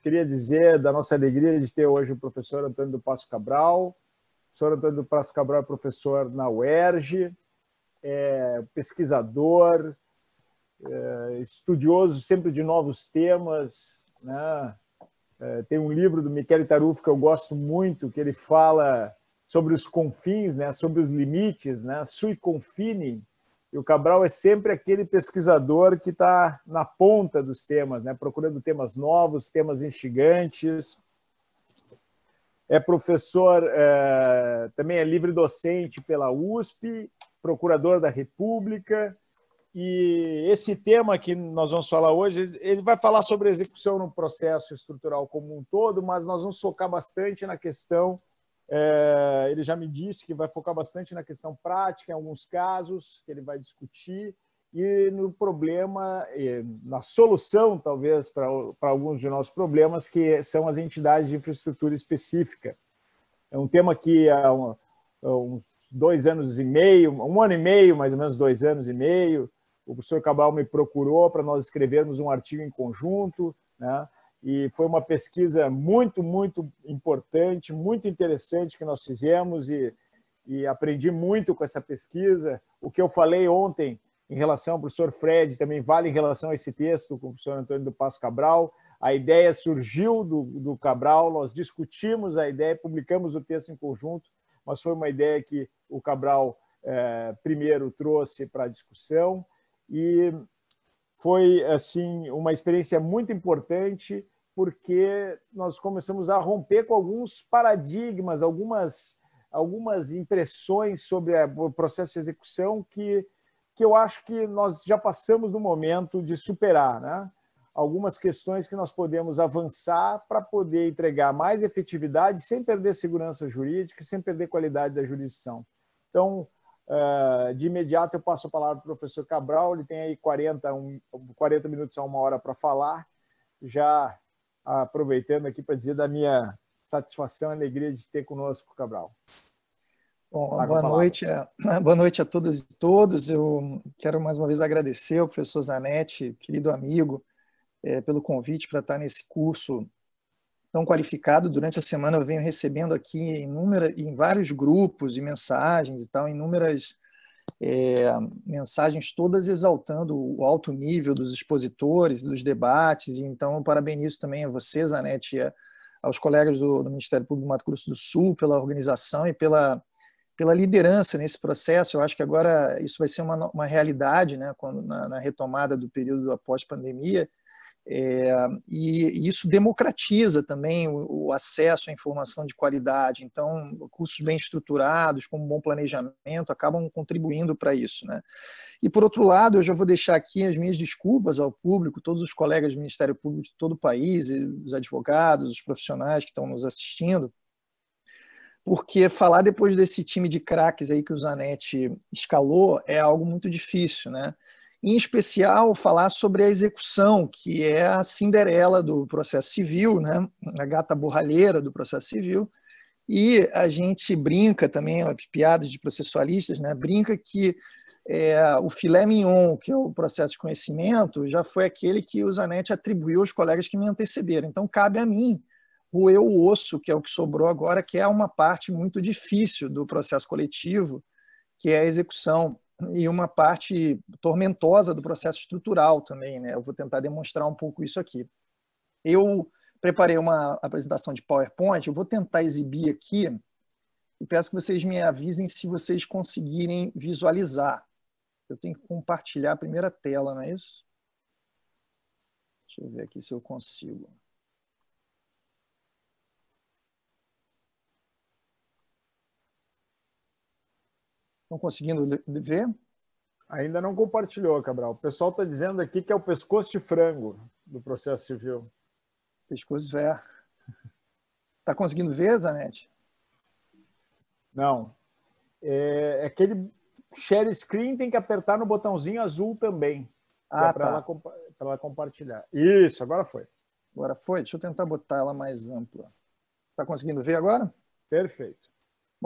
queria dizer da nossa alegria de ter hoje o professor Antônio do Passo Cabral. O professor Antônio do Passo Cabral é professor na UERJ, é pesquisador, é estudioso sempre de novos temas. Né? É, tem um livro do Michele Taruffi que eu gosto muito, que ele fala sobre os confins, né? sobre os limites, né? sui confine, e o Cabral é sempre aquele pesquisador que está na ponta dos temas, né? procurando temas novos, temas instigantes. É professor, é, também é livre docente pela USP, procurador da República. E esse tema que nós vamos falar hoje, ele vai falar sobre execução no processo estrutural como um todo, mas nós vamos focar bastante na questão é, ele já me disse que vai focar bastante na questão prática, em alguns casos que ele vai discutir, e no problema, na solução, talvez, para alguns de nossos problemas, que são as entidades de infraestrutura específica. É um tema que há um, uns dois anos e meio, um ano e meio, mais ou menos dois anos e meio, o professor Cabal me procurou para nós escrevermos um artigo em conjunto, né? e foi uma pesquisa muito, muito importante, muito interessante que nós fizemos e, e aprendi muito com essa pesquisa. O que eu falei ontem em relação ao professor Fred também vale em relação a esse texto com o professor Antônio do Passo Cabral. A ideia surgiu do, do Cabral, nós discutimos a ideia, publicamos o texto em conjunto, mas foi uma ideia que o Cabral eh, primeiro trouxe para a discussão e foi assim uma experiência muito importante porque nós começamos a romper com alguns paradigmas, algumas, algumas impressões sobre o processo de execução que, que eu acho que nós já passamos no momento de superar, né? Algumas questões que nós podemos avançar para poder entregar mais efetividade sem perder segurança jurídica, sem perder qualidade da jurisdição. Então, eh, de imediato, eu passo a palavra para o professor Cabral, ele tem aí 40, 40 minutos a uma hora para falar, já aproveitando aqui para dizer da minha satisfação e alegria de ter conosco, Cabral. Bom, boa noite, a, eh, boa noite a todas e todos. Eu quero mais uma vez agradecer ao professor Zanetti, querido amigo, é, pelo convite para estar nesse curso tão qualificado. Durante a semana eu venho recebendo aqui inúmeras, em vários grupos e mensagens e tal, inúmeras é, mensagens todas exaltando o alto nível dos expositores, dos debates. E então, parabenizo também a você, Zanetti, a, aos colegas do, do, Ministério Público do Mato Grosso do Sul pela organização e pela, pela liderança nesse processo. Eu acho que agora isso vai ser uma, uma realidade né, quando, na, na retomada do período após-pandemia. É, e, isso democratiza também o, o, acesso à informação de qualidade. Então, cursos bem estruturados, com um bom planejamento, acabam contribuindo para isso. Né? E, por outro lado, eu já vou deixar aqui as minhas desculpas ao público, todos os colegas do Ministério Público de todo o país, os advogados, os profissionais que estão nos assistindo, porque falar depois desse time de craques aí que o Zanetti escalou é algo muito difícil, né? em especial falar sobre a execução, que é a Cinderela do processo civil, né? a gata borralheira do processo civil. E a gente brinca também, piadas de processualistas, né? brinca que é, o filé mignon, que é o processo de conhecimento, já foi aquele que o Zanetti atribuiu aos colegas que me antecederam. Então, cabe a mim roer o osso, que é o que sobrou agora, que é uma parte muito difícil do processo coletivo, que é a execução e uma parte tormentosa do processo estrutural também. Né? Eu vou tentar demonstrar um pouco isso aqui. Eu preparei uma apresentação de PowerPoint, eu vou tentar exibir aqui e peço que vocês me avisem se vocês conseguirem visualizar. Eu tenho que compartilhar a primeira tela, não é isso? Deixa eu ver aqui se eu consigo. estão conseguindo ver? Ainda não compartilhou, Cabral. O pessoal está dizendo aqui que é o pescoço de frango do processo civil. Pescoço ver. Está conseguindo ver, Zanetti? Não. É, aquele é share screen tem que apertar no botãozinho azul também. É ah, é para tá. ela, ela compartilhar. Isso, agora foi. Agora foi. Deixa eu tentar botar ela mais ampla. Está conseguindo ver agora? Perfeito.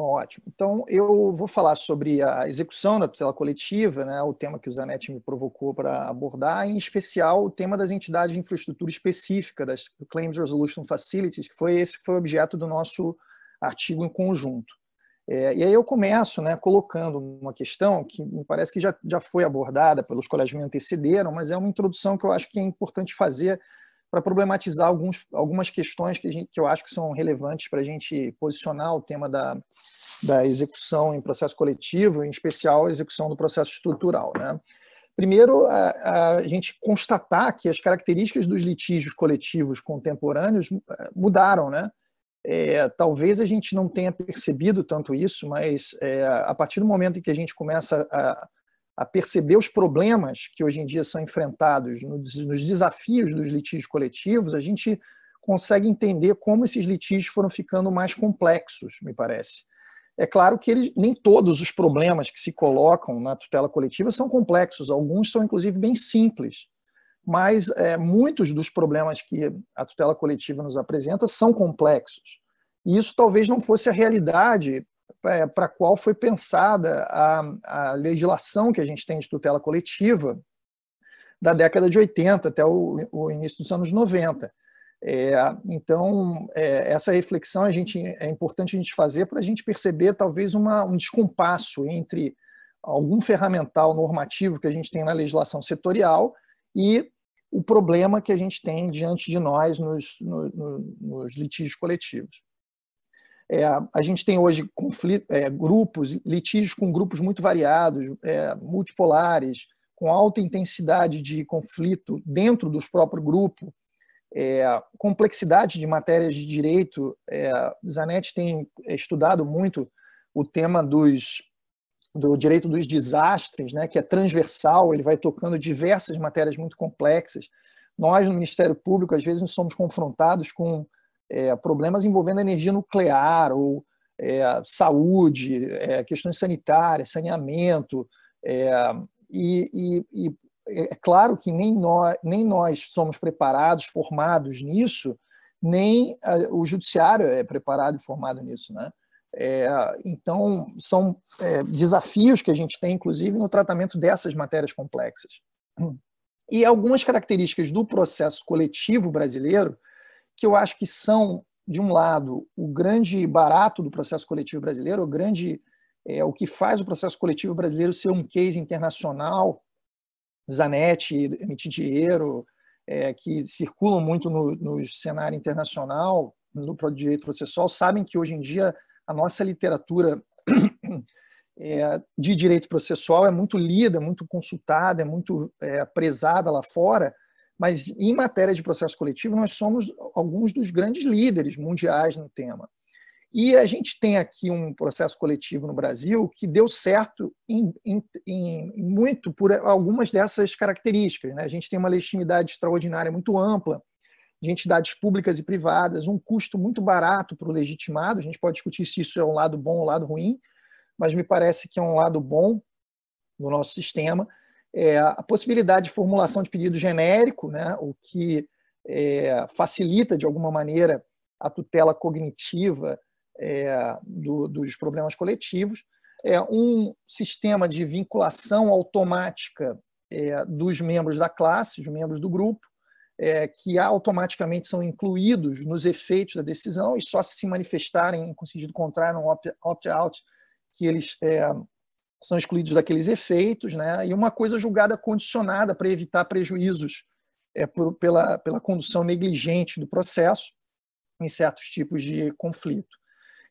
Bom, ótimo. Então, eu vou falar sobre a execução da tutela coletiva, né, o tema que o Zanetti me provocou para abordar, em especial o tema das entidades de infraestrutura específica, das Claims Resolution Facilities, que foi esse que foi objeto do nosso artigo em conjunto. É, e aí eu começo né, colocando uma questão que me parece que já, já foi abordada pelos colegas que me antecederam, mas é uma introdução que eu acho que é importante fazer para problematizar alguns, algumas questões que, gente, que eu acho que são relevantes para a gente posicionar o tema da, da execução em processo coletivo, em especial a execução do processo estrutural. Né? Primeiro, a, a, gente constatar que as características dos litígios coletivos contemporâneos eh, mudaram, né? É, talvez a gente não tenha percebido tanto isso, mas é, a partir do momento em que a gente começa a, a perceber os problemas que hoje em dia são enfrentados nos desafios dos litígios coletivos, a gente consegue entender como esses litígios foram ficando mais complexos, me parece. É claro que eles, nem todos os problemas que se colocam na tutela coletiva são complexos, alguns são inclusive bem simples, mas é, muitos dos problemas que a tutela coletiva nos apresenta são complexos. E isso talvez não fosse a realidade é, para a qual foi pensada a, a legislação que a gente tem de tutela coletiva da década de 80 até o, o início dos anos 90. É, então, é, essa reflexão a gente, é importante a gente fazer para a gente perceber talvez uma, um descompasso entre algum ferramental normativo que a gente tem na legislação setorial e o problema que a gente tem diante de nós nos, no, no, nos litígios coletivos. É, a gente tem hoje conflitos, é, grupos, litígios com grupos muito variados, é, multipolares, com alta intensidade de conflito dentro dos próprios grupos, é, complexidade de matérias de direito. É, Zanetti tem estudado muito o tema dos, do direito dos desastres, né, que é transversal, ele vai tocando diversas matérias muito complexas. Nós, no Ministério Público, às vezes somos confrontados com é, problemas envolvendo energia nuclear ou é, saúde, é, questões sanitárias, saneamento. É, e, e, e, é claro que nem nós, nem nós somos preparados, formados nisso, nem a, o judiciário é preparado e formado nisso. Né? É, então, são é, desafios que a gente tem, inclusive, no tratamento dessas matérias complexas. E algumas características do processo coletivo brasileiro que eu acho que são, de um lado, o grande barato do processo coletivo brasileiro, o grande é, o que faz o processo coletivo brasileiro ser um case internacional, Zanetti, Mitidiero, é, que circulam muito no, no cenário internacional, no direito processual, sabem que hoje em dia a nossa literatura É, de direito processual é muito lida, muito consultada, é muito é, prezada lá fora, mas em matéria de processo coletivo, nós somos alguns dos grandes líderes mundiais no tema. E a gente tem aqui um processo coletivo no Brasil que deu certo em, em, em muito por algumas dessas características. Né? A gente tem uma legitimidade extraordinária muito ampla de entidades públicas e privadas, um custo muito barato para o legitimado. A gente pode discutir se isso é um lado bom ou um lado ruim, mas me parece que é um lado bom do nosso sistema é, a possibilidade de formulação de pedido genérico, né, o que é, facilita, de alguma maneira, a tutela cognitiva é, do, dos problemas coletivos, é, um sistema de vinculação automática é, dos membros da classe, dos membros do grupo, é, que automaticamente são incluídos nos efeitos da decisão e só se manifestarem em sentido contrário, um opt-out, que eles é, são excluídos daqueles efeitos, né? e uma coisa julgada condicionada para evitar prejuízos é, por, pela, pela condução negligente do processo em certos tipos de conflito.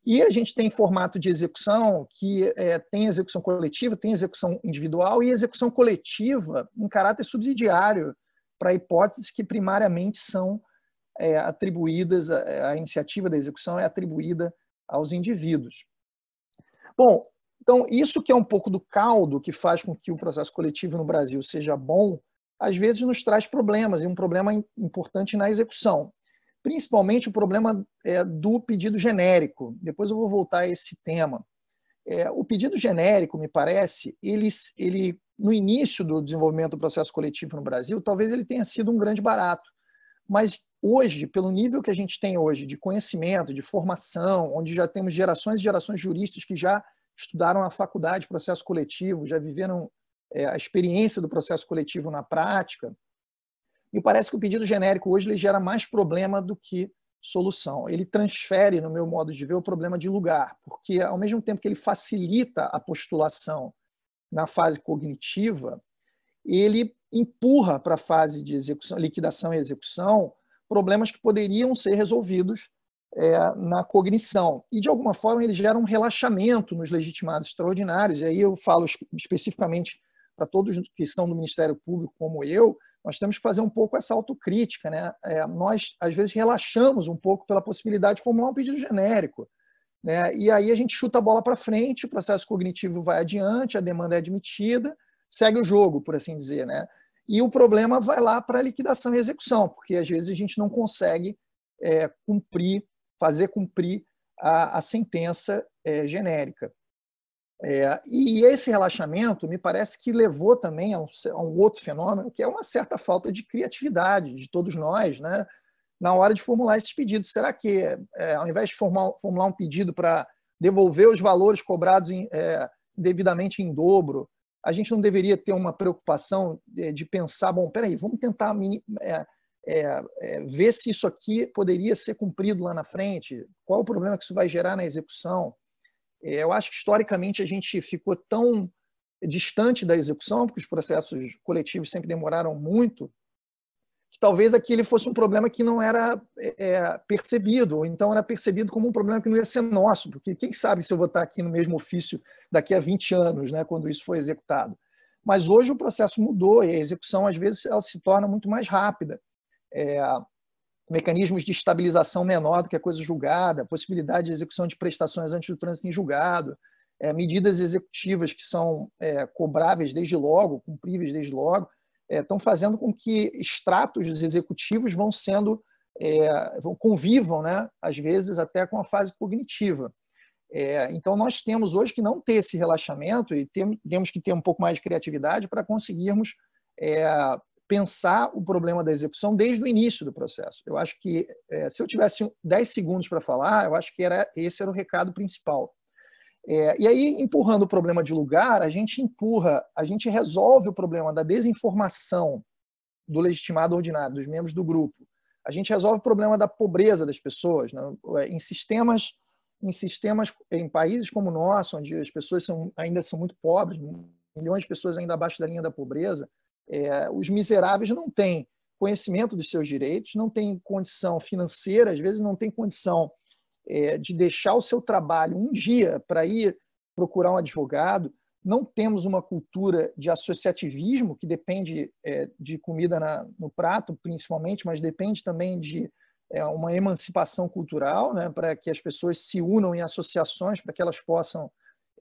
E a gente tem formato de execução que é, tem execução coletiva, tem execução individual e execução coletiva em caráter subsidiário para hipóteses que primariamente são é, atribuídas, a, é, a iniciativa da execução é atribuída aos indivíduos. Bom, então, isso que é um pouco do caldo que faz com que o processo coletivo no Brasil seja bom, às vezes nos traz problemas, e um problema importante na execução. Principalmente o problema é, do pedido genérico. Depois eu vou voltar a esse tema. É, o pedido genérico, me parece, ele, ele, no início do desenvolvimento do processo coletivo no Brasil, talvez ele tenha sido um grande barato. Mas hoje, pelo nível que a gente tem hoje de conhecimento, de formação, onde já temos gerações e gerações de juristas que já estudaram na faculdade processo coletivo, já viveram é, a experiência do processo coletivo na prática. Me parece que o pedido genérico hoje ele gera mais problema do que solução. Ele transfere, no meu modo de ver, o problema de lugar, porque ao mesmo tempo que ele facilita a postulação na fase cognitiva, ele empurra para a fase de execução, liquidação e execução problemas que poderiam ser resolvidos é, na cognição. E, de alguma forma, ele gera um relaxamento nos legitimados extraordinários. E aí eu falo especificamente para todos que são do Ministério Público, como eu, nós temos que fazer um pouco essa autocrítica. Né? É, nós, às vezes, relaxamos um pouco pela possibilidade de formular um pedido genérico. Né? E aí a gente chuta a bola para frente, o processo cognitivo vai adiante, a demanda é admitida, segue o jogo, por assim dizer. Né? E o problema vai lá para a liquidação e execução, porque às vezes a gente não consegue é, cumprir fazer cumprir a, a sentença é, genérica. É, e esse relaxamento me parece que levou também a um, a um, outro fenômeno, que é uma certa falta de criatividade de todos nós, né, na hora de formular esses pedidos. Será que, é, ao invés de formar, formular um pedido para devolver os valores cobrados em, é, devidamente em dobro, a gente não deveria ter uma preocupação de, é, de pensar, bom, peraí, vamos tentar é, é, é, ver se isso aqui poderia ser cumprido lá na frente, qual o problema que isso vai gerar na execução. É, eu acho que historicamente a gente ficou tão distante da execução, porque os processos coletivos sempre demoraram muito, que talvez aquele fosse um problema que não era é, é, percebido, ou então era percebido como um problema que não ia ser nosso, porque quem sabe se eu vou estar aqui no mesmo ofício daqui a 20 anos, né, quando isso foi executado. Mas hoje o processo mudou e a execução, às vezes, ela se torna muito mais rápida é, mecanismos de estabilização menor do que a coisa julgada, possibilidade de execução de prestações antes do trânsito em julgado, é, medidas executivas que são é, cobráveis desde logo, cumpríveis desde logo, estão é, fazendo com que extratos executivos vão sendo é, vão, convivam, né, às vezes até com a fase cognitiva. É, então, nós temos hoje que não ter esse relaxamento e tem, temos que ter um pouco mais de criatividade para conseguirmos é, pensar o problema da execução desde o início do processo. Eu acho que, é, se eu tivesse 10 segundos para falar, eu acho que era, esse era o recado principal. É, e aí, empurrando o problema de lugar, a gente empurra, a gente resolve o problema da desinformação do legitimado ordinário, dos membros do grupo. A gente resolve o problema da pobreza das pessoas. Né? Em sistemas, em sistemas, em países como o nosso, onde as pessoas são, ainda são muito pobres, milhões de pessoas ainda abaixo da linha da pobreza, é, os miseráveis não têm conhecimento dos seus direitos, não têm condição financeira, às vezes não têm condição é, de deixar o seu trabalho um dia para ir procurar um advogado. Não temos uma cultura de associativismo, que depende é, de comida na, no prato, principalmente, mas depende também de é, uma emancipação cultural, né, para que as pessoas se unam em associações, para que elas possam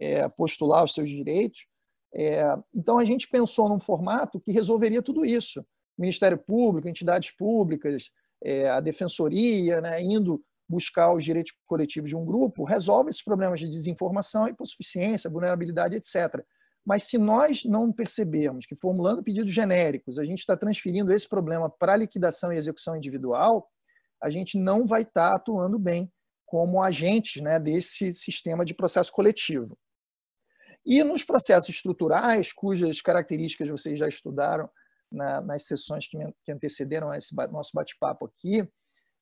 é, postular os seus direitos é, então, a gente pensou num formato que resolveria tudo isso. Ministério Público, entidades públicas, é, a defensoria, né, indo buscar os direitos coletivos de um grupo, resolve esses problemas de desinformação, hipossuficiência, vulnerabilidade, etc. Mas se nós não percebermos que, formulando pedidos genéricos, a gente está transferindo esse problema para a liquidação e execução individual, a gente não vai estar tá atuando bem como agentes né, desse sistema de processo coletivo. E nos processos estruturais, cujas características vocês já estudaram na, nas sessões que, me, que antecederam esse ba nosso bate-papo aqui,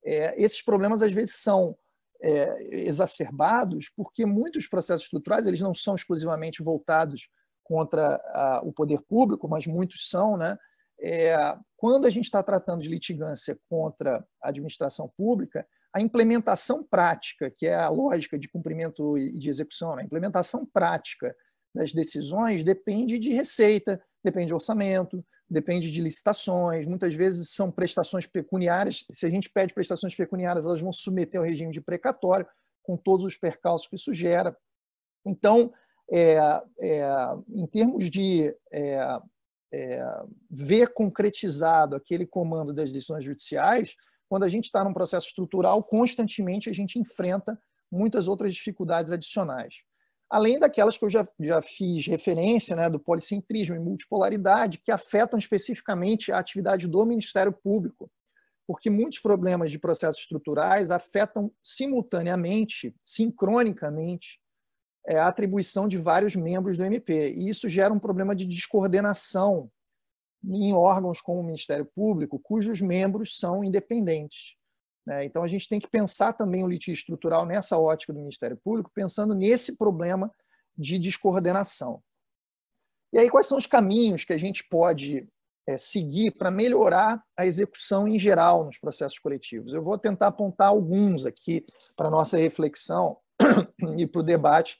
é, esses problemas às vezes são é, exacerbados porque muitos processos estruturais eles não são exclusivamente voltados contra a, o poder público, mas muitos são, né? É, quando a gente está tratando de litigância contra a administração pública, a implementação prática, que é a lógica de cumprimento e de execução, né? a implementação prática das decisões depende de receita, depende de orçamento, depende de licitações, muitas vezes são prestações pecuniárias. Se a gente pede prestações pecuniárias, elas vão submeter ao regime de precatório, com todos os percalços que isso gera. Então, é, é, em termos de é, é ver concretizado aquele comando das decisões judiciais, quando a gente está num processo estrutural, constantemente a gente enfrenta muitas outras dificuldades adicionais além daquelas que eu já, já fiz referência, né, do policentrismo e multipolaridade, que afetam especificamente a atividade do Ministério Público, porque muitos problemas de processos estruturais afetam simultaneamente, sincronicamente, é, a atribuição de vários membros do MP, e isso gera um problema de descoordenação em órgãos como o Ministério Público, cujos membros são independentes. Né? Então, a gente tem que pensar também o litígio estrutural nessa ótica do Ministério Público, pensando nesse problema de descoordenação. E aí, quais são os caminhos que a gente pode é, seguir para melhorar a execução em geral nos processos coletivos? Eu vou tentar apontar alguns aqui para nossa reflexão e para o debate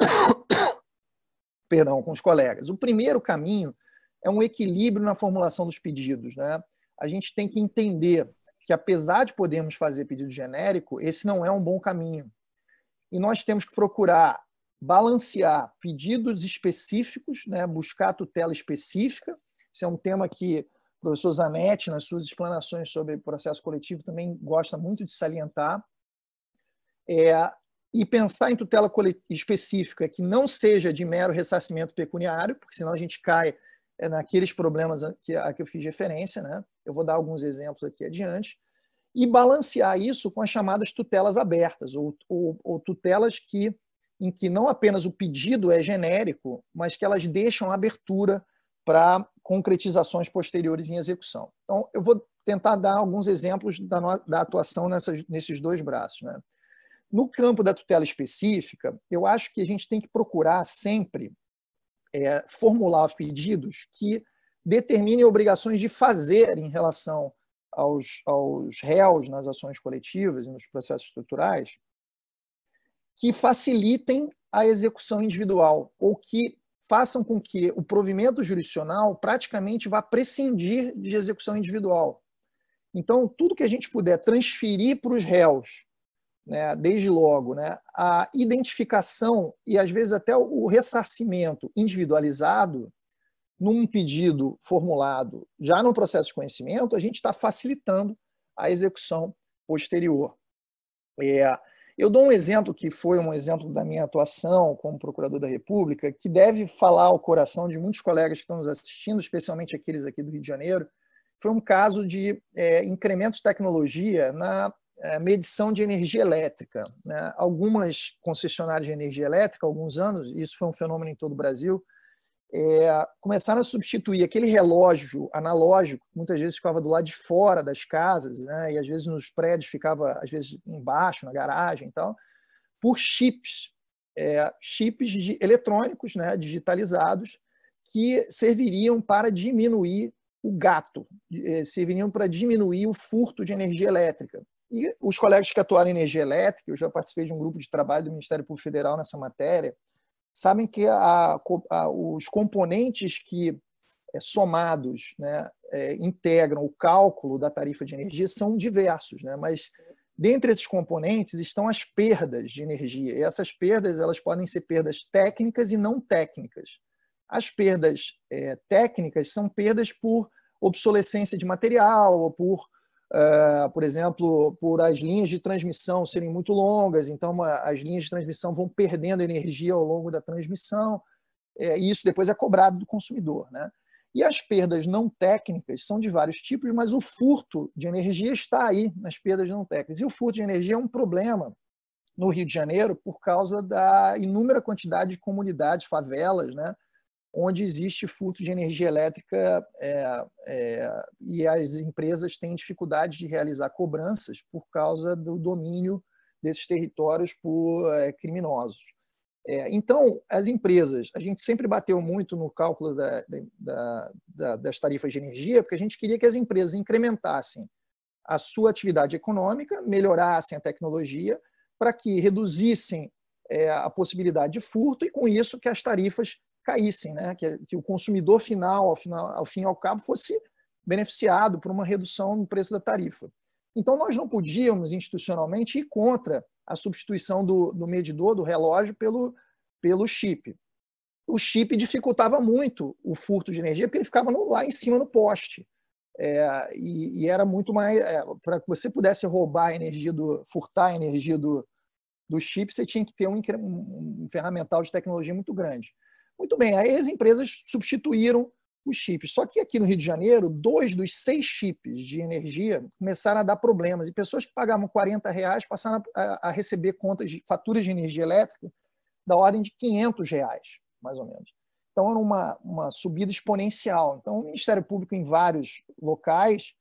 perdão, com os colegas. O primeiro caminho é um equilíbrio na formulação dos pedidos. Né? A gente tem que entender que, apesar de podermos fazer pedido genérico, esse não é um bom caminho. E nós temos que procurar balancear pedidos específicos, né, buscar tutela específica. Esse é um tema que o professor Zanetti, nas suas explanações sobre processo coletivo, também gosta muito de salientar. É, e pensar em tutela específica que não seja de mero ressarcimento pecuniário, porque senão a gente cai é, naqueles problemas que, a que eu fiz referência, né? eu vou dar alguns exemplos aqui adiante, e balancear isso com as chamadas tutelas abertas, ou, ou, ou tutelas que, em que não apenas o pedido é genérico, mas que elas deixam abertura para concretizações posteriores em execução. Então, eu vou tentar dar alguns exemplos da, da atuação nessas, nesses dois braços. Né? No campo da tutela específica, eu acho que a gente tem que procurar sempre é, formular pedidos que determinem obrigações de fazer em relação aos, aos réus nas ações coletivas e nos processos estruturais que facilitem a execução individual ou que façam com que o provimento jurisdicional praticamente vá prescindir de execução individual. Então, tudo que a gente puder transferir para os réus né, desde logo, né, a identificação e às vezes até o ressarcimento individualizado num pedido formulado já no processo de conhecimento, a gente está facilitando a execução posterior. É, eu dou um exemplo que foi um exemplo da minha atuação como procurador da República, que deve falar ao coração de muitos colegas que estão nos assistindo, especialmente aqueles aqui do Rio de Janeiro. Foi um caso de é, de tecnologia na é, medição de energia elétrica. Né? Algumas concessionárias de energia elétrica, há alguns anos, isso foi um fenômeno em todo o Brasil, é, começaram a substituir aquele relógio analógico, muitas vezes ficava do lado de fora das casas, né, e às vezes nos prédios ficava, às vezes embaixo, na garagem e tal, por chips, é, chips de, eletrônicos né, digitalizados, que serviriam para diminuir o gato, é, serviriam para diminuir o furto de energia elétrica. E os colegas que atuaram em energia elétrica, eu já participei de um grupo de trabalho do Ministério Público Federal nessa matéria, sabem que a, a, os componentes que é, somados né, é, integram o cálculo da tarifa de energia são diversos, né, mas dentre esses componentes estão as perdas de energia. E essas perdas elas podem ser perdas técnicas e não técnicas. As perdas é, técnicas são perdas por obsolescência de material ou por Uh, por exemplo, por as linhas de transmissão serem muito longas, então as linhas de transmissão vão perdendo energia ao longo da transmissão, é, e isso depois é cobrado do consumidor. Né? E as perdas não técnicas são de vários tipos, mas o furto de energia está aí nas perdas não técnicas. E o furto de energia é um problema no Rio de Janeiro por causa da inúmera quantidade de comunidades, favelas, né? onde existe furto de energia elétrica é, é, e as empresas têm dificuldade de realizar cobranças por causa do domínio desses territórios por é, criminosos. É, então, as empresas, a gente sempre bateu muito no cálculo da, da, da, das tarifas de energia, porque a gente queria que as empresas incrementassem a sua atividade econômica, melhorassem a tecnologia, para que reduzissem é, a possibilidade de furto e, com isso, que as tarifas caíssem, né? que, que o consumidor final, ao, final, ao fim e ao cabo, fosse beneficiado por uma redução no preço da tarifa. Então, nós não podíamos institucionalmente ir contra a substituição do, do medidor, do relógio, pelo, pelo chip. O chip dificultava muito o furto de energia, porque ele ficava no, lá em cima no poste. É, e, e, era muito mais. É, Para que você pudesse roubar a energia do. furtar a energia do, do chip, você tinha que ter um, um ferramental de tecnologia muito grande. Muito bem, aí as empresas substituíram os chips. Só que aqui no Rio de Janeiro, dois dos seis chips de energia começaram a dar problemas. E pessoas que pagavam 40 reais passaram a, receber contas de faturas de energia elétrica da ordem de 500 reais, mais ou menos. Então, era uma, uma subida exponencial. Então, o Ministério Público, em vários locais,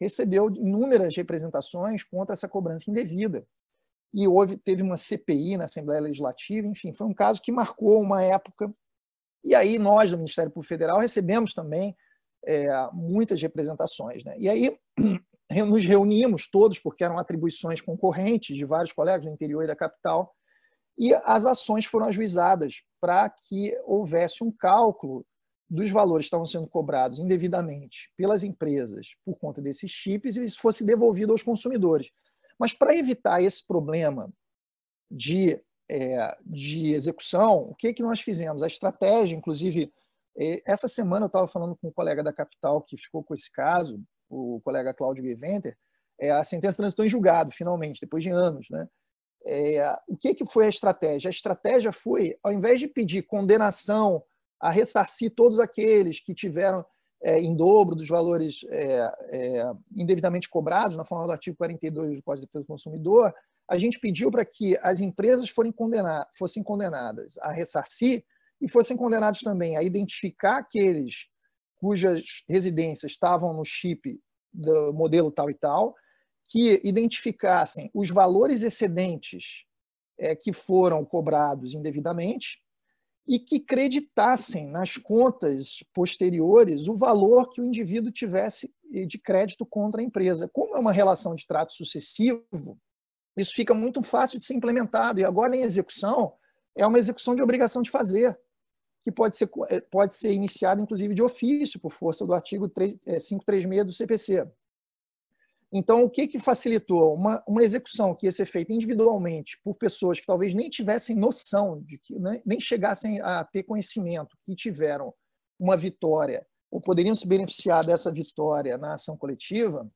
recebeu inúmeras representações contra essa cobrança indevida. E houve, teve uma CPI na Assembleia Legislativa, enfim, foi um caso que marcou uma época e aí nós, do Ministério Público Federal, recebemos também é, muitas representações. Né? E aí nos reunimos todos, porque eram atribuições concorrentes de vários colegas do interior e da capital, e as ações foram ajuizadas para que houvesse um cálculo dos valores que estavam sendo cobrados indevidamente pelas empresas por conta desses chips e isso fosse devolvido aos consumidores. Mas para evitar esse problema de é, de execução, o que, que nós fizemos? A estratégia, inclusive, essa semana eu estava falando com um colega da capital que ficou com esse caso, o colega Cláudio Gueventer, é, a sentença transitou em julgado, finalmente, depois de anos. Né? É, o que, que foi a estratégia? A estratégia foi, ao invés de pedir condenação a ressarcir todos aqueles que tiveram é, em dobro dos valores é, é, indevidamente cobrados, na forma do artigo 42 do Código de Defesa do Consumidor, a gente pediu para que as empresas condenar, fossem condenadas a ressarcir e fossem condenados também a identificar aqueles cujas residências estavam no chip do modelo tal e tal, que identificassem os valores excedentes é, que foram cobrados indevidamente e que creditassem nas contas posteriores o valor que o indivíduo tivesse eh, de crédito contra a empresa. Como é uma relação de trato sucessivo, isso fica muito fácil de ser implementado. E agora, em execução, é uma execução de obrigação de fazer, que pode ser, eh, pode ser iniciada, inclusive, de ofício, por força do artigo 3, 536 eh, do CPC. Então, o que, que facilitou? Uma, uma execução que ia ser feita individualmente por pessoas que talvez nem tivessem noção, de que né, nem chegassem a ter conhecimento que tiveram uma vitória ou poderiam se beneficiar dessa vitória na ação coletiva,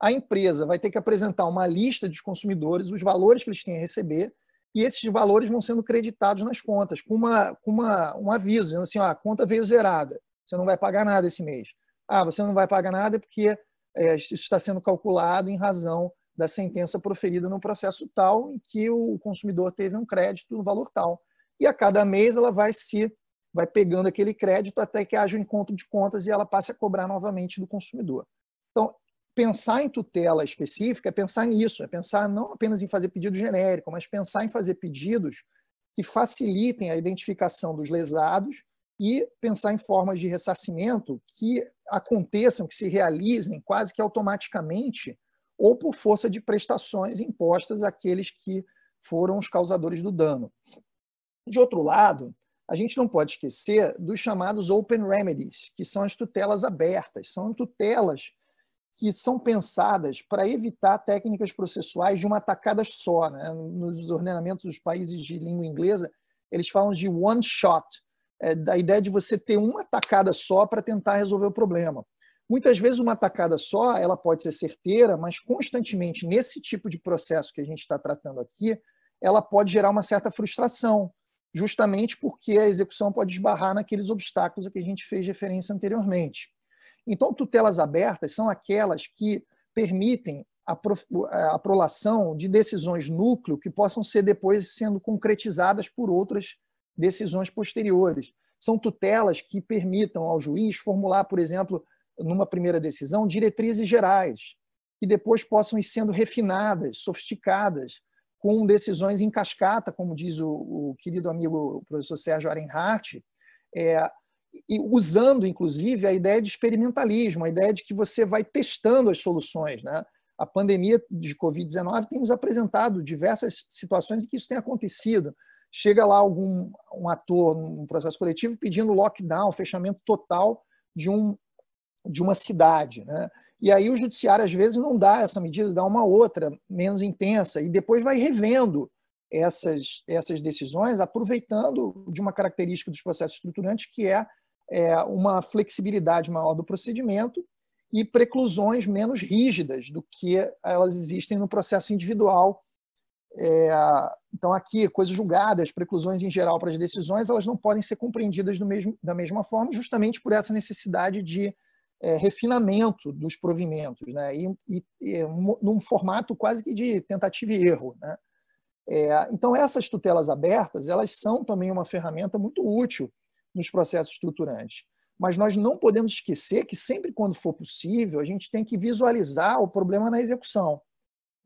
a empresa vai ter que apresentar uma lista dos consumidores, os valores que eles têm a receber, e esses valores vão sendo creditados nas contas, com, uma, com uma, um aviso, dizendo assim: ó, a conta veio zerada, você não vai pagar nada esse mês. Ah, você não vai pagar nada porque é, isso está sendo calculado em razão da sentença proferida no processo tal em que o consumidor teve um crédito no valor tal. E a cada mês ela vai se vai pegando aquele crédito até que haja um encontro de contas e ela passe a cobrar novamente do consumidor. Então, pensar em tutela específica é pensar nisso, é pensar não apenas em fazer pedido genérico, mas pensar em fazer pedidos que facilitem a identificação dos lesados e pensar em formas de ressarcimento que aconteçam, que se realizem quase que automaticamente ou por força de prestações impostas àqueles que foram os causadores do dano. De outro lado, a gente não pode esquecer dos chamados open remedies, que são as tutelas abertas, são tutelas que são pensadas para evitar técnicas processuais de uma atacada só. Né? Nos ordenamentos dos países de língua inglesa, eles falam de one shot, é, da ideia de você ter uma atacada só para tentar resolver o problema. Muitas vezes uma atacada só, ela pode ser certeira, mas constantemente nesse tipo de processo que a gente está tratando aqui, ela pode gerar uma certa frustração, justamente porque a execução pode esbarrar naqueles obstáculos a que a gente fez referência anteriormente. Então, tutelas abertas são aquelas que permitem a, pro, a prolação de decisões núcleo que possam ser depois sendo concretizadas por outras decisões posteriores. São tutelas que permitam ao juiz formular, por exemplo, numa primeira decisão, diretrizes gerais, que depois possam ir sendo refinadas, sofisticadas, com decisões em cascata, como diz o, o querido amigo o professor Sérgio Arenhart, é, e usando, inclusive, a ideia de experimentalismo, a ideia de que você vai testando as soluções. Né? A pandemia de Covid-19 tem nos apresentado diversas situações em que isso tem acontecido. Chega lá algum um ator num processo coletivo pedindo lockdown, fechamento total de, um, de uma cidade. Né? E aí o judiciário, às vezes, não dá essa medida, dá uma outra, menos intensa, e depois vai revendo essas, essas decisões, aproveitando de uma característica dos processos estruturantes, que é é, uma flexibilidade maior do procedimento e preclusões menos rígidas do que elas existem no processo individual. É, então, aqui, coisas julgadas, preclusões em geral para as decisões, elas não podem ser compreendidas mesmo, da mesma forma, justamente por essa necessidade de é, refinamento dos provimentos, né? e, e, e, num formato quase que de tentativa e erro. Né? É, então, essas tutelas abertas, elas são também uma ferramenta muito útil nos processos estruturantes. Mas nós não podemos esquecer que, sempre quando for possível, a gente tem que visualizar o problema na execução.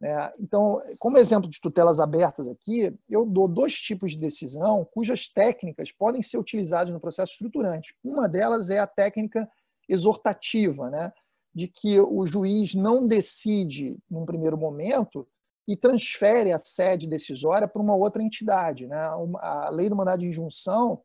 É, então, como exemplo de tutelas abertas aqui, eu dou dois tipos de decisão cujas técnicas podem ser utilizadas no processo estruturante. Uma delas é a técnica exortativa, né, de que o juiz não decide num primeiro momento e transfere a sede decisória para uma outra entidade. Né? A lei do mandado de injunção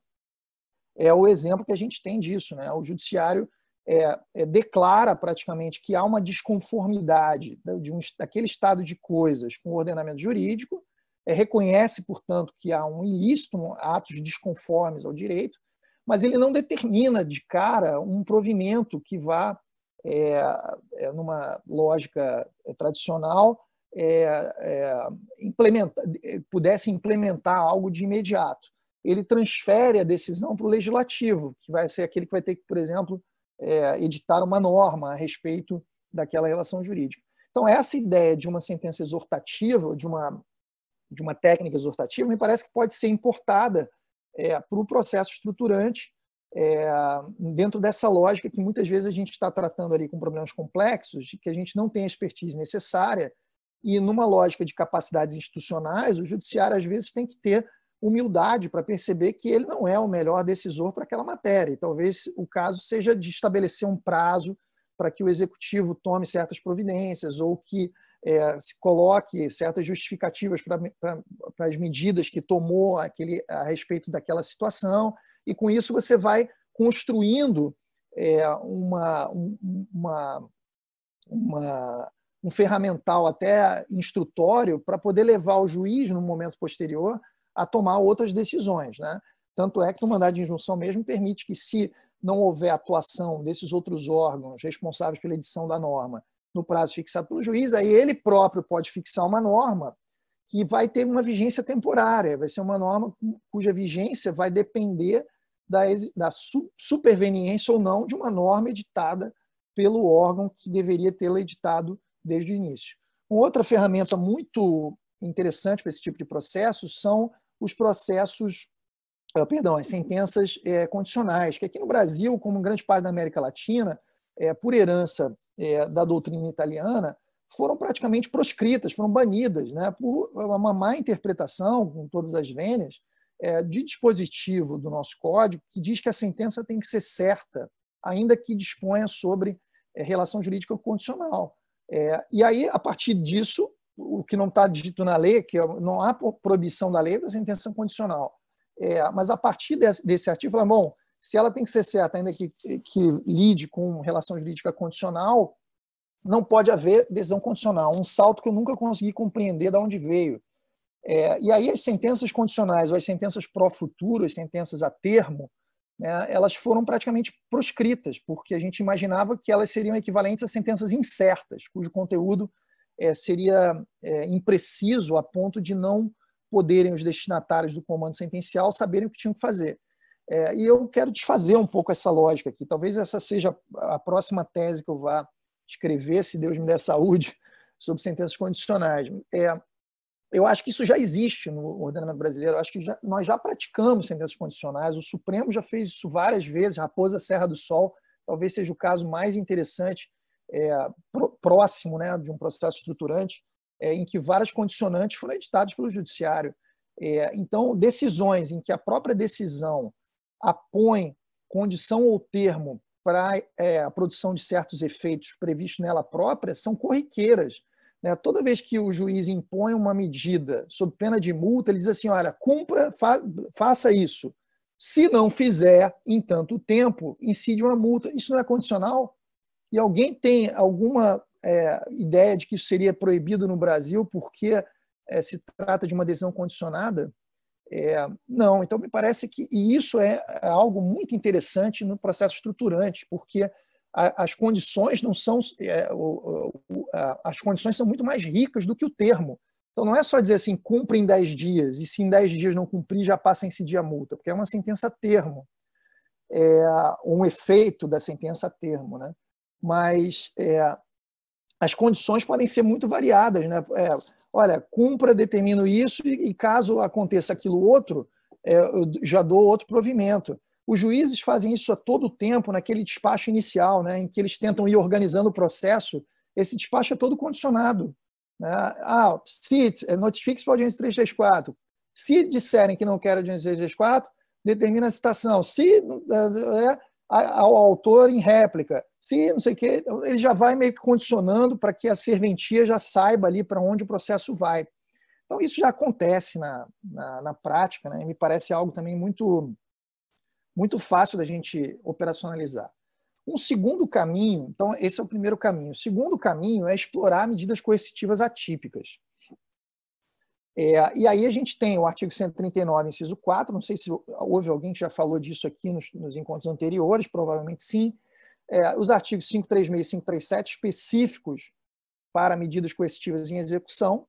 é o exemplo que a gente tem disso. Né? O judiciário é, é, declara praticamente que há uma desconformidade de um, daquele estado de coisas com o ordenamento jurídico, é, reconhece, portanto, que há um ilícito, um, atos desconformes ao direito, mas ele não determina de cara um provimento que vá, é, é, numa lógica é, tradicional, implementa, pudesse implementar algo de imediato ele transfere a decisão para o legislativo, que vai ser aquele que vai ter que, por exemplo, é, editar uma norma a respeito daquela relação jurídica. Então, essa ideia de uma sentença exortativa, de uma, de uma técnica exortativa, me parece que pode ser importada é, para o processo estruturante, é, dentro dessa lógica que muitas vezes a gente está tratando ali com problemas complexos, que a gente não tem a expertise necessária, e numa lógica de capacidades institucionais, o judiciário às vezes tem que ter humildade para perceber que ele não é o melhor decisor para aquela matéria. E talvez o caso seja de estabelecer um prazo para que o executivo tome certas providências ou que é, se coloque certas justificativas para as medidas que tomou aquele, a respeito daquela situação. E com isso você vai construindo é, uma, uma, uma, um ferramental até instrutório para poder levar o juiz, no momento posterior, a tomar outras decisões. Né? Tanto é que o mandado de injunção mesmo permite que, se não houver atuação desses outros órgãos responsáveis pela edição da norma no prazo fixado pelo juiz, aí ele próprio pode fixar uma norma que vai ter uma vigência temporária, vai ser uma norma cuja vigência vai depender da, da superveniência ou não de uma norma editada pelo órgão que deveria tê-la editado desde o início. Uma outra ferramenta muito interessante para esse tipo de processo são os processos, ah, perdão, as sentenças eh, condicionais, que aqui no Brasil, como em grande parte da América Latina, eh, por herança eh, da doutrina italiana, foram praticamente proscritas, foram banidas, né, por uma má interpretação, com todas as vênias, de dispositivo do nosso código que diz que a sentença tem que ser certa, ainda que disponha sobre relação jurídica condicional. e aí, a partir disso, o que não está dito na lei, que é, não há proibição da lei da sentença é condicional. É, mas a partir desse, desse artigo, fala, bom, se ela tem que ser certa, ainda que, que lide com relação jurídica condicional, não pode haver decisão condicional, um salto que eu nunca consegui compreender de onde veio. É, e aí as sentenças condicionais, ou as sentenças pró-futuro, as sentenças a termo, né, elas foram praticamente proscritas, porque a gente imaginava que elas seriam equivalentes a sentenças incertas, cujo conteúdo é, seria é, impreciso a ponto de não poderem os destinatários do comando sentencial saberem o que tinham que fazer. É, e eu quero desfazer um pouco essa lógica aqui. Talvez essa seja a próxima tese que eu vá escrever, se Deus me der saúde, sobre sentenças condicionais. É, eu acho que isso já existe no ordenamento brasileiro. Eu acho que já, nós já praticamos sentenças condicionais. O Supremo já fez isso várias vezes. Raposa Serra do Sol talvez seja o caso mais interessante é, próximo né, de um processo estruturante, é, em que várias condicionantes foram editadas pelo judiciário. É, então, decisões em que a própria decisão apõe condição ou termo para é, a produção de certos efeitos previstos nela própria são corriqueiras. Né? Toda vez que o juiz impõe uma medida sob pena de multa, ele diz assim: olha, cumpra, fa faça isso. Se não fizer em tanto tempo, incide uma multa. Isso não é condicional? E alguém tem alguma é, ideia de que isso seria proibido no Brasil porque é, se trata de uma decisão condicionada? É, não, então me parece que e isso é, é algo muito interessante no processo estruturante, porque a, as condições não são é, o, o, a, as condições são muito mais ricas do que o termo. Então não é só dizer assim, cumpre em 10 dias, e se em 10 dias não cumprir, já passa em dia a multa, porque é uma sentença termo, é um efeito da sentença termo. Né? mas é, as condições podem ser muito variadas. Né? É, olha, cumpra, determino isso e, e caso aconteça aquilo outro, é, eu já dou outro provimento. Os juízes fazem isso a todo tempo naquele despacho inicial, né, em que eles tentam ir organizando o processo. Esse despacho é todo condicionado. Né? Ah, se é, notifique-se para a audiência 334. Se disserem que não quer a audiência 334, determina a citação. Se é, é ao autor em réplica sim, não sei o quê. Então, ele já vai meio que condicionando para que a serventia já saiba ali para onde o processo vai. Então, isso já acontece na, na, na prática, né? E me parece algo também muito, muito fácil da gente operacionalizar. Um segundo caminho, então, esse é o primeiro caminho. O segundo caminho é explorar medidas coercitivas atípicas. É, e aí a gente tem o artigo 139, inciso 4, não sei se houve alguém que já falou disso aqui nos, nos encontros anteriores, provavelmente sim, é, os artigos 536 e 537 específicos para medidas coercitivas em execução.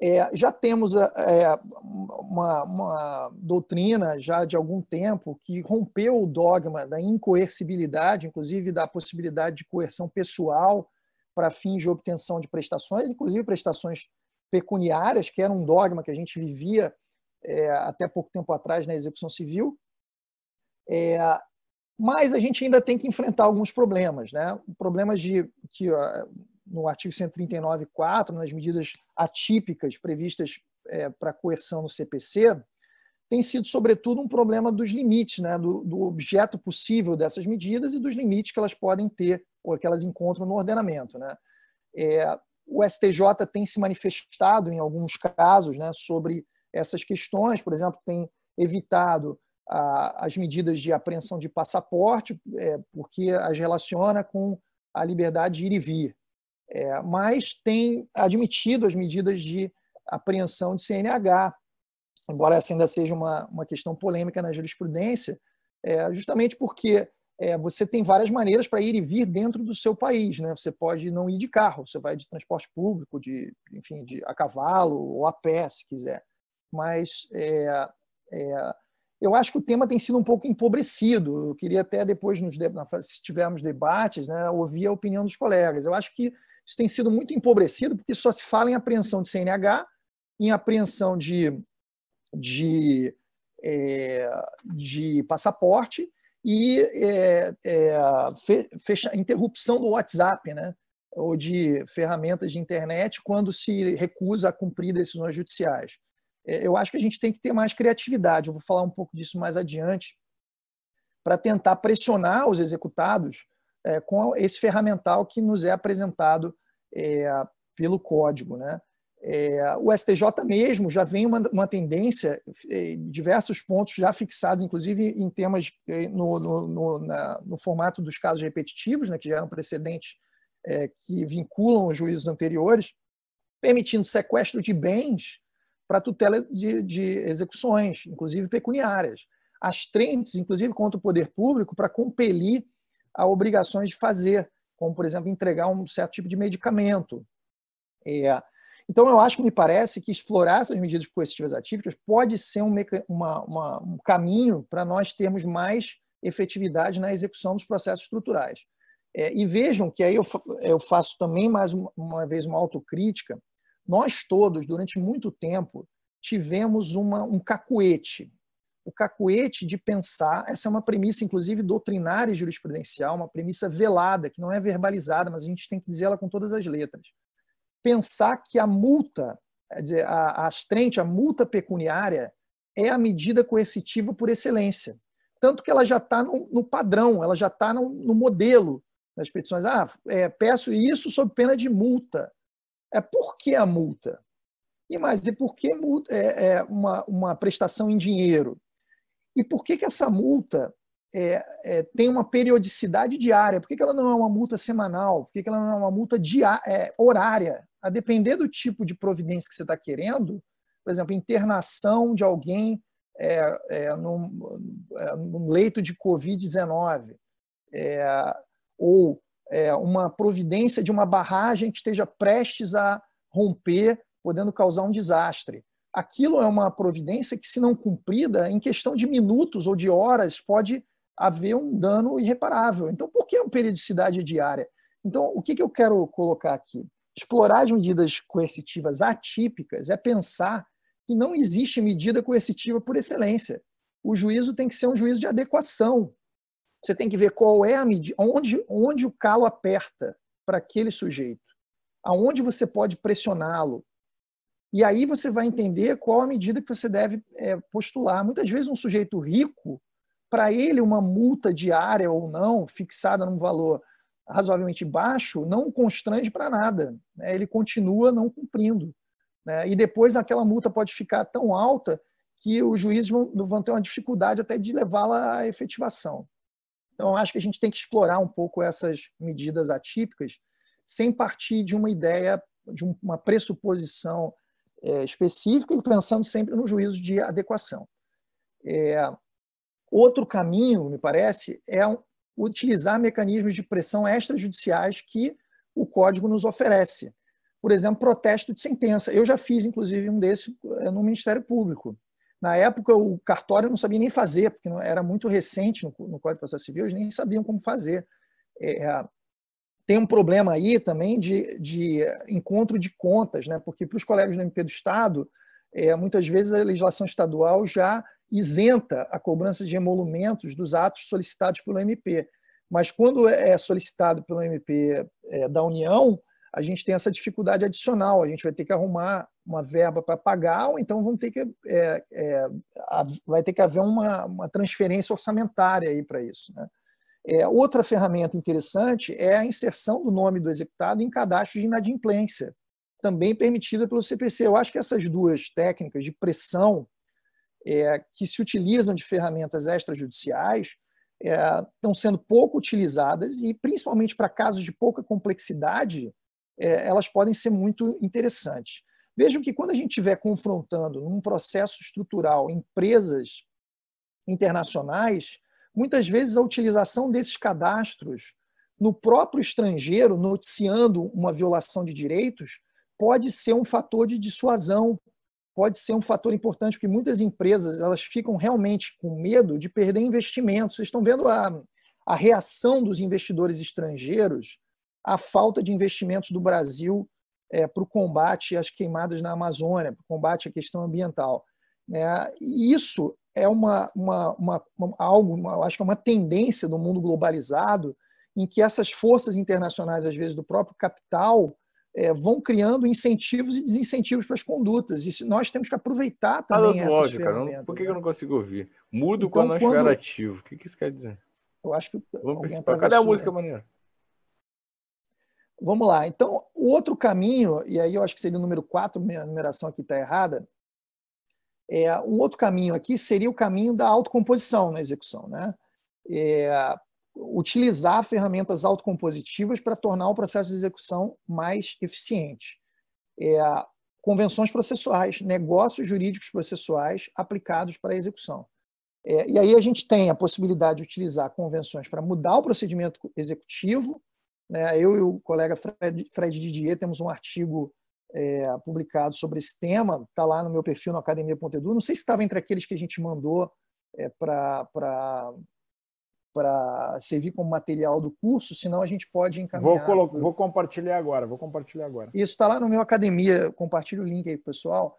É, já temos é, é, uma, uma, doutrina já de algum tempo que rompeu o dogma da incoercibilidade, inclusive da possibilidade de coerção pessoal para fins de obtenção de prestações, inclusive prestações pecuniárias, que era um dogma que a gente vivia é, até pouco tempo atrás na execução civil. É, mas a gente ainda tem que enfrentar alguns problemas, né? Problemas de que no artigo 139.4, nas medidas atípicas previstas é, para coerção no CPC, tem sido, sobretudo, um problema dos limites, né? Do, do, objeto possível dessas medidas e dos limites que elas podem ter ou que elas encontram no ordenamento. Né? É, o STJ tem se manifestado, em alguns casos, né, sobre essas questões, por exemplo, tem evitado a, as medidas de apreensão de passaporte, é, porque as relaciona com a liberdade de ir e vir, é, mas tem admitido as medidas de apreensão de CNH, embora essa ainda seja uma, uma questão polêmica na jurisprudência, é, justamente porque é, você tem várias maneiras para ir e vir dentro do seu país, né? Você pode não ir de carro, você vai de transporte público, de enfim, de a cavalo ou a pé, se quiser. Mas é, é eu acho que o tema tem sido um pouco empobrecido. Eu queria até depois, nos, se tivermos debates, né, ouvir a opinião dos colegas. Eu acho que isso tem sido muito empobrecido, porque só se fala em apreensão de CNH, em apreensão de, de, é, de passaporte e é, é, fecha, interrupção do WhatsApp, né? ou de ferramentas de internet, quando se recusa a cumprir decisões judiciais. É, eu acho que a gente tem que ter mais criatividade. Eu vou falar um pouco disso mais adiante, para tentar pressionar os executados é, com esse ferramental que nos é apresentado é, pelo código. Né? É, o STJ mesmo já vem uma, uma tendência, é, diversos pontos já fixados, inclusive em temas é, no, no, no, na, no formato dos casos repetitivos, né, que eram precedentes que vinculam os juízos anteriores, permitindo sequestro de bens para tutela de, de execuções, inclusive pecuniárias. As trentes, inclusive contra o poder público, para compelir a obrigações de fazer, como, por exemplo, entregar um certo tipo de medicamento. É, então, eu acho que me parece que explorar essas medidas coercitivas atípicas pode ser um, uma, uma, um caminho para nós termos mais efetividade na execução dos processos estruturais. É, e vejam que aí eu, eu faço também mais uma, uma vez uma autocrítica nós todos, durante muito tempo, tivemos uma, um cacuete. O cacuete de pensar, essa é uma premissa, inclusive, doutrinária e jurisprudencial, uma premissa velada, que não é verbalizada, mas a gente tem que dizer ela com todas as letras. Pensar que a multa, dizer, a, a astrente, a multa pecuniária, é a medida coercitiva por excelência. Tanto que ela já está no, no, padrão, ela já está no, no modelo das petições. Ah, é, peço isso sob pena de multa. É, por que a multa? E mais, e por que multa, é, é uma, uma prestação em dinheiro? E por que, que essa multa é, é, tem uma periodicidade diária? Por que, que, ela não é uma multa semanal? Por que, que ela não é uma multa diária, é, horária? A depender do tipo de providência que você está querendo, por exemplo, internação de alguém é, é, num, é, num, leito de Covid-19, ou é, uma providência de uma barragem que esteja prestes a romper, podendo causar um desastre. Aquilo é uma providência que, se não cumprida, em questão de minutos ou de horas, pode haver um dano irreparável. Então, por que a periodicidade diária? Então, o que, que eu quero colocar aqui? Explorar as medidas coercitivas atípicas é pensar que não existe medida coercitiva por excelência. O juízo tem que ser um juízo de adequação, você tem que ver qual é a medida, onde, onde o calo aperta para aquele sujeito, aonde você pode pressioná-lo. E aí você vai entender qual a medida que você deve é, postular. Muitas vezes um sujeito rico, para ele uma multa diária ou não, fixada num valor razoavelmente baixo, não constrange para nada. Né? Ele continua não cumprindo. Né? E depois aquela multa pode ficar tão alta que os juízes vão, vão ter uma dificuldade até de levá-la à efetivação. Então, acho que a gente tem que explorar um pouco essas medidas atípicas sem partir de uma ideia, de uma pressuposição é, específica e pensando sempre no juízo de adequação. É, outro caminho, me parece, é utilizar mecanismos de pressão extrajudiciais que o código nos oferece. Por exemplo, protesto de sentença. Eu já fiz, inclusive, um desse é, no Ministério Público. Na época, o cartório não sabia nem fazer, porque era muito recente no, no Código de Processo Civil, eles nem sabiam como fazer. É, é, tem um problema aí também de, de encontro de contas, né? porque para os colegas do MP do Estado, é, muitas vezes a legislação estadual já isenta a cobrança de emolumentos dos atos solicitados pelo MP. Mas quando é solicitado pelo MP é, da União, a gente tem essa dificuldade adicional, a gente vai ter que arrumar uma verba para pagar, ou então vão ter que, é, é, a, vai ter que haver uma, uma transferência orçamentária aí para isso. Né? É, outra ferramenta interessante é a inserção do nome do executado em cadastro de inadimplência, também permitida pelo CPC. Eu acho que essas duas técnicas de pressão é, que se utilizam de ferramentas extrajudiciais é, estão sendo pouco utilizadas e, principalmente para casos de pouca complexidade, é, elas podem ser muito interessantes. Vejam que quando a gente estiver confrontando num processo estrutural empresas internacionais, muitas vezes a utilização desses cadastros no próprio estrangeiro, noticiando uma violação de direitos, pode ser um fator de dissuasão, pode ser um fator importante, porque muitas empresas elas ficam realmente com medo de perder investimentos. Vocês estão vendo a, a reação dos investidores estrangeiros a falta de investimentos do Brasil é, para o combate às queimadas na Amazônia, para o combate à questão ambiental. Né? E isso é uma, uma, uma, uma algo, uma, acho que é uma tendência do mundo globalizado em que essas forças internacionais, às vezes do próprio capital, é, vão criando incentivos e desincentivos para as condutas. E nós temos que aproveitar tá também essa. essas lógica, Não, por que né? eu não consigo ouvir? Mudo então, quando eu estiver ativo. O que, que isso quer dizer? Eu acho que. Vamos Cadê a música, maneira? Vamos lá. Então, o outro caminho, e aí eu acho que seria o número 4, minha numeração aqui está errada. É, um outro caminho aqui seria o caminho da autocomposição na execução, né? É, utilizar ferramentas autocompositivas para tornar o processo de execução mais eficiente. É, convenções processuais, negócios jurídicos processuais aplicados para a execução. É, e aí a gente tem a possibilidade de utilizar convenções para mudar o procedimento executivo né? Eu e o colega Fred, Fred Didier temos um artigo é, publicado sobre esse tema, está lá no meu perfil no academia.edu. Não sei se estava entre aqueles que a gente mandou é, para servir como material do curso, senão a gente pode encaminhar. Vou, pro... vou compartilhar agora, vou compartilhar agora. Isso está lá no meu academia, Compartilho o link aí, pessoal.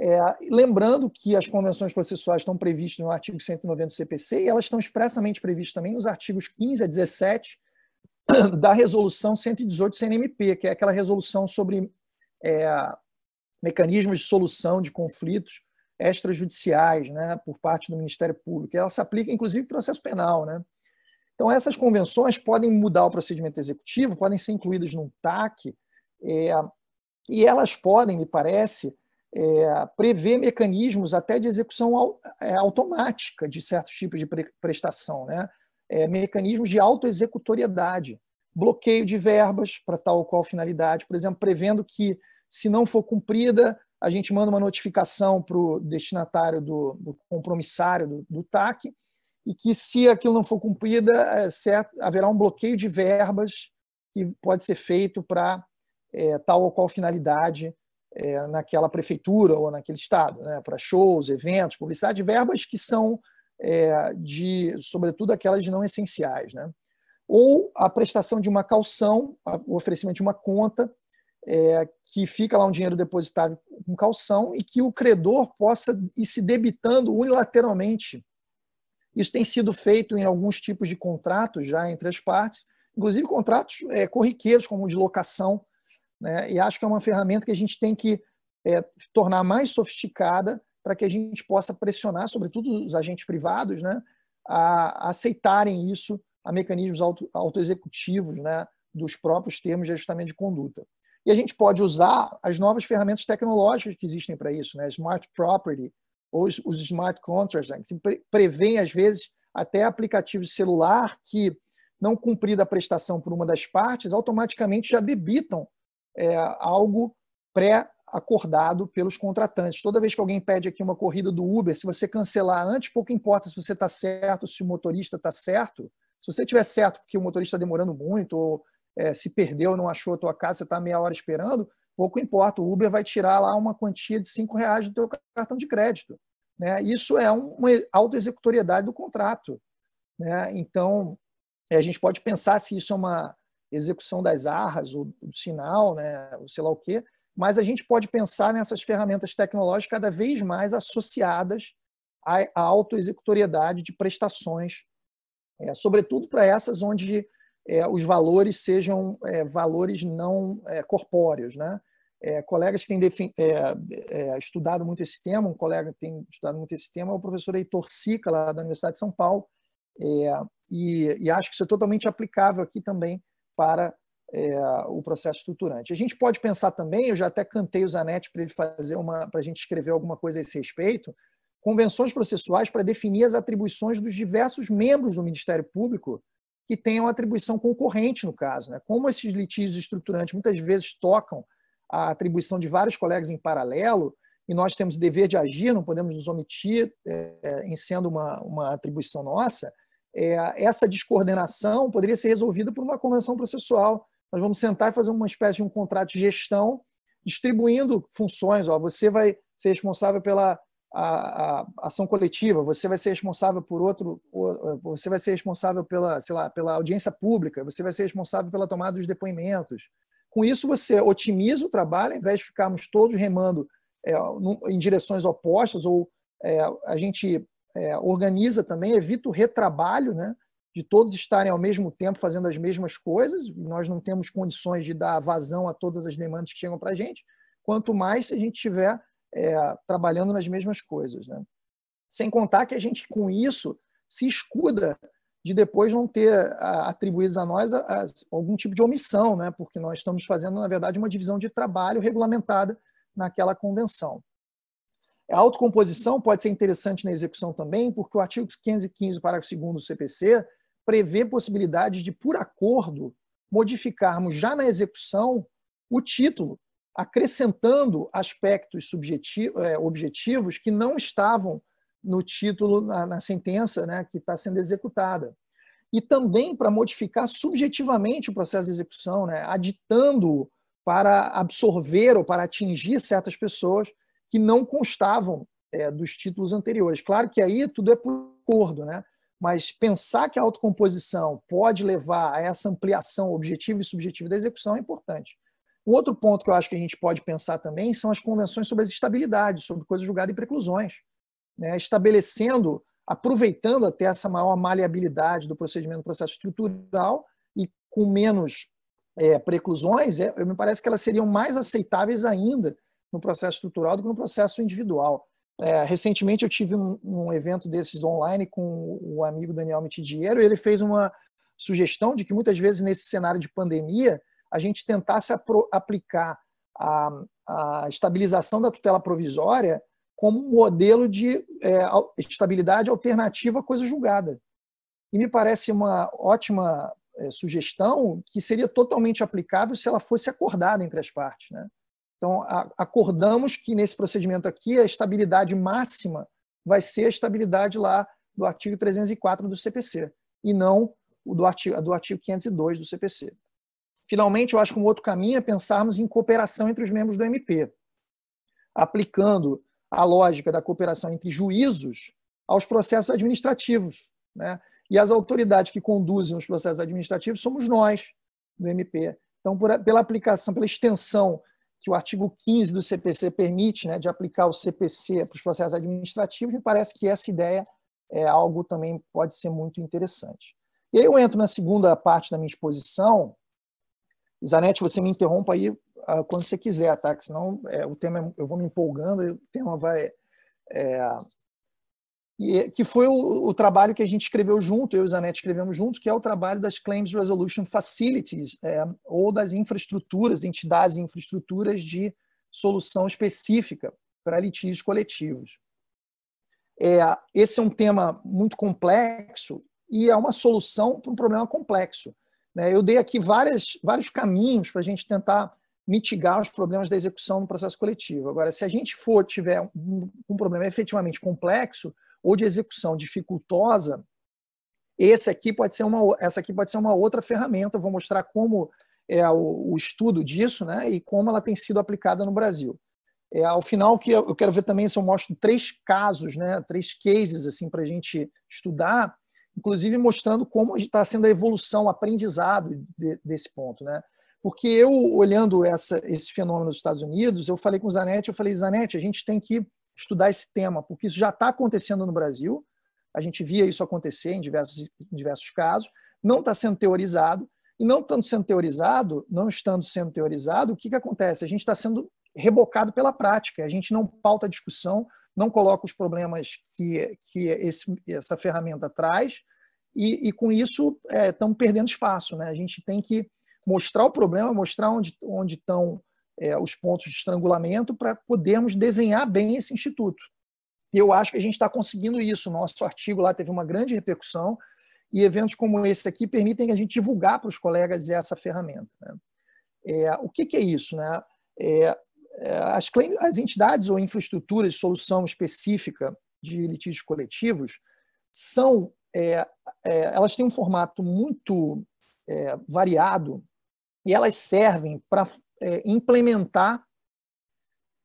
É, lembrando que as convenções processuais estão previstas no artigo 190 do CPC e elas estão expressamente previstas também nos artigos 15 a 17 da resolução 118 CNMP, que é aquela resolução sobre é, mecanismos de solução de conflitos extrajudiciais, né, por parte do Ministério Público. Ela se aplica, inclusive, ao processo penal, né? Então, essas convenções podem mudar o procedimento executivo, podem ser incluídas num TAC, é, e elas podem, me parece, é, prever mecanismos até de execução é, automática de certos tipos de prestação. Né? é, mecanismos de autoexecutoriedade, bloqueio de verbas para tal ou qual finalidade, por exemplo, prevendo que, se não for cumprida, a gente manda uma notificação para o destinatário do, do compromissário do, do, TAC, e que, se aquilo não for cumprida, é, certo, haverá um bloqueio de verbas que pode ser feito para é, tal ou qual finalidade é, naquela prefeitura ou naquele estado, né, para shows, eventos, publicidade, verbas que são é, de, sobretudo aquelas não essenciais, né? ou a prestação de uma calção, o oferecimento de uma conta, é, que fica lá um dinheiro depositado com calção e que o credor possa ir se debitando unilateralmente. Isso tem sido feito em alguns tipos de contratos já entre as partes, inclusive contratos é, corriqueiros, como o de locação, né? e acho que é uma ferramenta que a gente tem que é, tornar mais sofisticada para que a gente possa pressionar, sobretudo os agentes privados, né, a aceitarem isso a mecanismos autoexecutivos auto né, dos próprios termos de ajustamento de conduta. E a gente pode usar as novas ferramentas tecnológicas que existem para isso, né, smart property, ou os, os smart contracts, né, que prevêem, às vezes, até aplicativos celular que, não cumprida a prestação por uma das partes, automaticamente já debitam é, algo pré acordado pelos contratantes. Toda vez que alguém pede aqui uma corrida do Uber, se você cancelar antes, pouco importa se você está certo, se o motorista está certo. Se você tiver certo porque o motorista está demorando muito, ou é, se perdeu, não achou a tua casa, você está meia hora esperando, pouco importa. O Uber vai tirar lá uma quantia de cinco reais do teu cartão de crédito. Né? Isso é uma autoexecutoriedade do contrato. Né? Então, é, a gente pode pensar se isso é uma execução das arras ou do sinal, né? ou sei lá o quê, mas a gente pode pensar nessas ferramentas tecnológicas cada vez mais associadas à autoexecutoriedade de prestações, é, sobretudo para essas onde é, os valores sejam é, valores não é, corpóreos. Né? É, colegas que têm é, estudado muito esse tema, um colega que tem estudado muito esse tema é o professor Heitor Sica, lá da Universidade de São Paulo, e, e acho que isso é totalmente aplicável aqui também para é, o processo estruturante. A gente pode pensar também, eu já até cantei o Zanetti para ele fazer uma, para a gente escrever alguma coisa a esse respeito, convenções processuais para definir as atribuições dos diversos membros do Ministério Público que tenham atribuição concorrente no caso, né? Como esses litígios estruturantes muitas vezes tocam a atribuição de vários colegas em paralelo e nós temos o dever de agir, não podemos nos omitir é, em sendo uma, uma atribuição nossa. É, essa descoordenação poderia ser resolvida por uma convenção processual nós vamos sentar e fazer uma espécie de um contrato de gestão, distribuindo funções. Ó, você vai ser responsável pela a, a ação coletiva, você vai ser responsável por outro, você vai ser responsável pela, sei lá, pela audiência pública, você vai ser responsável pela tomada dos depoimentos. Com isso, você otimiza o trabalho, ao invés de ficarmos todos remando é, em direções opostas, ou é, a gente é, organiza também, evita o retrabalho, né? de todos estarem ao mesmo tempo fazendo as mesmas coisas, e nós não temos condições de dar vazão a todas as demandas que chegam para a gente, quanto mais se a gente estiver é, trabalhando nas mesmas coisas. Né? Sem contar que a gente, com isso, se escuda de depois não ter atribuídos a nós algum tipo de omissão, né? porque nós estamos fazendo, na verdade, uma divisão de trabalho regulamentada naquela convenção. A autocomposição pode ser interessante na execução também, porque o artigo 515, parágrafo 2 do CPC, prevê possibilidade de, por acordo, modificarmos já na execução o título, acrescentando aspectos é, objetivos que não estavam no título, na, na sentença né, que está sendo executada. E também para modificar subjetivamente o processo de execução, né, aditando para absorver ou para atingir certas pessoas que não constavam é, dos títulos anteriores. Claro que aí tudo é por acordo, né? Mas pensar que a autocomposição pode levar a essa ampliação objetiva e subjetiva da execução é importante. O outro ponto que eu acho que a gente pode pensar também são as convenções sobre as estabilidades, sobre coisa julgada e preclusões, né? estabelecendo, aproveitando até essa maior maleabilidade do procedimento do processo estrutural e com menos é, preclusões, é, me parece que elas seriam mais aceitáveis ainda no processo estrutural do que no processo individual. É, recentemente eu tive um, um, evento desses online com o amigo Daniel Mitidiero e ele fez uma sugestão de que muitas vezes nesse cenário de pandemia a gente tentasse apro, aplicar a, a, estabilização da tutela provisória como um modelo de é, estabilidade alternativa à coisa julgada. E me parece uma ótima é, sugestão que seria totalmente aplicável se ela fosse acordada entre as partes. Né? Então, a, acordamos que nesse procedimento aqui a estabilidade máxima vai ser a estabilidade lá do artigo 304 do CPC e não o do artigo, do artigo 502 do CPC. Finalmente, eu acho que um outro caminho é pensarmos em cooperação entre os membros do MP, aplicando a lógica da cooperação entre juízos aos processos administrativos. Né? E as autoridades que conduzem os processos administrativos somos nós, do MP. Então, por, pela aplicação, pela extensão que o artigo 15 do CPC permite, né, de aplicar o CPC para os processos administrativos, me parece que essa ideia é algo também pode ser muito interessante. E aí eu entro na segunda parte da minha exposição. Zanetti, você me interrompa aí ah, quando você quiser, tá? Que senão é, o tema eu vou me empolgando e o tema vai é, que foi o, o, trabalho que a gente escreveu junto, eu e Zanetti escrevemos juntos, que é o trabalho das Claims Resolution Facilities, é, ou das infraestruturas, entidades e infraestruturas de solução específica para litígios coletivos. É, esse é um tema muito complexo e é uma solução para um problema complexo. Né? Eu dei aqui várias, vários caminhos para a gente tentar mitigar os problemas da execução no processo coletivo. Agora, se a gente for tiver um, um problema efetivamente complexo, ou de execução dificultosa, esse aqui pode ser uma, essa aqui pode ser uma outra ferramenta. Eu vou mostrar como é o, o estudo disso né, e como ela tem sido aplicada no Brasil. É, ao final, que eu quero ver também se eu mostro três casos, né, três cases assim, para a gente estudar, inclusive mostrando como está sendo a evolução, o aprendizado de, desse ponto. Né? Porque eu, olhando essa, esse fenômeno nos Estados Unidos, eu falei com o Zanetti, eu falei, Zanetti, a gente tem que estudar esse tema, porque isso já está acontecendo no Brasil. A gente via isso acontecer em diversos, em diversos casos. Não está sendo teorizado. E não estando sendo teorizado, não estando sendo teorizado, o que, que acontece? A gente está sendo rebocado pela prática. A gente não pauta a discussão, não coloca os problemas que, que esse, essa ferramenta traz. E, e com isso, estamos é, perdendo espaço. Né? A gente tem que mostrar o problema, mostrar onde, onde estão é, os pontos de estrangulamento para podermos desenhar bem esse instituto. E eu acho que a gente está conseguindo isso. Nosso artigo lá teve uma grande repercussão e eventos como esse aqui permitem a gente divulgar para os colegas essa ferramenta. Né? É, o que, que, é isso? Né? É, é as, claim, as entidades ou infraestruturas de solução específica de litígios coletivos são é, é elas têm um formato muito é, variado e elas servem para é, implementar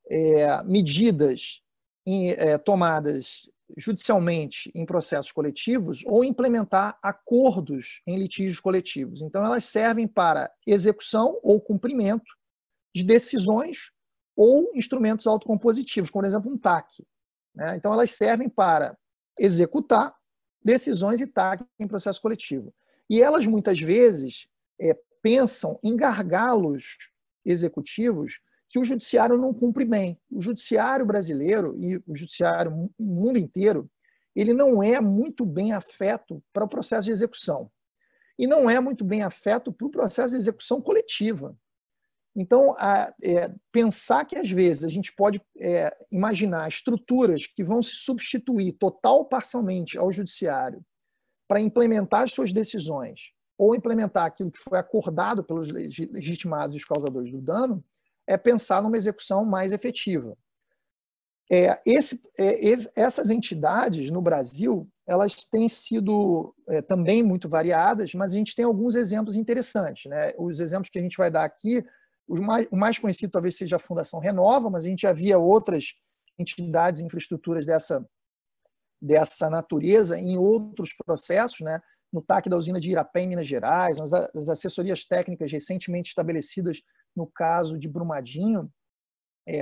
é, medidas em, é, tomadas judicialmente em processos coletivos ou implementar acordos em litígios coletivos. Então, elas servem para execução ou cumprimento de decisões ou instrumentos autocompositivos, como, por exemplo, um TAC. Né? Então, elas servem para executar decisões e TAC em processo coletivo. E elas, muitas vezes, é, pensam em gargalos executivos que o judiciário não cumpre bem. O judiciário brasileiro e o judiciário no mundo inteiro, ele não é muito bem afeto para o processo de execução. E não é muito bem afeto para o processo de execução coletiva. Então, a, é, pensar que às vezes a gente pode é, imaginar estruturas que vão se substituir total ou parcialmente ao judiciário para implementar as suas decisões ou implementar aquilo que foi acordado pelos legitimados e os causadores do dano, é pensar numa execução mais efetiva. É, esse, é, essas entidades no Brasil, elas têm sido é, também muito variadas, mas a gente tem alguns exemplos interessantes. Né? Os exemplos que a gente vai dar aqui, mais, o mais conhecido talvez seja a Fundação Renova, mas a gente já via outras entidades e infraestruturas dessa, dessa natureza em outros processos. Né? no TAC da usina de Irapé, em Minas Gerais, nas, nas assessorias técnicas recentemente estabelecidas no caso de Brumadinho, é,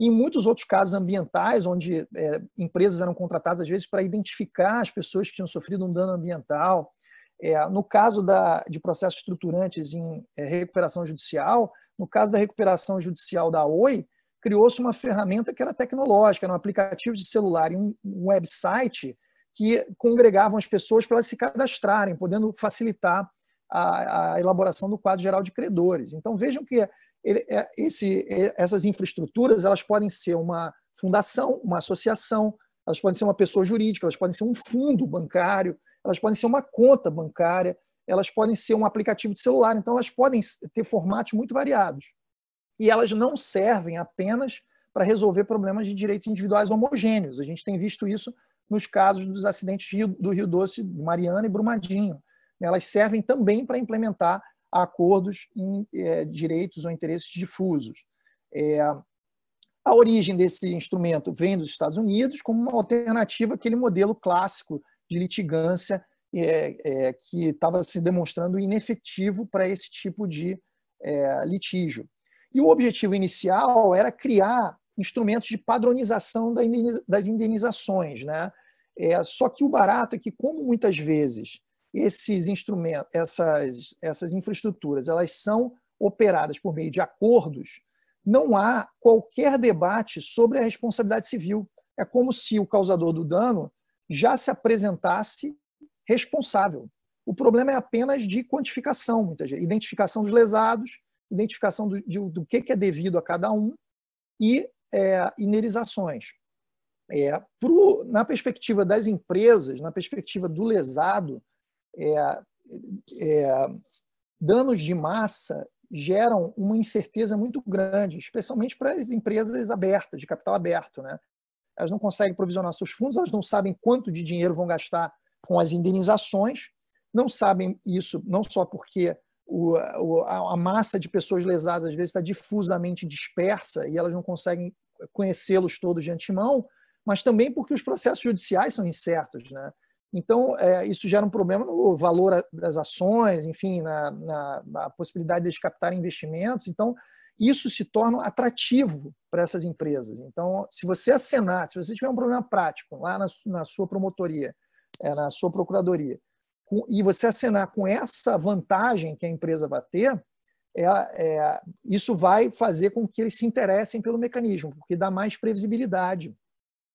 e em muitos outros casos ambientais, onde é, empresas eram contratadas, às vezes, para identificar as pessoas que tinham sofrido um dano ambiental. É, no caso da, de processos estruturantes em é, recuperação judicial, no caso da recuperação judicial da OI, criou-se uma ferramenta que era tecnológica, era um aplicativo de celular e um website que congregavam as pessoas para elas se cadastrarem, podendo facilitar a, a, elaboração do quadro geral de credores. Então vejam que ele, é, esse, é, essas infraestruturas elas podem ser uma fundação, uma associação, elas podem ser uma pessoa jurídica, elas podem ser um fundo bancário, elas podem ser uma conta bancária, elas podem ser um aplicativo de celular. Então elas podem ter formatos muito variados e elas não servem apenas para resolver problemas de direitos individuais homogêneos. A gente tem visto isso nos casos dos acidentes do Rio Doce, Mariana e Brumadinho. Elas servem também para implementar acordos em é, direitos ou interesses difusos. É, a origem desse instrumento vem dos Estados Unidos como uma alternativa àquele modelo clássico de litigância é, é que estava se demonstrando inefetivo para esse tipo de é, litígio. E o objetivo inicial era criar instrumentos de padronização das indenizações, né? É, só que o barato é que, como muitas vezes esses instrumentos, essas, essas infraestruturas, elas são operadas por meio de acordos, não há qualquer debate sobre a responsabilidade civil. É como se o causador do dano já se apresentasse responsável. O problema é apenas de quantificação, muitas vezes, identificação dos lesados, identificação do, de, do que, é devido a cada um e é, inerizações. É, pro, na perspectiva das empresas, na perspectiva do lesado, é, é, danos de massa geram uma incerteza muito grande, especialmente para as empresas abertas, de capital aberto. Né? Elas não conseguem provisionar seus fundos, elas não sabem quanto de dinheiro vão gastar com as indenizações, não sabem isso não só porque o, a massa de pessoas lesadas às vezes está difusamente dispersa e elas não conseguem conhecê-los todos de antemão, mas também porque os processos judiciais são incertos. Né? Então, é, isso gera um problema no valor das ações, enfim, na, na, na possibilidade de captarem investimentos. Então, isso se torna atrativo para essas empresas. Então, se você acenar, se você tiver um problema prático lá na, na sua promotoria, é, na sua procuradoria, com, e você acenar com essa vantagem que a empresa vai ter, é, é, isso vai fazer com que eles se interessem pelo mecanismo, porque dá mais previsibilidade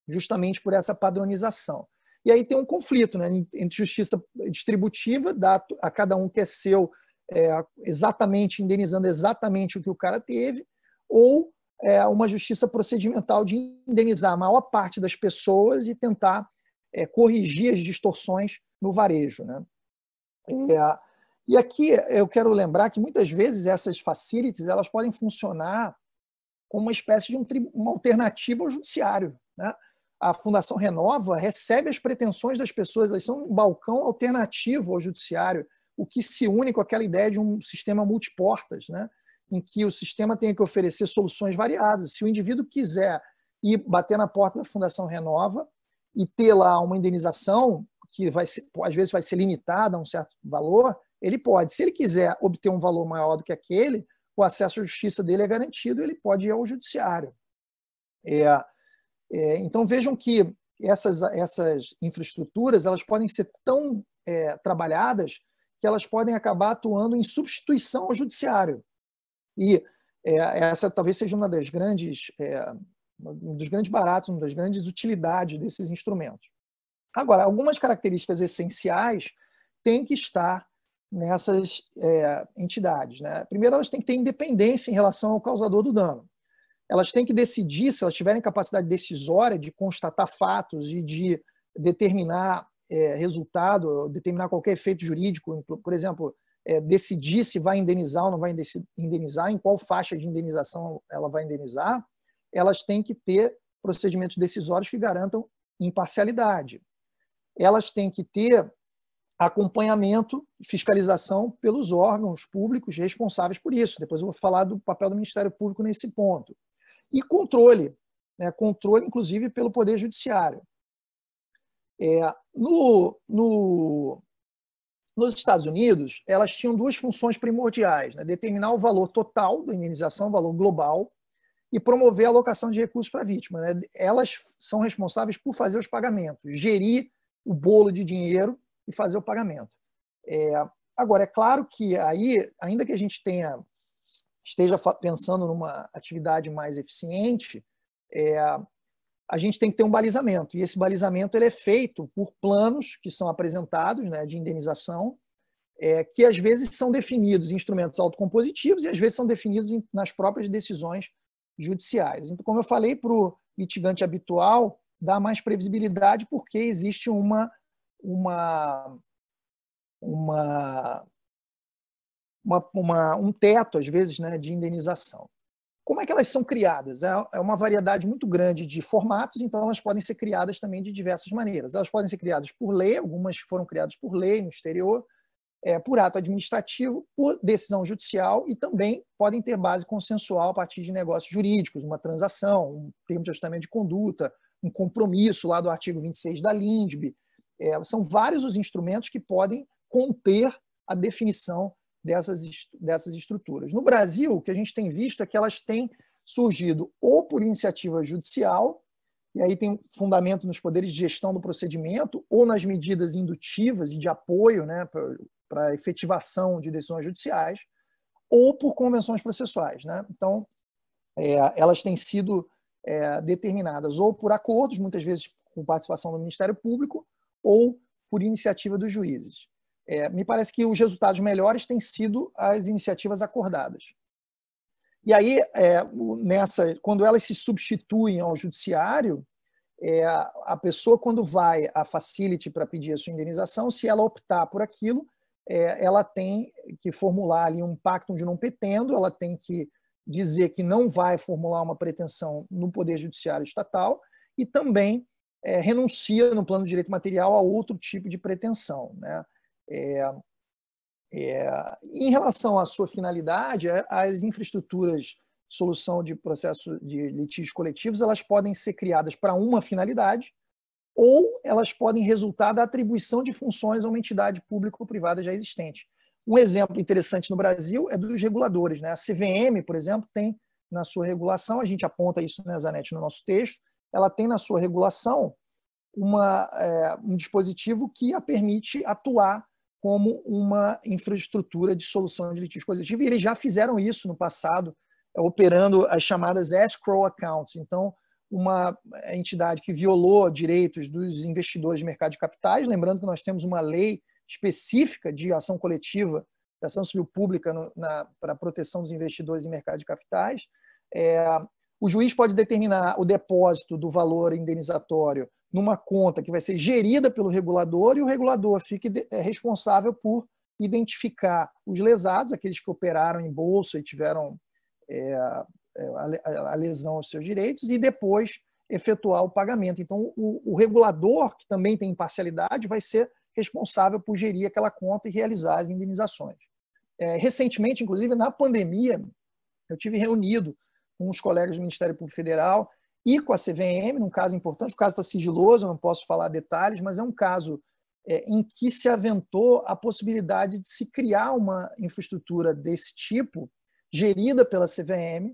justamente por essa padronização. E aí tem um conflito né, entre justiça distributiva, dá a cada um que é seu é, exatamente, indenizando exatamente o que o cara teve, ou é, uma justiça procedimental de indenizar a maior parte das pessoas e tentar é, corrigir as distorções no varejo. Né? É, e aqui eu quero lembrar que muitas vezes essas facilities elas podem funcionar como uma espécie de um, uma alternativa ao judiciário. Né? a Fundação Renova recebe as pretensões das pessoas, elas são um balcão alternativo ao judiciário, o que se une com aquela ideia de um sistema multiportas, né? em que o sistema tenha que oferecer soluções variadas. Se o indivíduo quiser ir bater na porta da Fundação Renova e ter lá uma indenização, que vai ser, às vezes vai ser limitada a um certo valor, ele pode. Se ele quiser obter um valor maior do que aquele, o acesso à justiça dele é garantido, ele pode ir ao judiciário. É, é, então vejam que essas, essas infraestruturas elas podem ser tão é, trabalhadas que elas podem acabar atuando em substituição ao judiciário. E é, essa talvez seja uma das grandes, é, um dos grandes baratos, uma das grandes utilidades desses instrumentos. Agora, algumas características essenciais têm que estar nessas é, entidades. Né? Primeiro, elas têm que ter independência em relação ao causador do dano elas têm que decidir, se elas tiverem capacidade decisória de constatar fatos e de determinar é, resultado, determinar qualquer efeito jurídico, por exemplo, é, decidir se vai indenizar ou não vai indenizar, em qual faixa de indenização ela vai indenizar, elas têm que ter procedimentos decisórios que garantam imparcialidade. Elas têm que ter acompanhamento e fiscalização pelos órgãos públicos responsáveis por isso. Depois eu vou falar do papel do Ministério Público nesse ponto e controle, né, controle inclusive pelo Poder Judiciário. É, no, no, nos Estados Unidos, elas tinham duas funções primordiais: né, determinar o valor total da indenização, o valor global, e promover a alocação de recursos para a vítima. Né? Elas são responsáveis por fazer os pagamentos, gerir o bolo de dinheiro e fazer o pagamento. É, agora, é claro que aí, ainda que a gente tenha esteja pensando numa atividade mais eficiente, é, a gente tem que ter um balizamento. E esse balizamento ele é feito por planos que são apresentados né, de indenização, é, que às vezes são definidos em instrumentos autocompositivos e às vezes são definidos em, nas próprias decisões judiciais. Então, como eu falei, para o litigante habitual, dá mais previsibilidade porque existe uma, uma, uma uma, uma, um teto, às vezes, né, de indenização. Como é que elas são criadas? É, é uma variedade muito grande de formatos, então elas podem ser criadas também de diversas maneiras. Elas podem ser criadas por lei, algumas foram criadas por lei no exterior, é, por ato administrativo, por decisão judicial e também podem ter base consensual a partir de negócios jurídicos, uma transação, um termo de ajustamento de conduta, um compromisso lá do artigo 26 da LINDB. É, são vários os instrumentos que podem conter a definição dessas, dessas estruturas. No Brasil, o que a gente tem visto é que elas têm surgido ou por iniciativa judicial, e aí tem fundamento nos poderes de gestão do procedimento, ou nas medidas indutivas e de apoio né, para efetivação de decisões judiciais, ou por convenções processuais. Né? Então, é, elas têm sido é, determinadas ou por acordos, muitas vezes com participação do Ministério Público, ou por iniciativa dos juízes. É, me parece que os resultados melhores têm sido as iniciativas acordadas. E aí, é, nessa, quando elas se substituem ao judiciário, é, a pessoa, quando vai à facility para pedir a sua indenização, se ela optar por aquilo, é, ela tem que formular ali um pacto de não petendo, ela tem que dizer que não vai formular uma pretensão no Poder Judiciário Estatal e também é, renuncia, no plano de direito material, a outro tipo de pretensão. Né? É, é, em relação à sua finalidade, é, as infraestruturas solução de processo de litígios coletivos, elas podem ser criadas para uma finalidade ou elas podem resultar da atribuição de funções a uma entidade pública ou privada já existente. Um exemplo interessante no Brasil é dos reguladores. Né? A CVM, por exemplo, tem na sua regulação, a gente aponta isso, né, Zanetti, no nosso texto, ela tem na sua regulação uma, é, um dispositivo que a permite atuar como uma infraestrutura de solução de litígio coletivo. E eles já fizeram isso no passado, é, operando as chamadas escrow accounts. Então, uma é, entidade que violou direitos dos investidores de mercado de capitais, lembrando que nós temos uma lei específica de ação coletiva, de ação civil pública para proteção dos investidores em mercado de capitais. É, o juiz pode determinar o depósito do valor indenizatório numa conta que vai ser gerida pelo regulador e o regulador fica é, responsável por identificar os lesados, aqueles que operaram em bolsa e tiveram é, é a lesão aos seus direitos, e depois efetuar o pagamento. Então, o, o regulador, que também tem imparcialidade, vai ser responsável por gerir aquela conta e realizar as indenizações. É, recentemente, inclusive, na pandemia, eu tive reunido com os colegas do Ministério Público Federal e com a CVM, num caso importante, o caso está sigiloso, eu não posso falar detalhes, mas é um caso é, em que se aventou a possibilidade de se criar uma infraestrutura desse tipo, gerida pela CVM,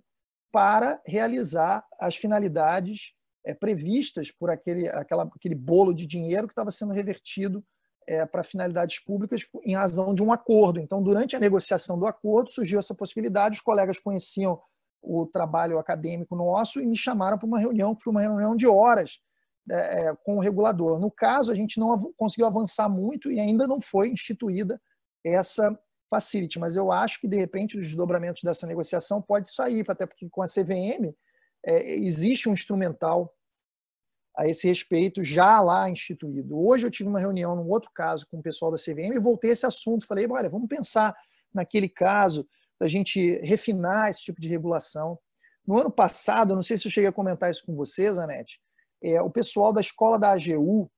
para realizar as finalidades é, previstas por aquele, aquela, aquele bolo de dinheiro que estava sendo revertido é, para finalidades públicas em razão de um acordo. Então, durante a negociação do acordo, surgiu essa possibilidade, os colegas conheciam o trabalho acadêmico nosso e me chamaram para uma reunião, que foi uma reunião de horas né, é, com o regulador. No caso, a gente não conseguiu avançar muito e ainda não foi instituída essa facility, mas eu acho que, de repente, os desdobramentos dessa negociação pode sair, até porque com a CVM é, existe um instrumental a esse respeito já lá instituído. Hoje eu tive uma reunião num outro caso com o pessoal da CVM e voltei esse assunto, falei, olha, vamos pensar naquele caso da gente refinar esse tipo de regulação. No ano passado, não sei se eu cheguei a comentar isso com vocês, Anete, é, o pessoal da escola da AGU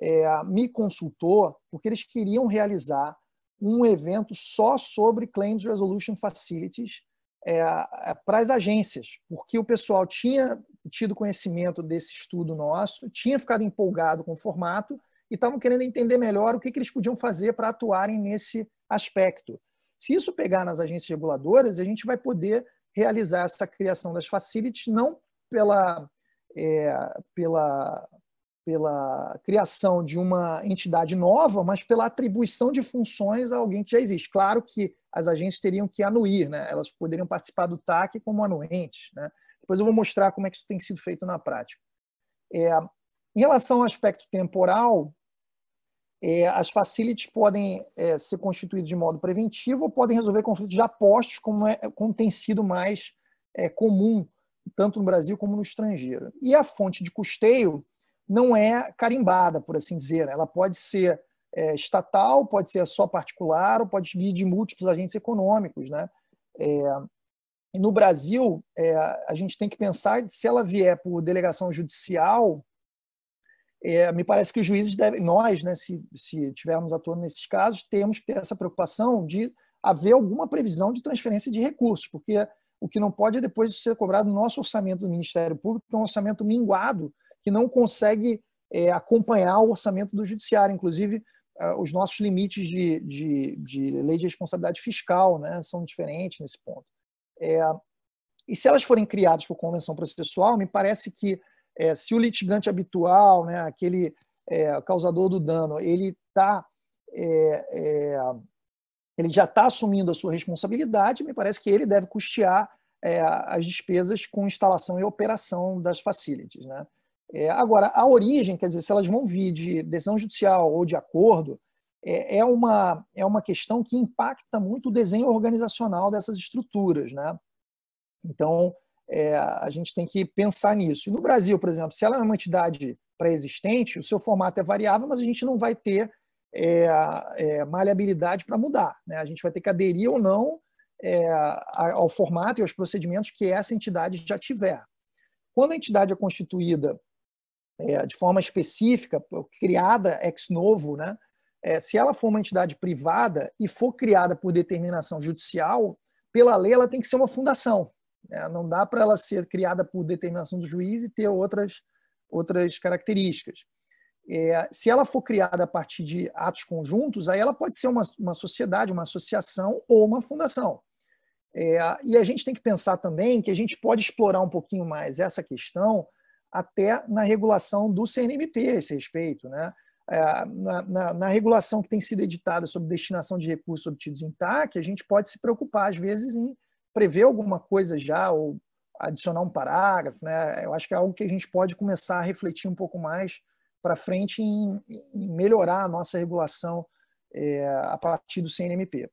é, me consultou porque eles queriam realizar um evento só sobre Claims Resolution Facilities é, é, para as agências, porque o pessoal tinha tido conhecimento desse estudo nosso, tinha ficado empolgado com o formato e estavam querendo entender melhor o que, que eles podiam fazer para atuarem nesse aspecto. Se isso pegar nas agências reguladoras, a gente vai poder realizar essa criação das facilities não pela, é, pela, pela criação de uma entidade nova, mas pela atribuição de funções a alguém que já existe. Claro que as agências teriam que anuir, né? elas poderiam participar do TAC como anuentes. Né? Depois eu vou mostrar como é que isso tem sido feito na prática. É, em relação ao aspecto temporal, é, as facilities podem é, ser constituídas de modo preventivo ou podem resolver conflitos já postos, como, é, como tem sido mais é, comum, tanto no Brasil como no estrangeiro. E a fonte de custeio não é carimbada, por assim dizer. Né? Ela pode ser é, estatal, pode ser só particular, ou pode vir de múltiplos agentes econômicos. Né? É, no Brasil, é, a gente tem que pensar se ela vier por delegação judicial, é, me parece que os juízes devem, nós, né, se, se tivermos atuando nesses casos, temos que ter essa preocupação de haver alguma previsão de transferência de recursos, porque o que não pode é depois ser cobrado no nosso orçamento do Ministério Público, que é um orçamento minguado, que não consegue é, acompanhar o orçamento do Judiciário. Inclusive, ah, os nossos limites de, de, de lei de responsabilidade fiscal né, são diferentes nesse ponto. É, e se elas forem criadas por convenção processual, me parece que é, se o litigante habitual, né, aquele é, causador do dano, ele tá, é, é ele já está assumindo a sua responsabilidade, me parece que ele deve custear é, as despesas com instalação e operação das facilities. Né? É, agora, a origem, quer dizer, se elas vão vir de decisão judicial ou de acordo, é, uma, é uma questão que impacta muito o desenho organizacional dessas estruturas. Né? Então, é, a gente tem que pensar nisso. E no Brasil, por exemplo, se ela é uma entidade pré-existente, o seu formato é variável, mas a gente não vai ter é, é, maleabilidade para mudar. Né? A gente vai ter que aderir ou não é, ao formato e aos procedimentos que essa entidade já tiver. Quando a entidade é constituída é, de forma específica, criada ex novo, né? É, se ela for uma entidade privada e for criada por determinação judicial, pela lei ela tem que ser uma fundação. Né? Não dá para ela ser criada por determinação do juiz e ter outras, outras características. É, se ela for criada a partir de atos conjuntos, aí ela pode ser uma, uma sociedade, uma associação ou uma fundação. É, e a gente tem que pensar também que a gente pode explorar um pouquinho mais essa questão até na regulação do CNMP a esse respeito. Né? É, na, na, na, regulação que tem sido editada sobre destinação de recursos obtidos em TAC, a gente pode se preocupar, às vezes, em prever alguma coisa já ou adicionar um parágrafo, né? Eu acho que é algo que a gente pode começar a refletir um pouco mais para frente em, em, melhorar a nossa regulação é, a partir do CNMP.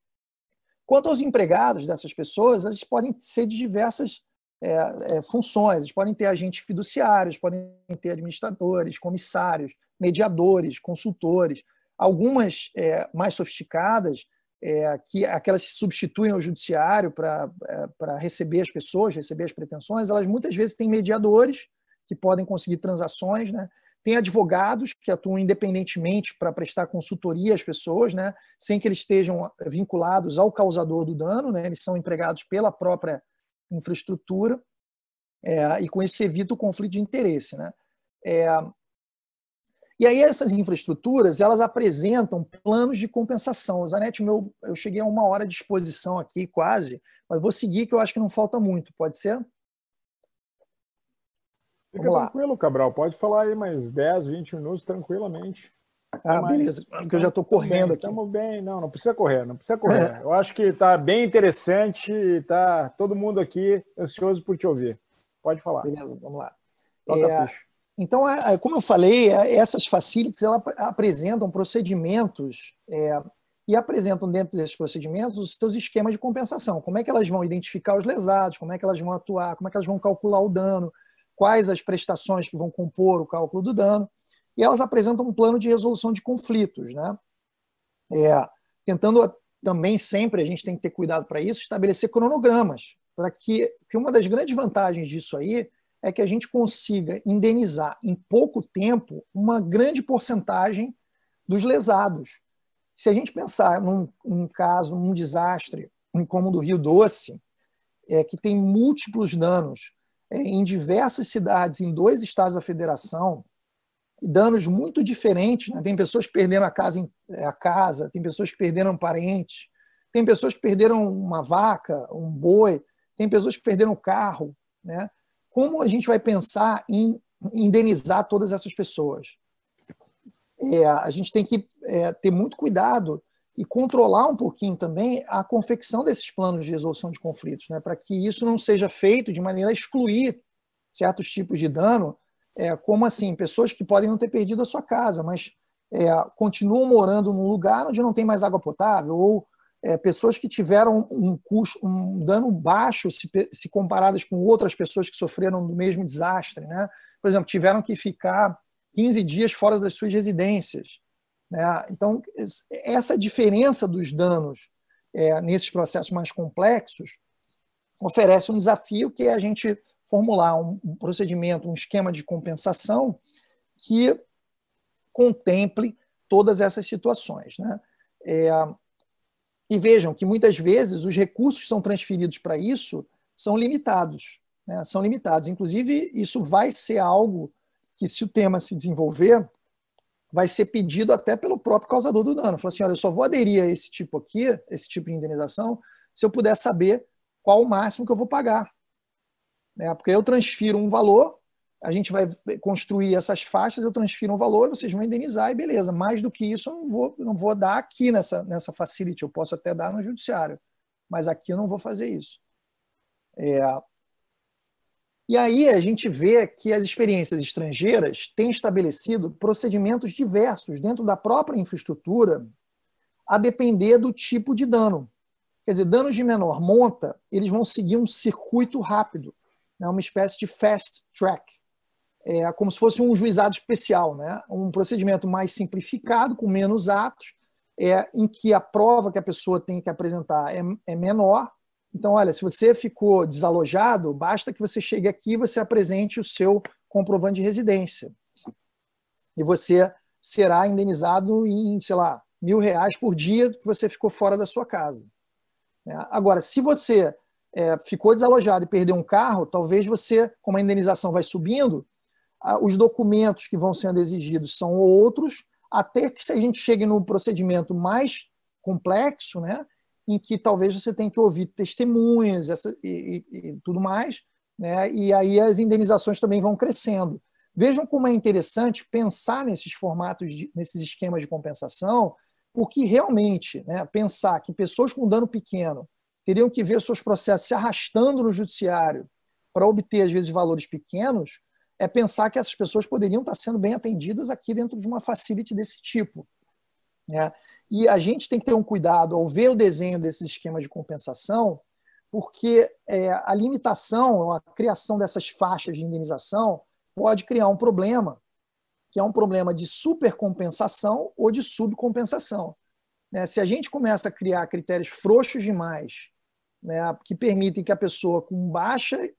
Quanto aos empregados dessas pessoas, eles podem ser de diversas é, é, funções, eles podem ter agentes fiduciários, podem ter administradores, comissários, mediadores, consultores. Algumas mais sofisticadas é, que aquelas que substituem o judiciário para é, receber as pessoas, receber as pretensões, elas muitas vezes têm mediadores que podem conseguir transações, né? Tem advogados que atuam independentemente para prestar consultoria às pessoas, né? Sem que eles estejam vinculados ao causador do dano, né? Eles são empregados pela própria infraestrutura. É, e com isso se evita o conflito de interesse. Né? É, e aí essas infraestruturas, elas apresentam planos de compensação. Zanetti, meu, eu cheguei a uma hora de exposição aqui, quase, mas vou seguir que eu acho que não falta muito, pode ser? Fica Vamos tranquilo, lá. Cabral, pode falar aí mais 10, 20 minutos tranquilamente. Ah, beleza, porque eu já estou correndo bem, aqui. Estamos bem, não, não precisa correr, não precisa correr. eu acho que está bem interessante e está todo mundo aqui ansioso por te ouvir. Pode falar. Beleza, vamos lá. Toca é, a ficha. Então, é, é, como eu falei, é, essas facilities elas apresentam procedimentos é, e apresentam dentro desses procedimentos os seus esquemas de compensação. Como é que elas vão identificar os lesados, como é que elas vão atuar, como é que elas vão calcular o dano, quais as prestações que vão compor o cálculo do dano. E elas apresentam um plano de resolução de conflitos, né? É, tentando também sempre, a gente tem que ter cuidado para isso, estabelecer cronogramas, para que, que uma das grandes vantagens disso aí é que a gente consiga indenizar em pouco tempo uma grande porcentagem dos lesados. Se a gente pensar num, num caso, num desastre como o do Rio Doce, é, que tem múltiplos danos é, em diversas cidades, em dois estados da federação, danos muito diferentes. Né? Tem pessoas que perderam a casa, é, a casa, tem pessoas que perderam parentes, tem pessoas que perderam uma vaca, um boi, tem pessoas que perderam o carro. Né? como a gente vai pensar em indenizar todas essas pessoas? É, a gente tem que é, ter muito cuidado e controlar um pouquinho também a confecção desses planos de resolução de conflitos, né? para que isso não seja feito de maneira a excluir certos tipos de dano, é, como assim, pessoas que podem não ter perdido a sua casa, mas é, continuam morando num lugar onde não tem mais água potável, ou é, pessoas que tiveram um custo, um dano baixo se, se, comparadas com outras pessoas que sofreram do mesmo desastre, né? Por exemplo, tiveram que ficar 15 dias fora das suas residências, né? Então essa diferença dos danos é, nesses processos mais complexos oferece um desafio que é a gente formular um procedimento, um esquema de compensação que contemple todas essas situações, né? É, e vejam que muitas vezes os recursos que são transferidos para isso são limitados. Né? São limitados. Inclusive, isso vai ser algo que, se o tema se desenvolver, vai ser pedido até pelo próprio causador do dano. Fala assim: olha, eu só vou aderir a esse tipo aqui, esse tipo de indenização, se eu puder saber qual o máximo que eu vou pagar. Né? Porque eu transfiro um valor a gente vai construir essas faixas, eu transfiro um valor, vocês vão indenizar e beleza. Mais do que isso, eu não vou, não vou dar aqui nessa, nessa facility, eu posso até dar no judiciário, mas aqui eu não vou fazer isso. É... E aí a gente vê que as experiências estrangeiras têm estabelecido procedimentos diversos dentro da própria infraestrutura, a depender do tipo de dano. Quer dizer, danos de menor monta, eles vão seguir um circuito rápido, né? uma espécie de fast track é, como se fosse um juizado especial, né? um procedimento mais simplificado, com menos atos, é, em que a prova que a pessoa tem que apresentar é, é menor. Então, olha, se você ficou desalojado, basta que você chegue aqui e você apresente o seu comprovante de residência. E você será indenizado em, sei lá, mil reais por dia que você ficou fora da sua casa. Né? Agora, se você é, ficou desalojado e perdeu um carro, talvez você, como a indenização vai subindo, os documentos que vão sendo exigidos são outros, até que a gente chegue no procedimento mais complexo, né, em que talvez você tenha que ouvir testemunhas essa, e, e, e, tudo mais, né, e aí as indenizações também vão crescendo. Vejam como é interessante pensar nesses formatos, de, nesses esquemas de compensação, porque realmente né, pensar que pessoas com dano pequeno teriam que ver seus processos se arrastando no judiciário para obter, às vezes, valores pequenos, é pensar que essas pessoas poderiam estar sendo bem atendidas aqui dentro de uma facility desse tipo. Né? E a gente tem que ter um cuidado ao ver o desenho desses esquemas de compensação, porque é, a limitação, a criação dessas faixas de indenização pode criar um problema, que é um problema de supercompensação ou de subcompensação. Né? Se a gente começa a criar critérios frouxos demais, né, que permitem que a pessoa com baixa é,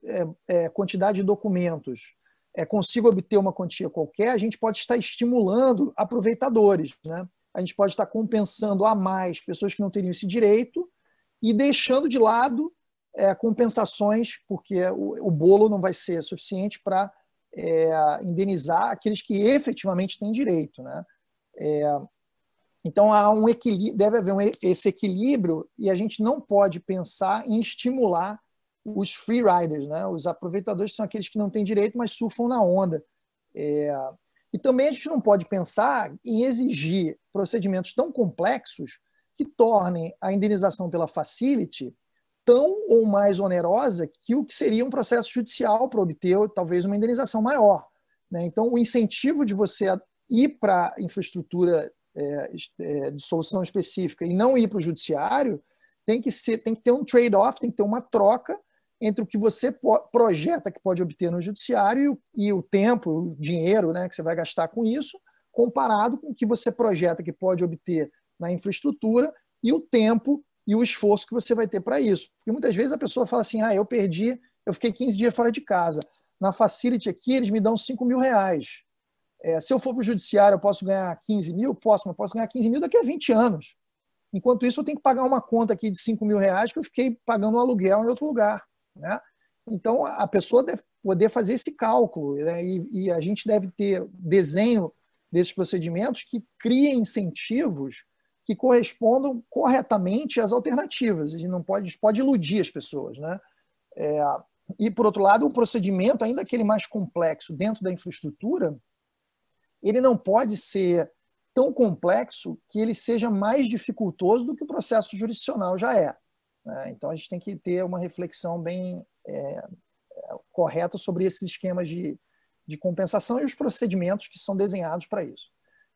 é, quantidade de documentos é, consiga obter uma quantia qualquer, a gente pode estar estimulando aproveitadores, né? A gente pode estar compensando a mais pessoas que não teriam esse direito e deixando de lado é, compensações, porque o, o, bolo não vai ser suficiente para é, indenizar aqueles que efetivamente têm direito, né? É, então há um equilíbrio, deve haver um, esse equilíbrio e a gente não pode pensar em estimular os freeriders, né? os aproveitadores são aqueles que não têm direito, mas surfam na onda. É... E também a gente não pode pensar em exigir procedimentos tão complexos que tornem a indenização pela facility tão ou mais onerosa que o que seria um processo judicial para obter talvez uma indenização maior. Né? Então, o incentivo de você ir para a infraestrutura é, é, de solução específica e não ir para o judiciário tem que, ser, tem que ter um trade-off, tem que ter uma troca entre o que você projeta que pode obter no judiciário e o, tempo, o dinheiro né, que você vai gastar com isso, comparado com o que você projeta que pode obter na infraestrutura e o tempo e o esforço que você vai ter para isso. Porque muitas vezes a pessoa fala assim: ah, eu perdi, eu fiquei 15 dias fora de casa. Na facility aqui, eles me dão 5 mil reais. É, se eu for para o judiciário, eu posso ganhar 15 mil? Posso, mas posso ganhar 15 mil daqui a 20 anos. Enquanto isso, eu tenho que pagar uma conta aqui de 5 mil reais que eu fiquei pagando um aluguel em outro lugar. Né? Então, a pessoa deve poder fazer esse cálculo né? e, e, a gente deve ter desenho desses procedimentos que criem incentivos que correspondam corretamente às alternativas. A gente não pode, gente pode iludir as pessoas. Né? É, e, por outro lado, o procedimento, ainda aquele mais complexo dentro da infraestrutura, ele não pode ser tão complexo que ele seja mais dificultoso do que o processo jurisdicional já é. Né? Então a gente tem que ter uma reflexão bem é, é, correta sobre esses esquemas de, de compensação e os procedimentos que são desenhados para isso.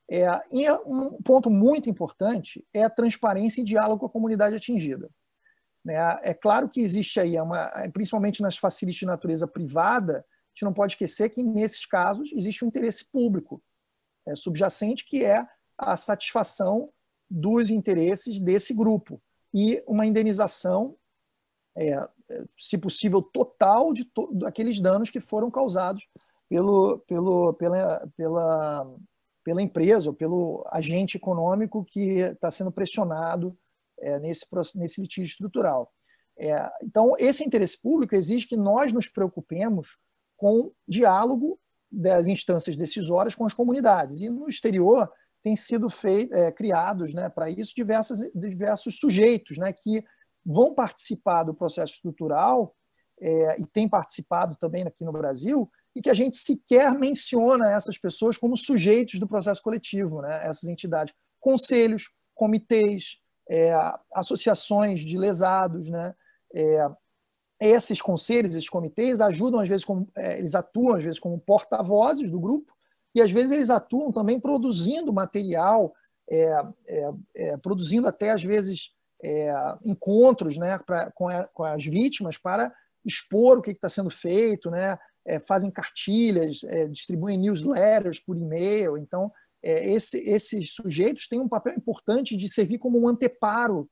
É, e é um ponto muito importante é a transparência e diálogo com a comunidade atingida. Né? É claro que existe aí, uma, principalmente nas facilities de natureza privada, a gente não pode esquecer que nesses casos existe um interesse público é, subjacente, que é a satisfação dos interesses desse grupo e uma indenização, é, é, se possível, total de to aqueles danos que foram causados pelo, pelo, pela, pela, pela empresa ou pelo agente econômico que está sendo pressionado é, nesse, nesse litígio estrutural. É, então, esse interesse público exige que nós nos preocupemos com diálogo das instâncias decisórias com as comunidades. E no exterior, têm sido é, criados né, para isso diversas, diversos sujeitos né, que vão participar do processo estrutural é, e têm participado também aqui no Brasil e que a gente sequer menciona essas pessoas como sujeitos do processo coletivo, né, essas entidades, conselhos, comitês, é, associações de lesados, né, esses conselhos, esses comitês ajudam às vezes como, eles atuam às vezes como porta-vozes do grupo e às vezes eles atuam também produzindo material, é, é, é produzindo até às vezes é, encontros né, pra, com, a, com, as vítimas para expor o que está sendo feito, né, é, fazem cartilhas, distribuem newsletters por e-mail. Então, esse, esses sujeitos têm um papel importante de servir como um anteparo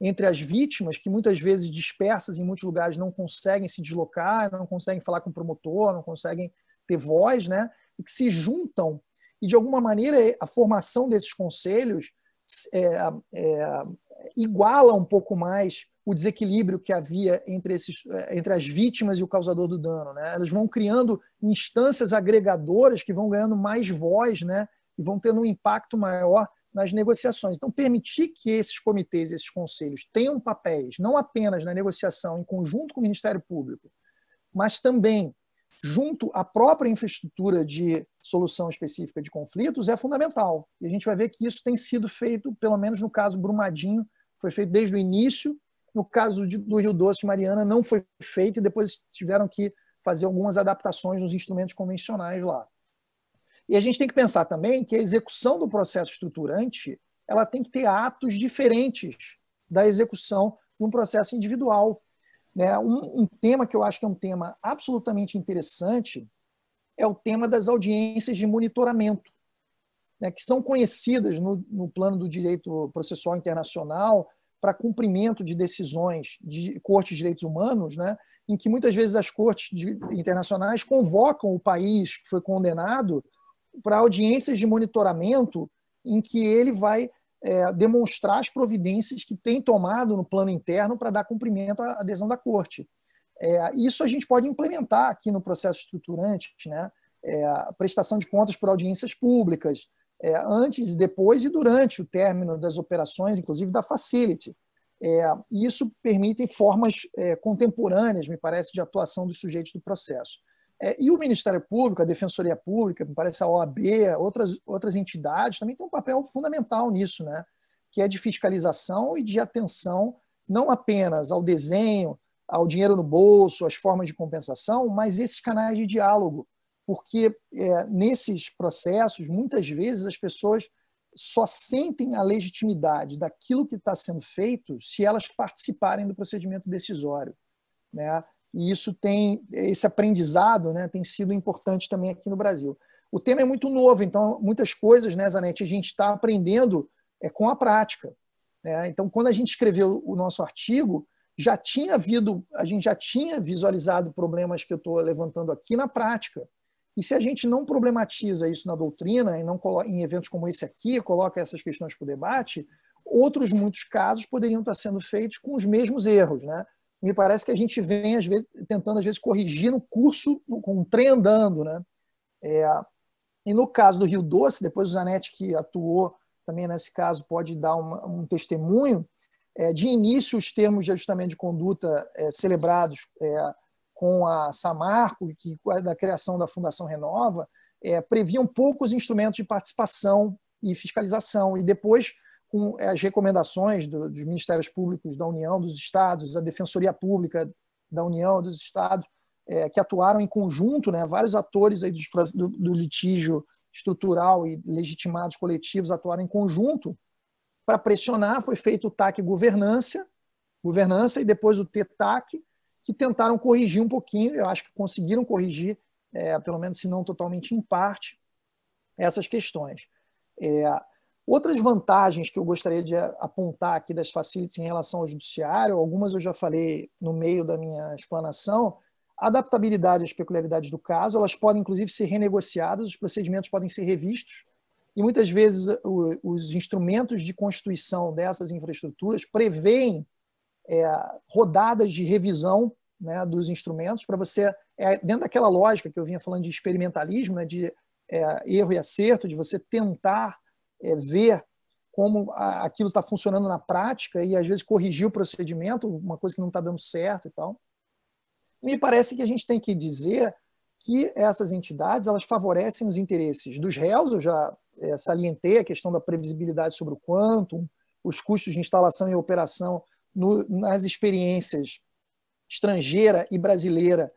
entre as vítimas, que muitas vezes dispersas em muitos lugares não conseguem se deslocar, não conseguem falar com o promotor, não conseguem ter voz, né? que se juntam. E, de alguma maneira, a formação desses conselhos é, é, iguala um pouco mais o desequilíbrio que havia entre, esses, é, entre as vítimas e o causador do dano. Né? Elas vão criando instâncias agregadoras que vão ganhando mais voz né? e vão tendo um impacto maior nas negociações. Então, permitir que esses comitês, esses conselhos tenham papéis, não apenas na negociação em conjunto com o Ministério Público, mas também junto à própria infraestrutura de solução específica de conflitos é fundamental. E a gente vai ver que isso tem sido feito, pelo menos no caso Brumadinho, foi feito desde o início. No caso de, do Rio Doce e Mariana, não foi feito e depois tiveram que fazer algumas adaptações nos instrumentos convencionais lá. E a gente tem que pensar também que a execução do processo estruturante ela tem que ter atos diferentes da execução de um processo individual. Né? Um, um tema que eu acho que é um tema absolutamente interessante é o tema das audiências de monitoramento, né, que são conhecidas no, no plano do direito processual internacional para cumprimento de decisões de cortes de direitos humanos, né, em que muitas vezes as cortes de, internacionais convocam o país que foi condenado para audiências de monitoramento em que ele vai é, demonstrar as providências que tem tomado no plano interno para dar cumprimento à adesão da corte. É, isso a gente pode implementar aqui no processo estruturante, né? É, prestação de contas por audiências públicas, é, antes, depois e durante o término das operações, inclusive da facility. É, isso permite formas é, contemporâneas, me parece, de atuação dos sujeitos do processo. É, e o Ministério Público, a Defensoria Pública, me parece a OAB, outras, outras entidades também têm um papel fundamental nisso, né? que é de fiscalização e de atenção não apenas ao desenho, ao dinheiro no bolso, às formas de compensação, mas esses canais de diálogo. Porque é, nesses processos, muitas vezes as pessoas só sentem a legitimidade daquilo que está sendo feito se elas participarem do procedimento decisório. Né? E isso tem esse aprendizado, né, tem sido importante também aqui no Brasil. O tema é muito novo, então muitas coisas, né, Zanetti, a gente está aprendendo é, com a prática. Né? Então, quando a gente escreveu o nosso artigo, já tinha havido, a gente já tinha visualizado problemas que eu estou levantando aqui na prática. E se a gente não problematiza isso na doutrina e não em eventos como esse aqui, coloca essas questões para o debate, outros muitos casos poderiam estar tá sendo feitos com os mesmos erros, né? me parece que a gente vem às vezes tentando às vezes corrigir no curso com um trem andando, né? É, e no caso do Rio Doce, depois o Zanetti que atuou também nesse caso pode dar uma, um testemunho. É, de início os termos de ajustamento de conduta é, celebrados é, com a Samarco, que da criação da Fundação Renova, é, previam poucos instrumentos de participação e fiscalização e depois com eh, as recomendações do, dos Ministérios Públicos da União, dos Estados, da Defensoria Pública da União, dos Estados, é, que atuaram em conjunto, né, vários atores aí do, do litígio estrutural e legitimados coletivos atuaram em conjunto para pressionar. Foi feito o TAC governança, governança e depois o TETAC, que tentaram corrigir um pouquinho, eu acho que conseguiram corrigir, é, pelo menos se não totalmente em parte, essas questões. É, Outras vantagens que eu gostaria de apontar aqui das facilities em relação ao judiciário, algumas eu já falei no meio da minha explanação, adaptabilidade às peculiaridades do caso, elas podem inclusive ser renegociadas, os procedimentos podem ser revistos, e muitas vezes os instrumentos de constituição dessas infraestruturas preveem é, rodadas de revisão né, dos instrumentos para você, é, dentro daquela lógica que eu vinha falando de experimentalismo, né, de é, erro e acerto, de você tentar é, ver como aquilo está funcionando na prática e às vezes corrigir o procedimento, uma coisa que não está dando certo e tal. Me parece que a gente tem que dizer que essas entidades elas favorecem os interesses dos réus, eu já é, salientei a questão da previsibilidade sobre o quanto os custos de instalação e operação no, nas experiências estrangeira e brasileira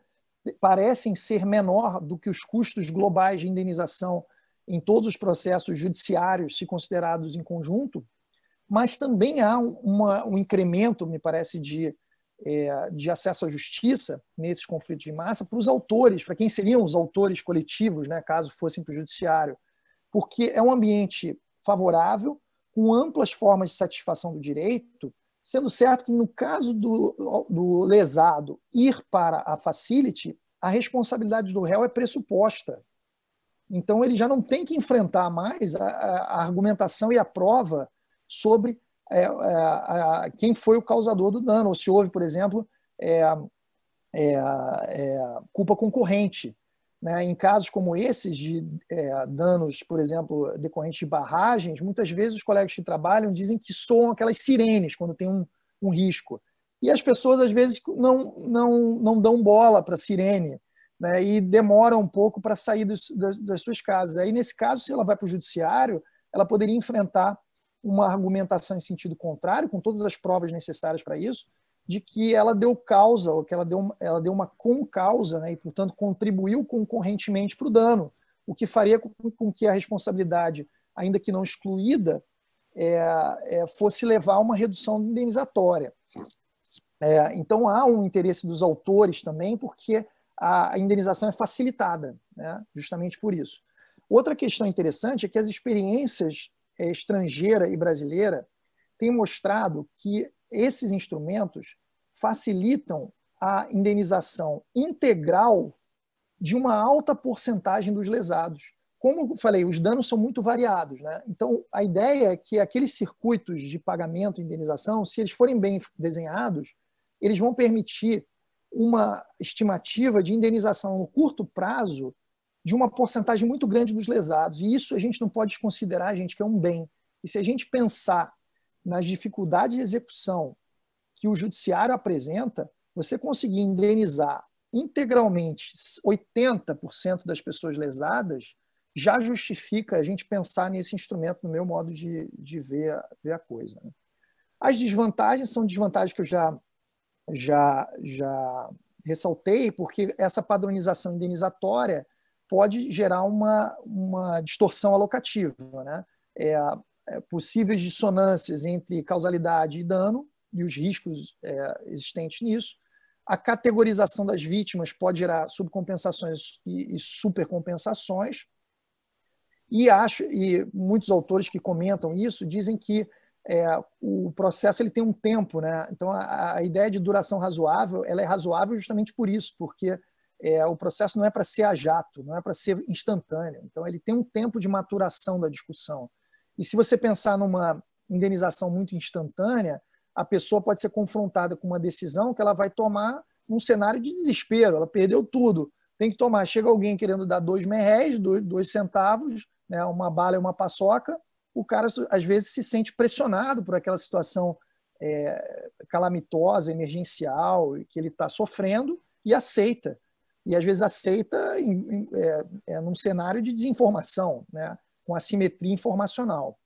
parecem ser menor do que os custos globais de indenização em todos os processos judiciários, se considerados em conjunto, mas também há uma, um incremento, me parece, de, é, de acesso à justiça nesses conflitos de massa para os autores, para quem seriam os autores coletivos, né, caso fossem para o judiciário, porque é um ambiente favorável, com amplas formas de satisfação do direito, sendo certo que, no caso do, do lesado ir para a facility, a responsabilidade do réu é pressuposta então, ele já não tem que enfrentar mais a, a argumentação e a prova sobre é, é, a, a, quem foi o causador do dano, ou se houve, por exemplo, é, é, é culpa concorrente. Né? Em casos como esses, de é, danos, por exemplo, decorrentes de barragens, muitas vezes os colegas que trabalham dizem que soam aquelas sirenes quando tem um, um risco. E as pessoas, às vezes, não, não, não dão bola para a sirene né, e demora um pouco para sair dos, das, das, suas casas. Aí, nesse caso, se ela vai para o judiciário, ela poderia enfrentar uma argumentação em sentido contrário, com todas as provas necessárias para isso, de que ela deu causa, ou que ela deu, ela deu uma concausa, né, e, portanto, contribuiu concorrentemente para o dano, o que faria com, com que a responsabilidade, ainda que não excluída, é, é, fosse levar a uma redução indenizatória. É, então há um interesse dos autores também, porque a indenização é facilitada, né? justamente por isso. Outra questão interessante é que as experiências é, estrangeira e brasileira têm mostrado que esses instrumentos facilitam a indenização integral de uma alta porcentagem dos lesados. Como eu falei, os danos são muito variados. Né? Então, a ideia é que aqueles circuitos de pagamento e indenização, se eles forem bem desenhados, eles vão permitir uma estimativa de indenização no curto prazo de uma porcentagem muito grande dos lesados. E isso a gente não pode desconsiderar, gente, que é um bem. E se a gente pensar nas dificuldades de execução que o judiciário apresenta, você conseguir indenizar integralmente 80% das pessoas lesadas já justifica a gente pensar nesse instrumento, no meu modo de, de ver, a, ver a coisa. Né? As desvantagens são desvantagens que eu já já, já ressaltei, porque essa padronização indenizatória pode gerar uma, uma distorção alocativa, né? É, é, possíveis dissonâncias entre causalidade e dano e os riscos é, existentes nisso. A categorização das vítimas pode gerar subcompensações e, e supercompensações. E acho e muitos autores que comentam isso dizem que é, o processo ele tem um tempo, né? Então a, a, ideia de duração razoável, ela é razoável justamente por isso, porque é, o processo não é para ser a jato, não é para ser instantâneo. Então ele tem um tempo de maturação da discussão. E se você pensar numa indenização muito instantânea, a pessoa pode ser confrontada com uma decisão que ela vai tomar num cenário de desespero. Ela perdeu tudo, tem que tomar. Chega alguém querendo dar dois merés, dois, dois centavos, né? Uma bala e uma paçoca o cara às vezes se sente pressionado por aquela situação é, calamitosa, emergencial, que ele está sofrendo e aceita. E às vezes aceita em, em é, é, num cenário de desinformação, né? com assimetria informacional.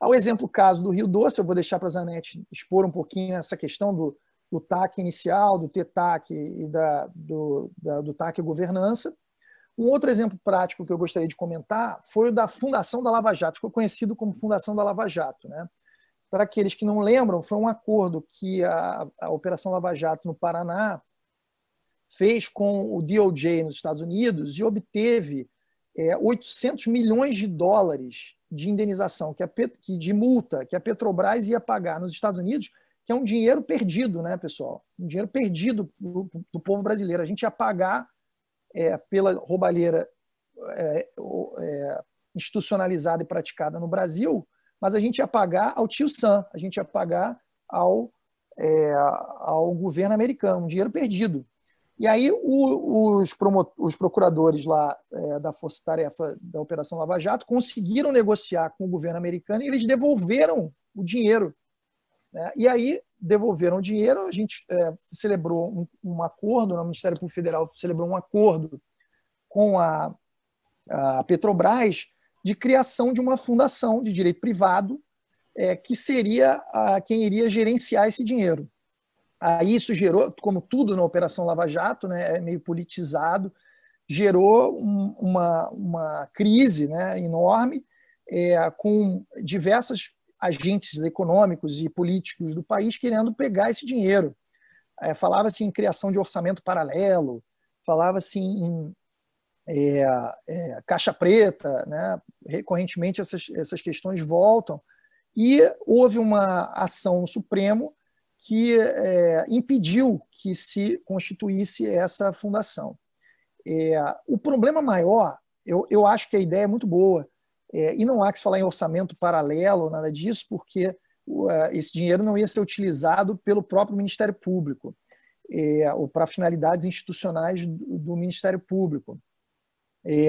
Ao exemplo caso do Rio Doce, eu vou deixar para a Zanetti expor um pouquinho essa questão do, do TAC inicial, do TETAC e da, do, da, do TAC governança, um outro exemplo prático que eu gostaria de comentar foi o da Fundação da Lava Jato, ficou conhecido como Fundação da Lava Jato. Né? Para aqueles que não lembram, foi um acordo que a, a Operação Lava Jato no Paraná fez com o DOJ nos Estados Unidos e obteve é, 800 milhões de dólares de indenização, que a, que, de multa que a Petrobras ia pagar nos Estados Unidos, que é um dinheiro perdido, né, pessoal? Um dinheiro perdido do, do povo brasileiro. A gente ia pagar é, pela roubalheira é, é, institucionalizada e praticada no Brasil, mas a gente ia pagar ao tio Sam, a gente ia pagar ao, é, ao governo americano, um dinheiro perdido. E aí o, os, os, procuradores lá é, da Força Tarefa da Operação Lava Jato conseguiram negociar com o governo americano e eles devolveram o dinheiro. Né? E aí devolveram dinheiro. A gente é, celebrou um, um acordo, né, o Ministério Público Federal celebrou um acordo com a, a Petrobras de criação de uma fundação de direito privado é, que seria a, quem iria gerenciar esse dinheiro. Aí isso gerou, como tudo na Operação Lava Jato, né, é meio politizado, gerou um, uma, uma crise né, enorme, é, com diversas agentes econômicos e políticos do país querendo pegar esse dinheiro. É, falava-se assim, em criação de orçamento paralelo, falava-se assim, em é, é, caixa preta, né? recorrentemente essas, essas questões voltam. E houve uma ação no Supremo que é, impediu que se constituísse essa fundação. É, o problema maior, eu, eu acho que a ideia é muito boa, é, e não há que se falar em orçamento paralelo, nada disso, porque uh, esse dinheiro não ia ser utilizado pelo próprio Ministério Público, é, ou para finalidades institucionais do, do Ministério Público. É,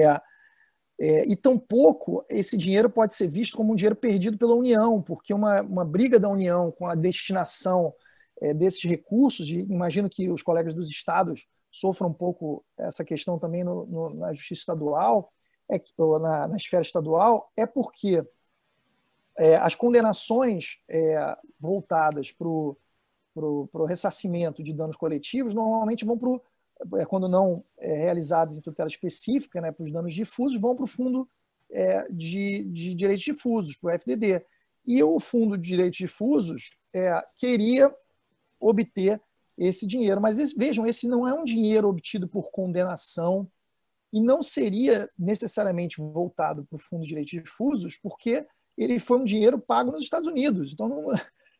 é, e tampouco esse dinheiro pode ser visto como um dinheiro perdido pela União, porque uma, uma briga da União com a destinação é, desses recursos, e imagino que os colegas dos estados sofram um pouco essa questão também no, no, na justiça estadual, é que, ou na, na esfera estadual, é porque é, as condenações é, voltadas para o ressarcimento de danos coletivos normalmente vão para o é, quando não é, realizadas em tutela específica, né, para os danos difusos, vão para o Fundo é, de, de, Direitos Difusos, para o FDD. E o Fundo de Direitos Difusos é, queria obter esse dinheiro, mas esse, vejam, esse não é um dinheiro obtido por condenação e não seria necessariamente voltado para o Fundo de Direitos Difusos, porque ele foi um dinheiro pago nos Estados Unidos. Então, não,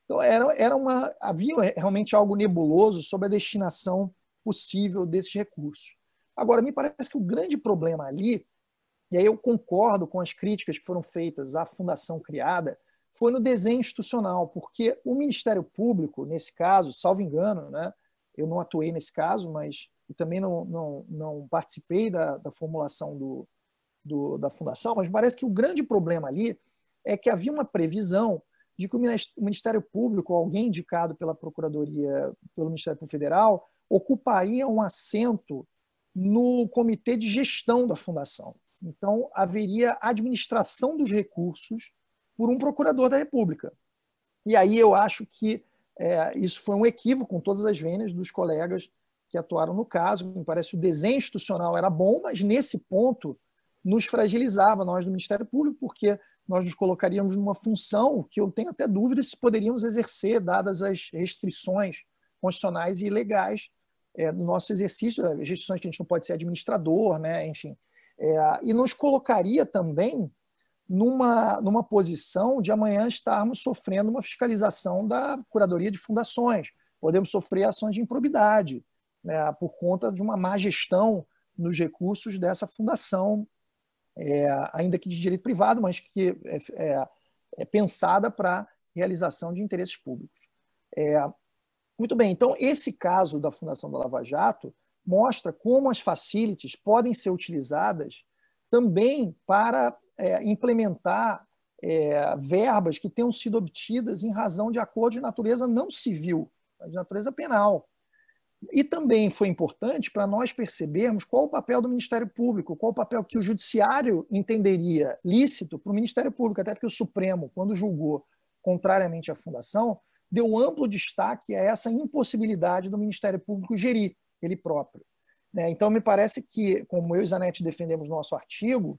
então era, era uma, havia realmente algo nebuloso sobre a destinação possível desses recursos. Agora, me parece que o grande problema ali, e aí eu concordo com as críticas que foram feitas à fundação criada, foi no desenho institucional, porque o Ministério Público, nesse caso, salvo engano, né, eu não atuei nesse caso, mas e também não, não, não participei da, da formulação do, do, da fundação, mas parece que o grande problema ali é que havia uma previsão de que o Ministério Público, alguém indicado pela Procuradoria, pelo Ministério Público Federal, ocuparia um assento no comitê de gestão da fundação. Então, haveria administração dos recursos por um procurador da República. E aí eu acho que é, isso foi um equívoco com todas as vênias dos colegas que atuaram no caso. Me parece que o desenho institucional era bom, mas nesse ponto nos fragilizava, nós do Ministério Público, porque nós nos colocaríamos numa função que eu tenho até dúvidas se poderíamos exercer, dadas as restrições constitucionais e legais é, do nosso exercício, as restrições que a gente não pode ser administrador, né? enfim. É, e nos colocaria também numa, numa posição de amanhã estarmos sofrendo uma fiscalização da curadoria de fundações, podemos sofrer ações de improbidade. Né, por conta de uma má gestão nos recursos dessa fundação, é, ainda que de direito privado, mas que é, é, é pensada para realização de interesses públicos. É, muito bem, então esse caso da Fundação da Lava Jato mostra como as facilities podem ser utilizadas também para é, implementar verbas que tenham sido obtidas em razão de acordo de natureza não civil, de natureza penal. E também foi importante para nós percebermos qual o papel do Ministério Público, qual o papel que o Judiciário entenderia lícito para o Ministério Público, até porque o Supremo, quando julgou contrariamente à fundação, deu amplo destaque a essa impossibilidade do Ministério Público gerir ele próprio. Né? Então, me parece que, como eu e Zanetti defendemos no nosso artigo,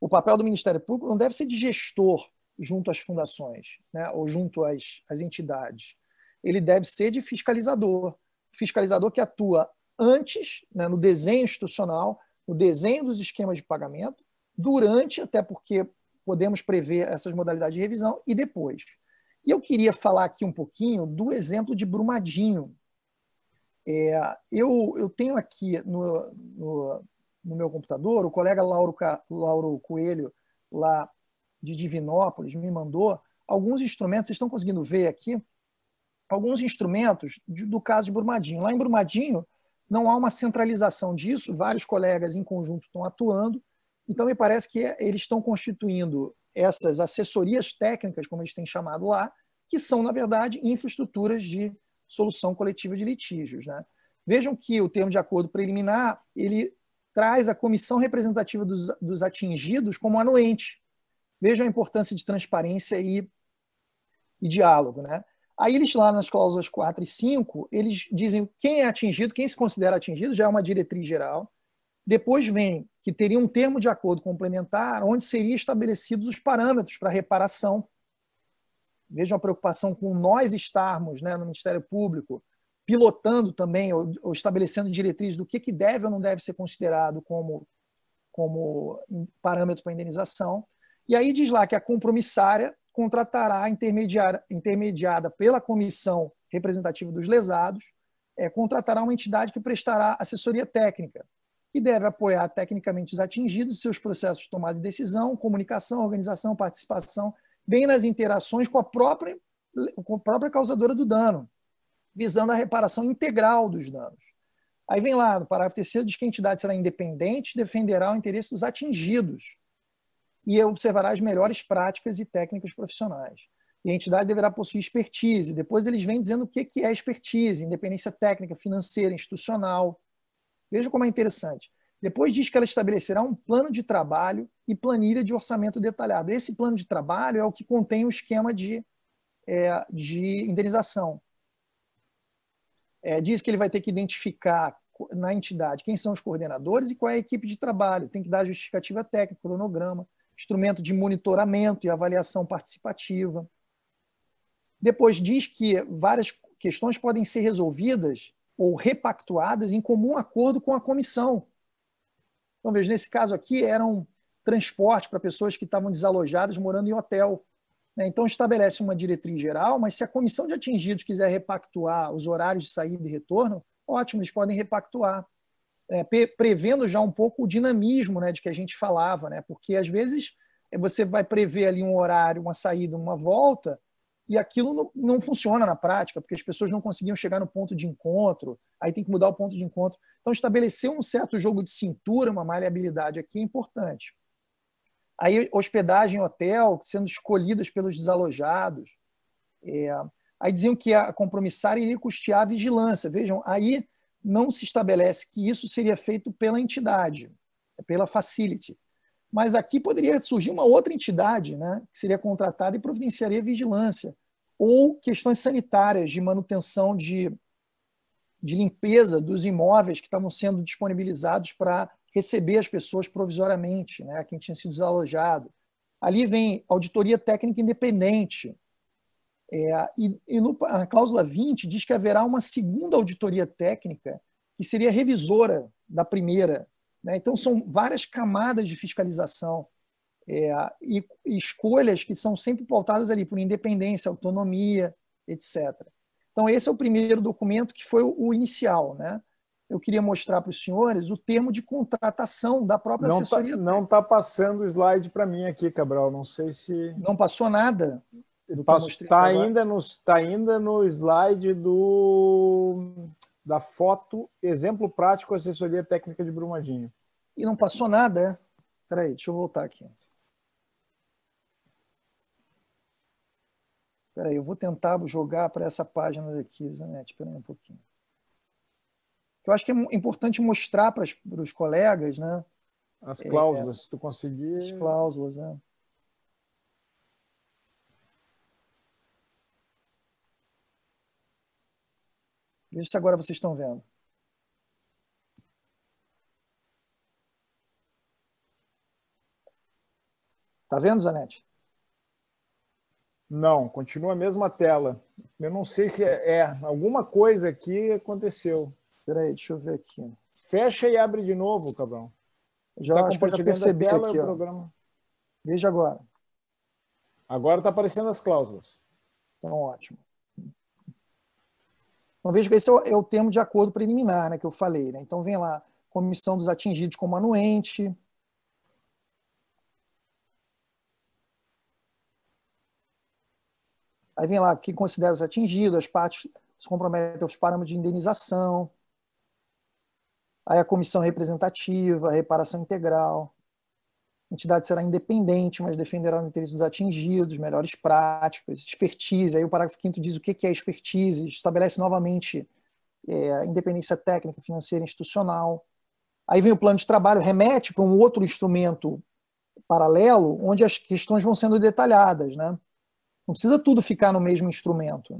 o papel do Ministério Público não deve ser de gestor junto às fundações né? ou junto às, às entidades. Ele deve ser de fiscalizador fiscalizador que atua antes, né, no desenho institucional, no desenho dos esquemas de pagamento, durante, até porque podemos prever essas modalidades de revisão, e depois. E eu queria falar aqui um pouquinho do exemplo de Brumadinho. É, eu, eu tenho aqui no, no, no, meu computador, o colega Lauro, Lauro Coelho, lá de Divinópolis, me mandou alguns instrumentos, vocês estão conseguindo ver aqui? alguns instrumentos de, do caso de Brumadinho. Lá em Brumadinho, não há uma centralização disso, vários colegas em conjunto estão atuando, então me parece que eles estão constituindo essas assessorias técnicas, como eles têm chamado lá, que são, na verdade, infraestruturas de solução coletiva de litígios. Né? Vejam que o termo de acordo preliminar, ele traz a comissão representativa dos, dos atingidos como anuente. Vejam a importância de transparência e, e diálogo. Né? Aí eles lá nas cláusulas 4 e 5, eles dizem quem é atingido, quem se considera atingido, já é uma diretriz geral. Depois vem que teria um termo de acordo complementar onde seriam estabelecidos os parâmetros para reparação. Veja a preocupação com nós estarmos né, no Ministério Público pilotando também ou, ou estabelecendo diretrizes do que, que deve ou não deve ser considerado como, como parâmetro para indenização. E aí diz lá que a compromissária contratará intermediária, intermediada pela comissão representativa dos lesados, é, contratará uma entidade que prestará assessoria técnica, que deve apoiar tecnicamente os atingidos seus processos de tomada de decisão, comunicação, organização, participação, bem nas interações com a própria, com a própria causadora do dano, visando a reparação integral dos danos. Aí vem lá, no parágrafo terceiro, diz que a entidade será independente, defenderá o interesse dos atingidos e observará as melhores práticas e técnicas profissionais. E a entidade deverá possuir expertise. Depois eles vêm dizendo o que é expertise, independência técnica, financeira, institucional. Veja como é interessante. Depois diz que ela estabelecerá um plano de trabalho e planilha de orçamento detalhado. Esse plano de trabalho é o que contém o esquema de, é, de indenização. É, diz que ele vai ter que identificar na entidade quem são os coordenadores e qual é a equipe de trabalho. Tem que dar justificativa técnica, cronograma instrumento de monitoramento e avaliação participativa. Depois diz que várias questões podem ser resolvidas ou repactuadas em comum acordo com a comissão. Então, veja, nesse caso aqui, era um transporte para pessoas que estavam desalojadas morando em hotel. Né? Então, estabelece uma diretriz geral, mas se a comissão de atingidos quiser repactuar os horários de saída e retorno, ótimo, eles podem repactuar é, prevendo já um pouco o dinamismo né, de que a gente falava, né? porque às vezes é, você vai prever ali um horário, uma saída, uma volta, e aquilo não, não, funciona na prática, porque as pessoas não conseguiam chegar no ponto de encontro, aí tem que mudar o ponto de encontro. Então, estabelecer um certo jogo de cintura, uma maleabilidade aqui é importante. Aí, hospedagem, hotel, sendo escolhidas pelos desalojados. É... Aí diziam que a compromissária iria custear a vigilância. Vejam, aí não se estabelece que isso seria feito pela entidade, pela facility. Mas aqui poderia surgir uma outra entidade né, que seria contratada e providenciaria vigilância, ou questões sanitárias de manutenção de, de limpeza dos imóveis que estavam sendo disponibilizados para receber as pessoas provisoriamente, né, quem tinha sido desalojado. Ali vem auditoria técnica independente, é, e, e no, a cláusula 20 diz que haverá uma segunda auditoria técnica que seria revisora da primeira. Né? Então, são várias camadas de fiscalização é, e, escolhas que são sempre pautadas ali por independência, autonomia, etc. Então, esse é o primeiro documento que foi o, o inicial. Né? Eu queria mostrar para os senhores o termo de contratação da própria não tá, assessoria. Tá, não está passando o slide para mim aqui, Cabral. Não sei se. Não passou nada? Está ainda, no, tá ainda no slide do, da foto, exemplo prático, assessoria técnica de Brumadinho. E não passou nada, é? aí, deixa eu voltar aqui. aí eu vou tentar jogar para essa página daqui, Zanetti, peraí um pouquinho. Eu acho que é importante mostrar para os colegas, né? As cláusulas, é, se tu conseguir. As cláusulas, né? Veja se agora vocês estão vendo. Está vendo, Zanetti? Não, continua a mesma tela. Eu não sei se é, é alguma coisa aqui aconteceu. Espera aí, deixa eu ver aqui. Fecha e abre de novo, Cabrão. Já, tá acho que eu já percebi tela, aqui. Programa... Veja agora. Agora está aparecendo as cláusulas. Então, ótimo. Então, vejo que esse é, é o, termo de acordo preliminar né, que eu falei. Né? Então, vem lá, comissão dos atingidos como anuente, Aí vem lá, quem considera os atingidos, as partes se comprometem aos parâmetros de indenização. Aí a comissão representativa, a reparação integral. A entidade será independente, mas defenderá os interesses dos atingidos, melhores práticas, expertise. Aí o parágrafo 5 diz o que é expertise, estabelece novamente é, independência técnica, financeira e institucional. Aí vem o plano de trabalho, remete para um outro instrumento paralelo, onde as questões vão sendo detalhadas. Né? Não precisa tudo ficar no mesmo instrumento.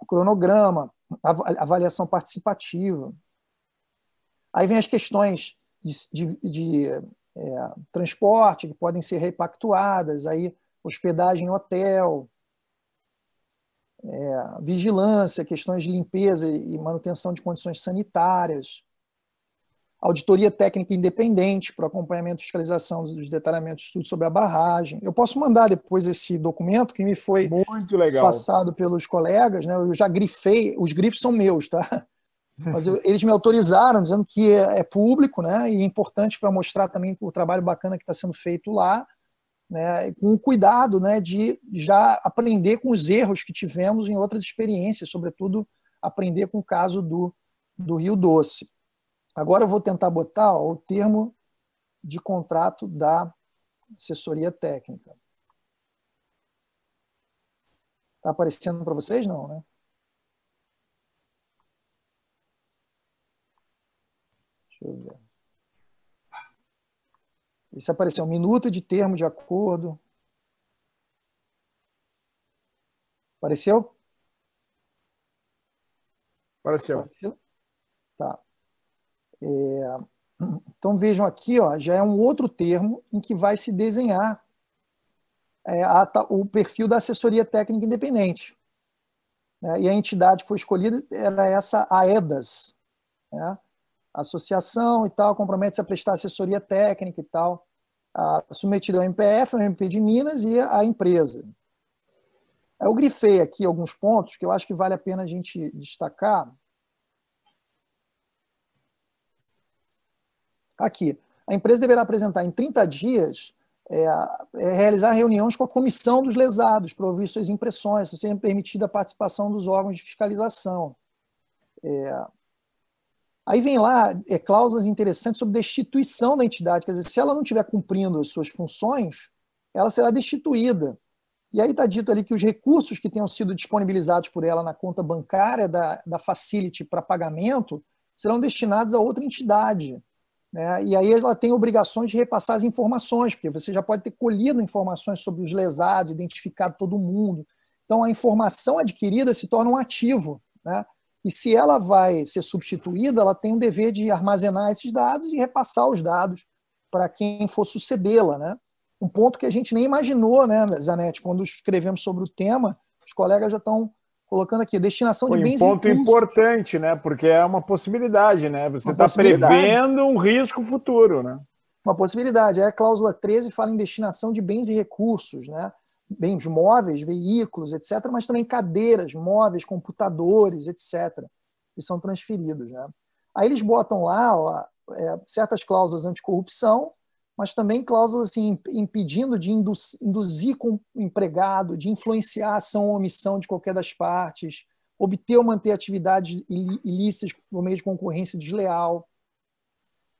O cronograma, avaliação participativa. Aí vem as questões de, de, de é, transporte, que podem ser repactuadas, aí hospedagem hotel, é, vigilância, questões de limpeza e manutenção de condições sanitárias, auditoria técnica independente para acompanhamento e fiscalização dos detalhamentos estudo sobre a barragem. Eu posso mandar depois esse documento que me foi passado pelos colegas, né? Eu já grifei, os grifos são meus, tá? Mas eu, eles me autorizaram, dizendo que é, é público, né? E é importante para mostrar também o trabalho bacana que está sendo feito lá, né? Com o cuidado, né? De já aprender com os erros que tivemos em outras experiências, sobretudo aprender com o caso do, do Rio Doce. Agora eu vou tentar botar ó, o termo de contrato da assessoria técnica. Está aparecendo para vocês? Não, né? Deixa eu ver. Isso apareceu minuta de termo de acordo. Apareceu? Apareceu. Apareceu? Tá. É... Então vejam aqui, ó, já é um outro termo em que vai se desenhar é, a, o perfil da assessoria técnica independente. Né? E a entidade que foi escolhida era essa AEDAS. Né? associação e tal, compromete-se a prestar assessoria técnica e tal, a, submetido ao MPF, ao MP de Minas e à empresa. Eu grifei aqui alguns pontos que eu acho que vale a pena a gente destacar. Aqui, a empresa deverá apresentar em 30 dias, é, é realizar reuniões com a comissão dos lesados para ouvir suas impressões, se sendo permitida a participação dos órgãos de fiscalização. É, Aí vem lá é, cláusulas interessantes sobre destituição da entidade, quer dizer, se ela não estiver cumprindo as suas funções, ela será destituída. E aí está dito ali que os recursos que tenham sido disponibilizados por ela na conta bancária da, da facility para pagamento serão destinados a outra entidade. Né? E aí ela tem obrigações de repassar as informações, porque você já pode ter colhido informações sobre os lesados, identificado todo mundo. Então a informação adquirida se torna um ativo. Né? E se ela vai ser substituída, ela tem o dever de armazenar esses dados e repassar os dados para quem for sucedê-la. Né? Um ponto que a gente nem imaginou, né, Zanetti, quando escrevemos sobre o tema, os colegas já estão colocando aqui, destinação de um bens. Um ponto importante, né? Porque é uma possibilidade, né? Você está prevendo um risco futuro, né? Uma possibilidade. É a cláusula 13 fala em destinação de bens e recursos, né? bens móveis, veículos, etc., mas também cadeiras, móveis, computadores, etc., que são transferidos. Né? Aí eles botam lá ó, é, certas cláusulas anticorrupção, mas também cláusulas assim, impedindo de induzir com o empregado, de influenciar a ação ou omissão de qualquer das partes, obter ou manter atividades ilícitas por meio de concorrência desleal.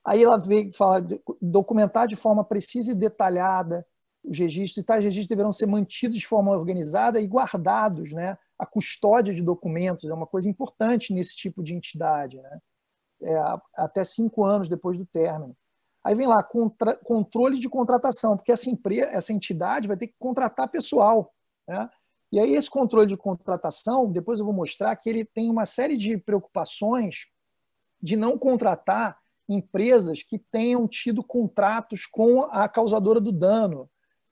Aí ela veio falar documentar de forma precisa e detalhada os registros e tais registros deverão ser mantidos de forma organizada e guardados, né? A custódia de documentos é uma coisa importante nesse tipo de entidade, né? É, até cinco anos depois do término. Aí vem lá, contra, controle de contratação, porque essa empresa, essa entidade vai ter que contratar pessoal, né? E aí esse controle de contratação, depois eu vou mostrar que ele tem uma série de preocupações de não contratar empresas que tenham tido contratos com a causadora do dano,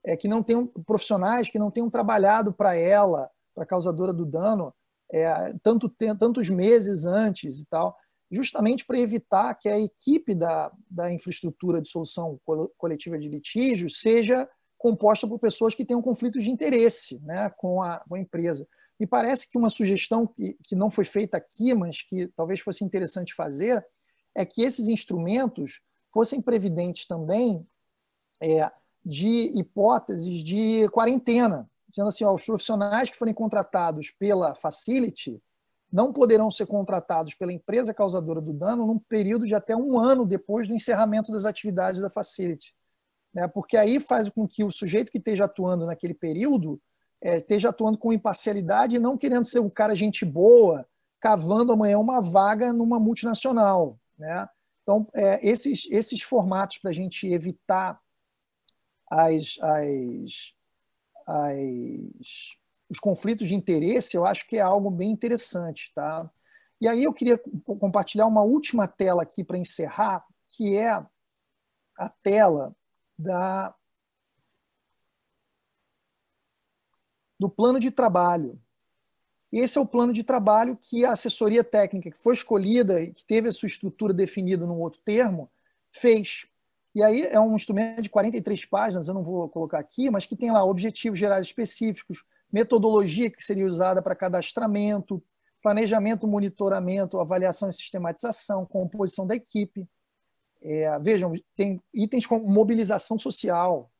é, que não tenham profissionais que não tenham trabalhado para ela, para a causadora do dano, é, tanto tantos meses antes e tal, justamente para evitar que a equipe da, da infraestrutura de solução coletiva de litígios seja composta por pessoas que tenham conflitos de interesse né, com, a, com a empresa. Me parece que uma sugestão que, que não foi feita aqui, mas que talvez fosse interessante fazer, é que esses instrumentos fossem previdentes também é, de hipóteses de quarentena, dizendo assim, ó, os profissionais que forem contratados pela facility não poderão ser contratados pela empresa causadora do dano num período de até um ano depois do encerramento das atividades da facility. Né? Porque aí faz com que o sujeito que esteja atuando naquele período é, esteja atuando com imparcialidade e não querendo ser um cara gente boa, cavando amanhã uma vaga numa multinacional. Né? Então, é, esses, esses formatos para a gente evitar as, as, as, os conflitos de interesse, eu acho que é algo bem interessante, tá? E aí eu queria compartilhar uma última tela aqui para encerrar, que é a tela da do plano de trabalho. Esse é o plano de trabalho que a assessoria técnica que foi escolhida, e que teve a sua estrutura definida num outro termo, fez. E aí é um instrumento de 43 páginas, eu não vou colocar aqui, mas que tem lá objetivos gerais específicos, metodologia que seria usada para cadastramento, planejamento, monitoramento, avaliação e sistematização, composição da equipe. É, vejam, tem itens como mobilização social,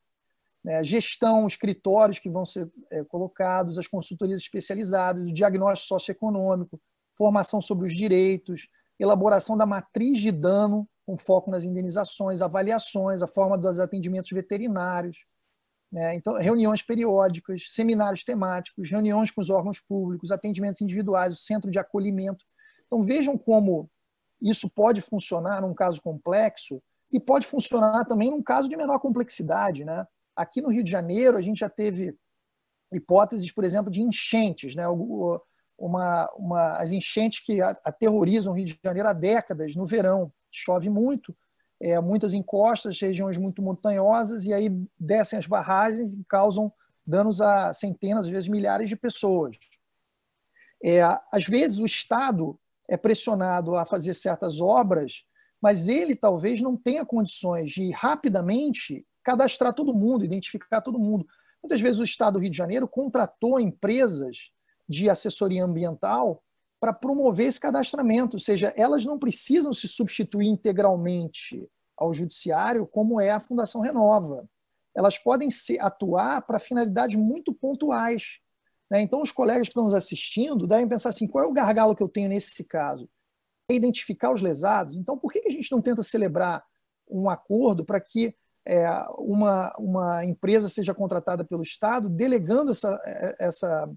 né, gestão, escritórios que vão ser é, colocados, as consultorias especializadas, o diagnóstico socioeconômico, formação sobre os direitos, elaboração da matriz de dano com foco nas indenizações, avaliações, a forma dos atendimentos veterinários, né? então reuniões periódicas, seminários temáticos, reuniões com os órgãos públicos, atendimentos individuais, o centro de acolhimento. Então vejam como isso pode funcionar num caso complexo e pode funcionar também num caso de menor complexidade, né? Aqui no Rio de Janeiro a gente já teve hipóteses, por exemplo, de enchentes, né? Uma, uma, as enchentes que aterrorizam o Rio de Janeiro há décadas no verão chove muito, é, muitas encostas, regiões muito montanhosas, e aí descem as barragens e causam danos a centenas, às vezes milhares de pessoas. É, às vezes o Estado é pressionado a fazer certas obras, mas ele talvez não tenha condições de rapidamente cadastrar todo mundo, identificar todo mundo. Muitas vezes o Estado do Rio de Janeiro contratou empresas de assessoria ambiental para promover esse cadastramento, ou seja, elas não precisam se substituir integralmente ao judiciário, como é a Fundação Renova. Elas podem se atuar para finalidades muito pontuais. Né? Então, os colegas que estão nos assistindo devem pensar assim: qual é o gargalo que eu tenho nesse caso? É identificar os lesados. Então, por que a gente não tenta celebrar um acordo para que é, uma, uma empresa seja contratada pelo Estado, delegando essa, é, essa,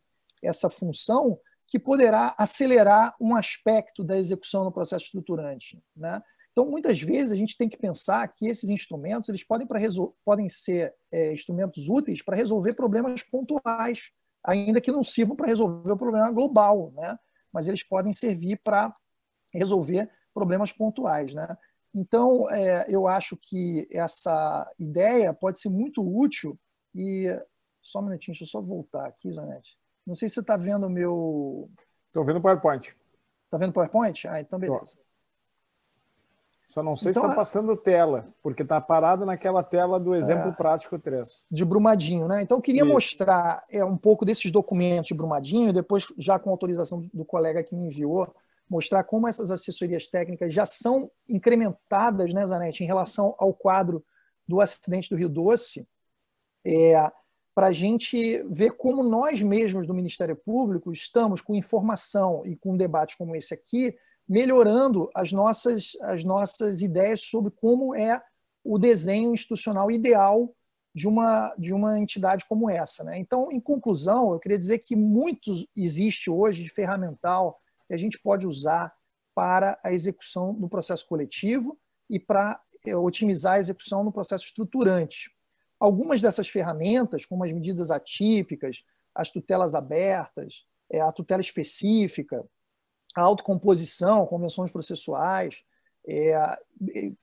essa função que poderá acelerar um aspecto da execução no processo estruturante. Né? Então, muitas vezes, a gente tem que pensar que esses instrumentos eles podem, para podem ser é, instrumentos úteis para resolver problemas pontuais, ainda que não sirvam para resolver o problema global, né? mas eles podem servir para resolver problemas pontuais. Né? Então, é, eu acho que essa ideia pode ser muito útil e... Só um minutinho, deixa eu só voltar aqui, Zanetti. Não sei se você está vendo o meu. Estou vendo o PowerPoint. Está vendo o PowerPoint? Ah, então beleza. Só não sei então, se está passando tela, porque está parado naquela tela do exemplo é, prático 3. De Brumadinho, né? Então eu queria Isso. mostrar é, um pouco desses documentos de Brumadinho, depois, já com autorização do colega que me enviou, mostrar como essas assessorias técnicas já são incrementadas, né, Zanetti, em relação ao quadro do acidente do Rio Doce. É, para a gente ver como nós mesmos do Ministério Público estamos com informação e com um debate como esse aqui, melhorando as nossas, as nossas ideias sobre como é o desenho institucional ideal de uma, de uma entidade como essa. Né? Então, em conclusão, eu queria dizer que muito existe hoje de ferramental que a gente pode usar para a execução do processo coletivo e para eh, otimizar a execução no processo estruturante. Algumas dessas ferramentas, como as medidas atípicas, as tutelas abertas, é, a tutela específica, a autocomposição, convenções processuais, é,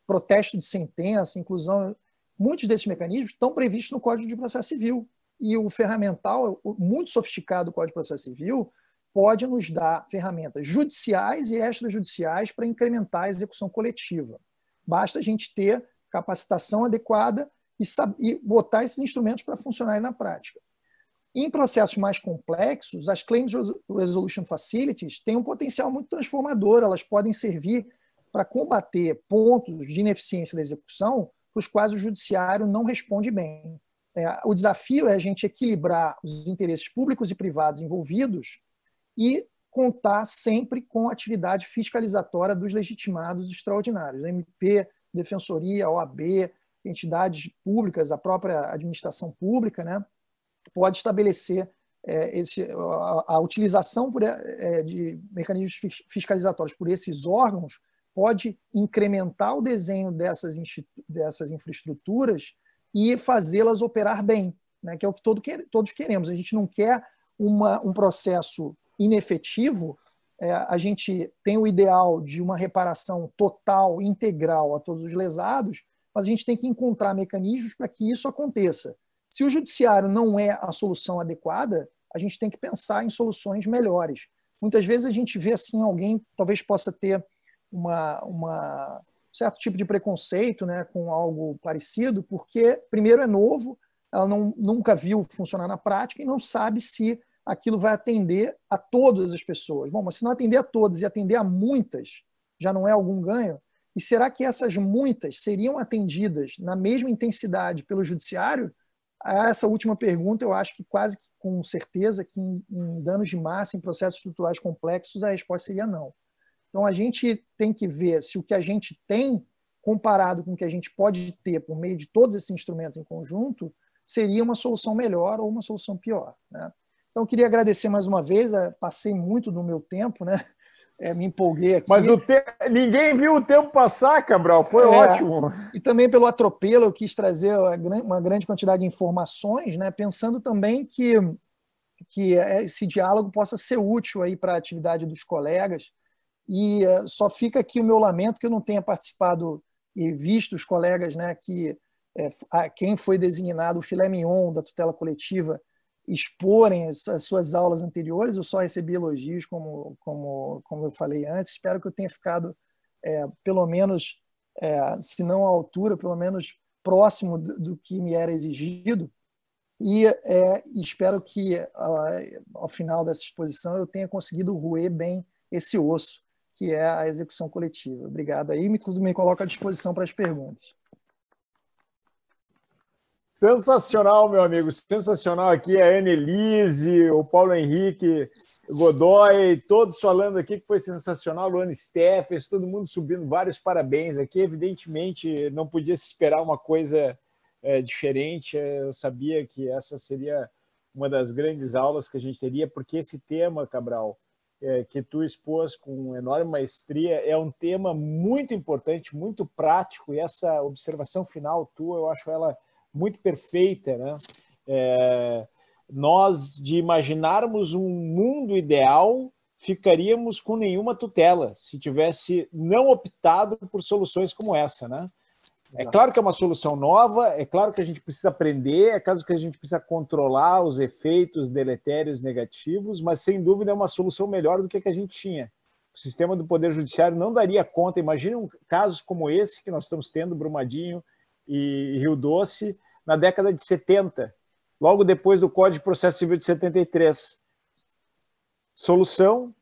protesto de sentença, inclusão, muitos desses mecanismos estão previstos no Código de Processo Civil. E o ferramental, muito sofisticado Código de Processo Civil, pode nos dar ferramentas judiciais e extrajudiciais para incrementar a execução coletiva. Basta a gente ter capacitação adequada e, e botar esses instrumentos para funcionarem na prática. Em processos mais complexos, as Claims Resolution Facilities têm um potencial muito transformador, elas podem servir para combater pontos de ineficiência da execução para os quais o judiciário não responde bem. É, o desafio é a gente equilibrar os interesses públicos e privados envolvidos e contar sempre com a atividade fiscalizatória dos legitimados extraordinários, MP, Defensoria, OAB, entidades públicas, a própria administração pública, né, pode estabelecer é, esse, a, a, utilização por, é, é de mecanismos fiscalizatórios por esses órgãos pode incrementar o desenho dessas, dessas infraestruturas e fazê-las operar bem, né, que é o que todo todos queremos. A gente não quer uma, um processo inefetivo, é, a gente tem o ideal de uma reparação total, integral a todos os lesados, mas a gente tem que encontrar mecanismos para que isso aconteça. Se o judiciário não é a solução adequada, a gente tem que pensar em soluções melhores. Muitas vezes a gente vê assim alguém talvez possa ter uma, uma certo tipo de preconceito né, com algo parecido, porque, primeiro, é novo, ela não, nunca viu funcionar na prática e não sabe se aquilo vai atender a todas as pessoas. Bom, mas se não atender a todas e atender a muitas, já não é algum ganho, e será que essas muitas seriam atendidas na mesma intensidade pelo judiciário? A essa última pergunta, eu acho que quase que com certeza que em, em danos de massa, em processos estruturais complexos, a resposta seria não. Então a gente tem que ver se o que a gente tem comparado com o que a gente pode ter por meio de todos esses instrumentos em conjunto, seria uma solução melhor ou uma solução pior. Né? Então, queria agradecer mais uma vez, eh, passei muito do meu tempo, né? É, me empolguei aqui. Mas te... ninguém viu o tempo passar, Cabral, foi é. ótimo. E também pelo atropelo, eu quis trazer uma grande quantidade de informações, né? pensando também que, que esse diálogo possa ser útil aí para a atividade dos colegas. E eh, só fica aqui o meu lamento que eu não tenha participado e visto os colegas né, que é, a quem foi designado o filé mignon da tutela coletiva exporem as suas aulas anteriores. Eu só recebi elogios, como, como, como eu falei antes. Espero que eu tenha ficado, é, pelo menos, é, se não à altura, pelo menos próximo do que me era exigido. E é, espero que, ao final dessa exposição, eu tenha conseguido roer bem esse osso, que é a execução coletiva. Obrigado aí. Me, me coloco à disposição para as perguntas. Sensacional, meu amigo. Sensacional aqui é a Annelise, o Paulo Henrique Godoy, todos falando aqui que foi sensacional. Luana Steffens, todo mundo subindo vários parabéns aqui. Evidentemente, não podia se esperar uma coisa é, diferente. É, eu sabia que essa seria uma das grandes aulas que a gente teria, porque esse tema, Cabral, é, que tu expôs com enorme maestria, é um tema muito importante, muito prático. E essa observação final tua, eu acho ela muito perfeita, né? É, nós de imaginarmos um mundo ideal ficaríamos com nenhuma tutela se tivesse não optado por soluções como essa, né? É claro que é uma solução nova, é claro que a gente precisa aprender, é claro que a gente precisa controlar os efeitos deletérios negativos, mas sem dúvida é uma solução melhor do que a que a gente tinha. O sistema do Poder Judiciário não daria conta. Imagina um casos como esse que nós estamos tendo, Brumadinho e Rio Doce, na década de 70, logo depois do Código de Processo Civil de 73. Solução?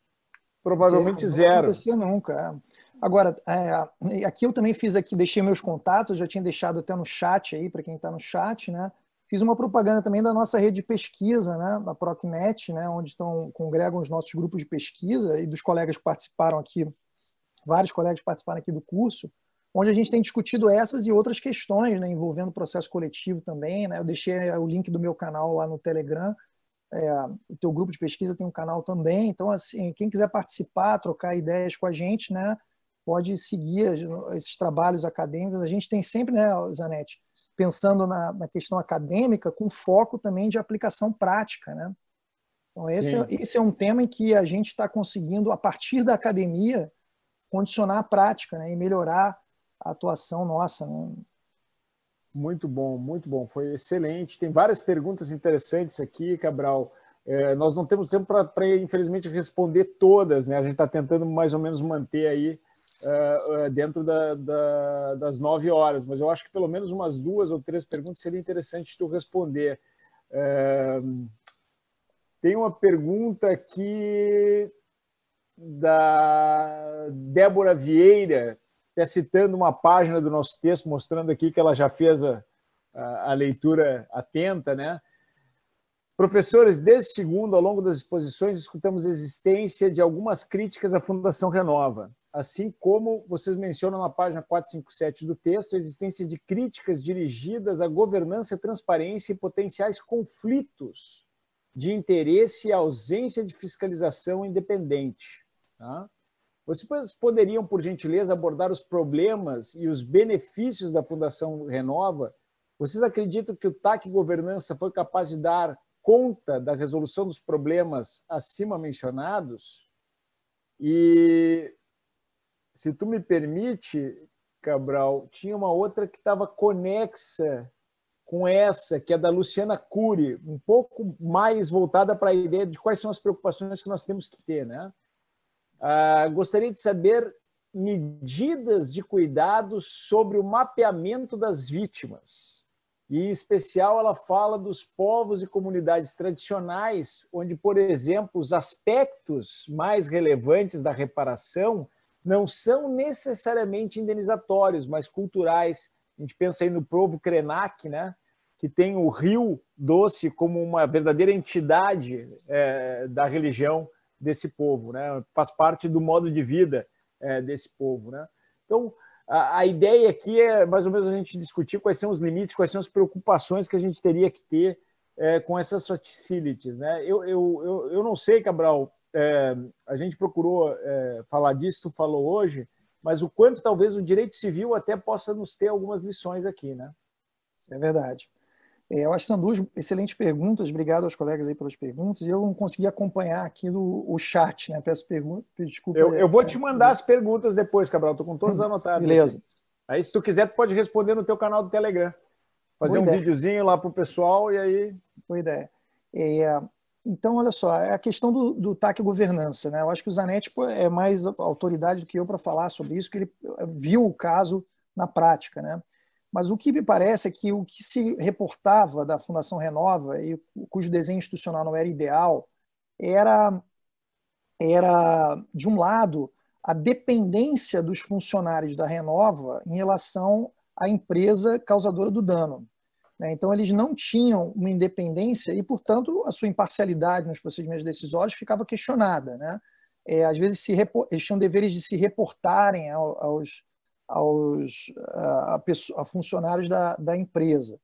Provavelmente zero. Não zero. nunca. É. Agora, é, é, aqui eu também fiz aqui, deixei meus contatos, eu já tinha deixado até no chat aí, para quem está no chat, né? Fiz uma propaganda também da nossa rede de pesquisa, né? da Procnet, né? onde estão, congregam os nossos grupos de pesquisa e dos colegas que participaram aqui, vários colegas participaram aqui do curso onde a gente tem discutido essas e outras questões, né, envolvendo o processo coletivo também. Né? Eu deixei o link do meu canal lá no Telegram. É, o teu grupo de pesquisa tem um canal também. Então, assim, quem quiser participar, trocar ideias com a gente, né, pode seguir esses trabalhos acadêmicos. A gente tem sempre, né, Zanetti, pensando na, na questão acadêmica, com foco também de aplicação prática, né? Então, esse é, esse é um tema em que a gente está conseguindo, a partir da academia, condicionar a prática né, e melhorar a atuação nossa. Né? Muito bom, muito bom. Foi excelente. Tem várias perguntas interessantes aqui, Cabral. É, nós não temos tempo para, infelizmente, responder todas, né? A gente está tentando mais ou menos manter aí uh, uh, dentro da, da, das nove horas, mas eu acho que pelo menos umas duas ou três perguntas seria interessante tu responder. É, tem uma pergunta aqui da Débora Vieira, até citando uma página do nosso texto, mostrando aqui que ela já fez a, a, a leitura atenta, né? Professores, desde segundo, ao longo das exposições, escutamos a existência de algumas críticas à Fundação Renova, assim como vocês mencionam na página 457 do texto, a existência de críticas dirigidas à governança, transparência e potenciais conflitos de interesse e ausência de fiscalização independente. Tá? Vocês poderiam, por gentileza, abordar os problemas e os benefícios da Fundação Renova? Vocês acreditam que o TAC Governança foi capaz de dar conta da resolução dos problemas acima mencionados? E, se tu me permite, Cabral, tinha uma outra que estava conexa com essa, que é da Luciana Cury, um pouco mais voltada para a ideia de quais são as preocupações que nós temos que ter, né? Ah, gostaria de saber medidas de cuidado sobre o mapeamento das vítimas. E, em especial, ela fala dos povos e comunidades tradicionais, onde, por exemplo, os aspectos mais relevantes da reparação não são necessariamente indenizatórios, mas culturais. A gente pensa aí no povo Krenak, né? que tem o Rio Doce como uma verdadeira entidade é, da religião desse povo, né? faz parte do modo de vida é, desse povo. Né? Então, a, a, ideia aqui é mais ou menos a gente discutir quais são os limites, quais são as preocupações que a gente teria que ter é, com essas facilities. Né? Eu, eu, eu, eu não sei, Cabral, é, a gente procurou é, falar disso, tu falou hoje, mas o quanto talvez o direito civil até possa nos ter algumas lições aqui. Né? É verdade. É, eu acho que são duas excelentes perguntas. Obrigado aos colegas aí pelas perguntas. Eu não consegui acompanhar aqui no, o chat, né? Peço pergunta, desculpa. Eu, eu, vou é, te mandar as perguntas depois, Cabral. Estou com todas hum, anotadas. Beleza. Aí, se tu quiser, tu pode responder no teu canal do Telegram. Fazer Boa um ideia. videozinho lá para o pessoal e aí. Boa ideia. É, então, olha só, a questão do, do TAC governança, né? Eu acho que o Zanetti é mais autoridade do que eu para falar sobre isso, que ele viu o caso na prática, né? Mas o que me parece é que o que se reportava da Fundação Renova, e cujo desenho institucional não era ideal, era, era de um lado, a dependência dos funcionários da Renova em relação à empresa causadora do dano. Né? Então, eles não tinham uma independência e, portanto, a sua imparcialidade nos procedimentos decisórios ficava questionada. Né? É, às vezes, se eles tinham deveres de se reportarem aos, aos a, a funcionários da, da empresa.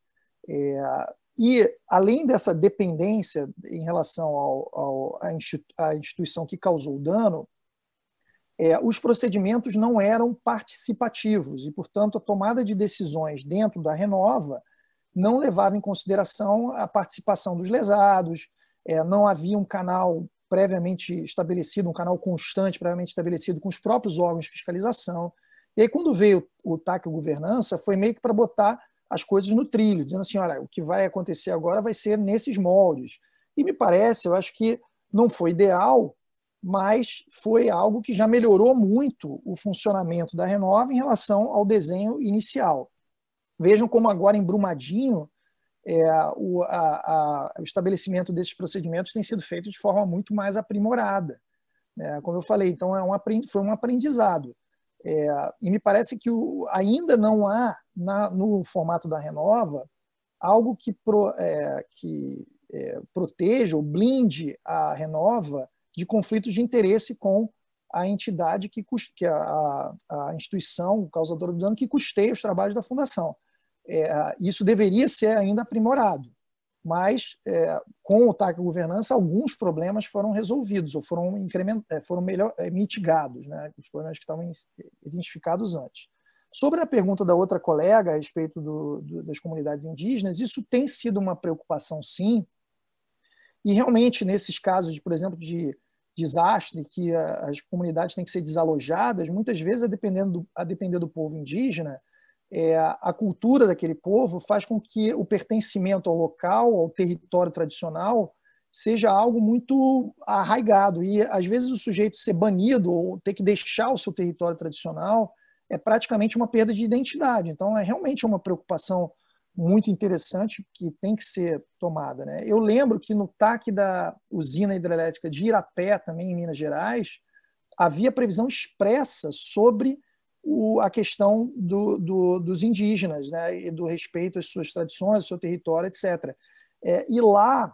É, e, além dessa dependência em relação ao, ao, à instituição que causou o dano, é, os procedimentos não eram participativos e, portanto, a tomada de decisões dentro da Renova não levava em consideração a participação dos lesados, é, não havia um canal previamente estabelecido, um canal constante previamente estabelecido com os próprios órgãos de fiscalização. E aí, quando veio o TAC Governança, foi meio que para botar as coisas no trilho, dizendo assim: olha, o que vai acontecer agora vai ser nesses moldes. E me parece, eu acho que não foi ideal, mas foi algo que já melhorou muito o funcionamento da Renova em relação ao desenho inicial. Vejam como agora em Brumadinho, é, o, a, a, o, estabelecimento desses procedimentos tem sido feito de forma muito mais aprimorada. Né? como eu falei, então é um, foi um aprendizado. É, e me parece que o, ainda não há na, no formato da Renova algo que, pro, é, que é, proteja ou blinde a Renova de conflitos de interesse com a entidade que, que a, a, instituição causadora do dano que custeia os trabalhos da fundação. É, isso deveria ser ainda aprimorado mas é, com o TAC governança, alguns problemas foram resolvidos ou foram, increment... É, foram melhor, é, mitigados, né? os problemas que estavam identificados antes. Sobre a pergunta da outra colega a respeito do, do, das comunidades indígenas, isso tem sido uma preocupação, sim, e realmente nesses casos, de, por exemplo, de desastre, que as comunidades têm que ser desalojadas, muitas vezes, a do, a depender do povo indígena, é, a cultura daquele povo faz com que o pertencimento ao local, ao território tradicional, seja algo muito arraigado. E às vezes o sujeito ser banido ou ter que deixar o seu território tradicional é praticamente uma perda de identidade. Então é realmente uma preocupação muito interessante que tem que ser tomada. Né? Eu lembro que no TAC da usina hidrelétrica de Irapé, também em Minas Gerais, havia previsão expressa sobre o, a questão do, do, dos indígenas, né, e do respeito às suas tradições, ao seu território, etc. É, e lá,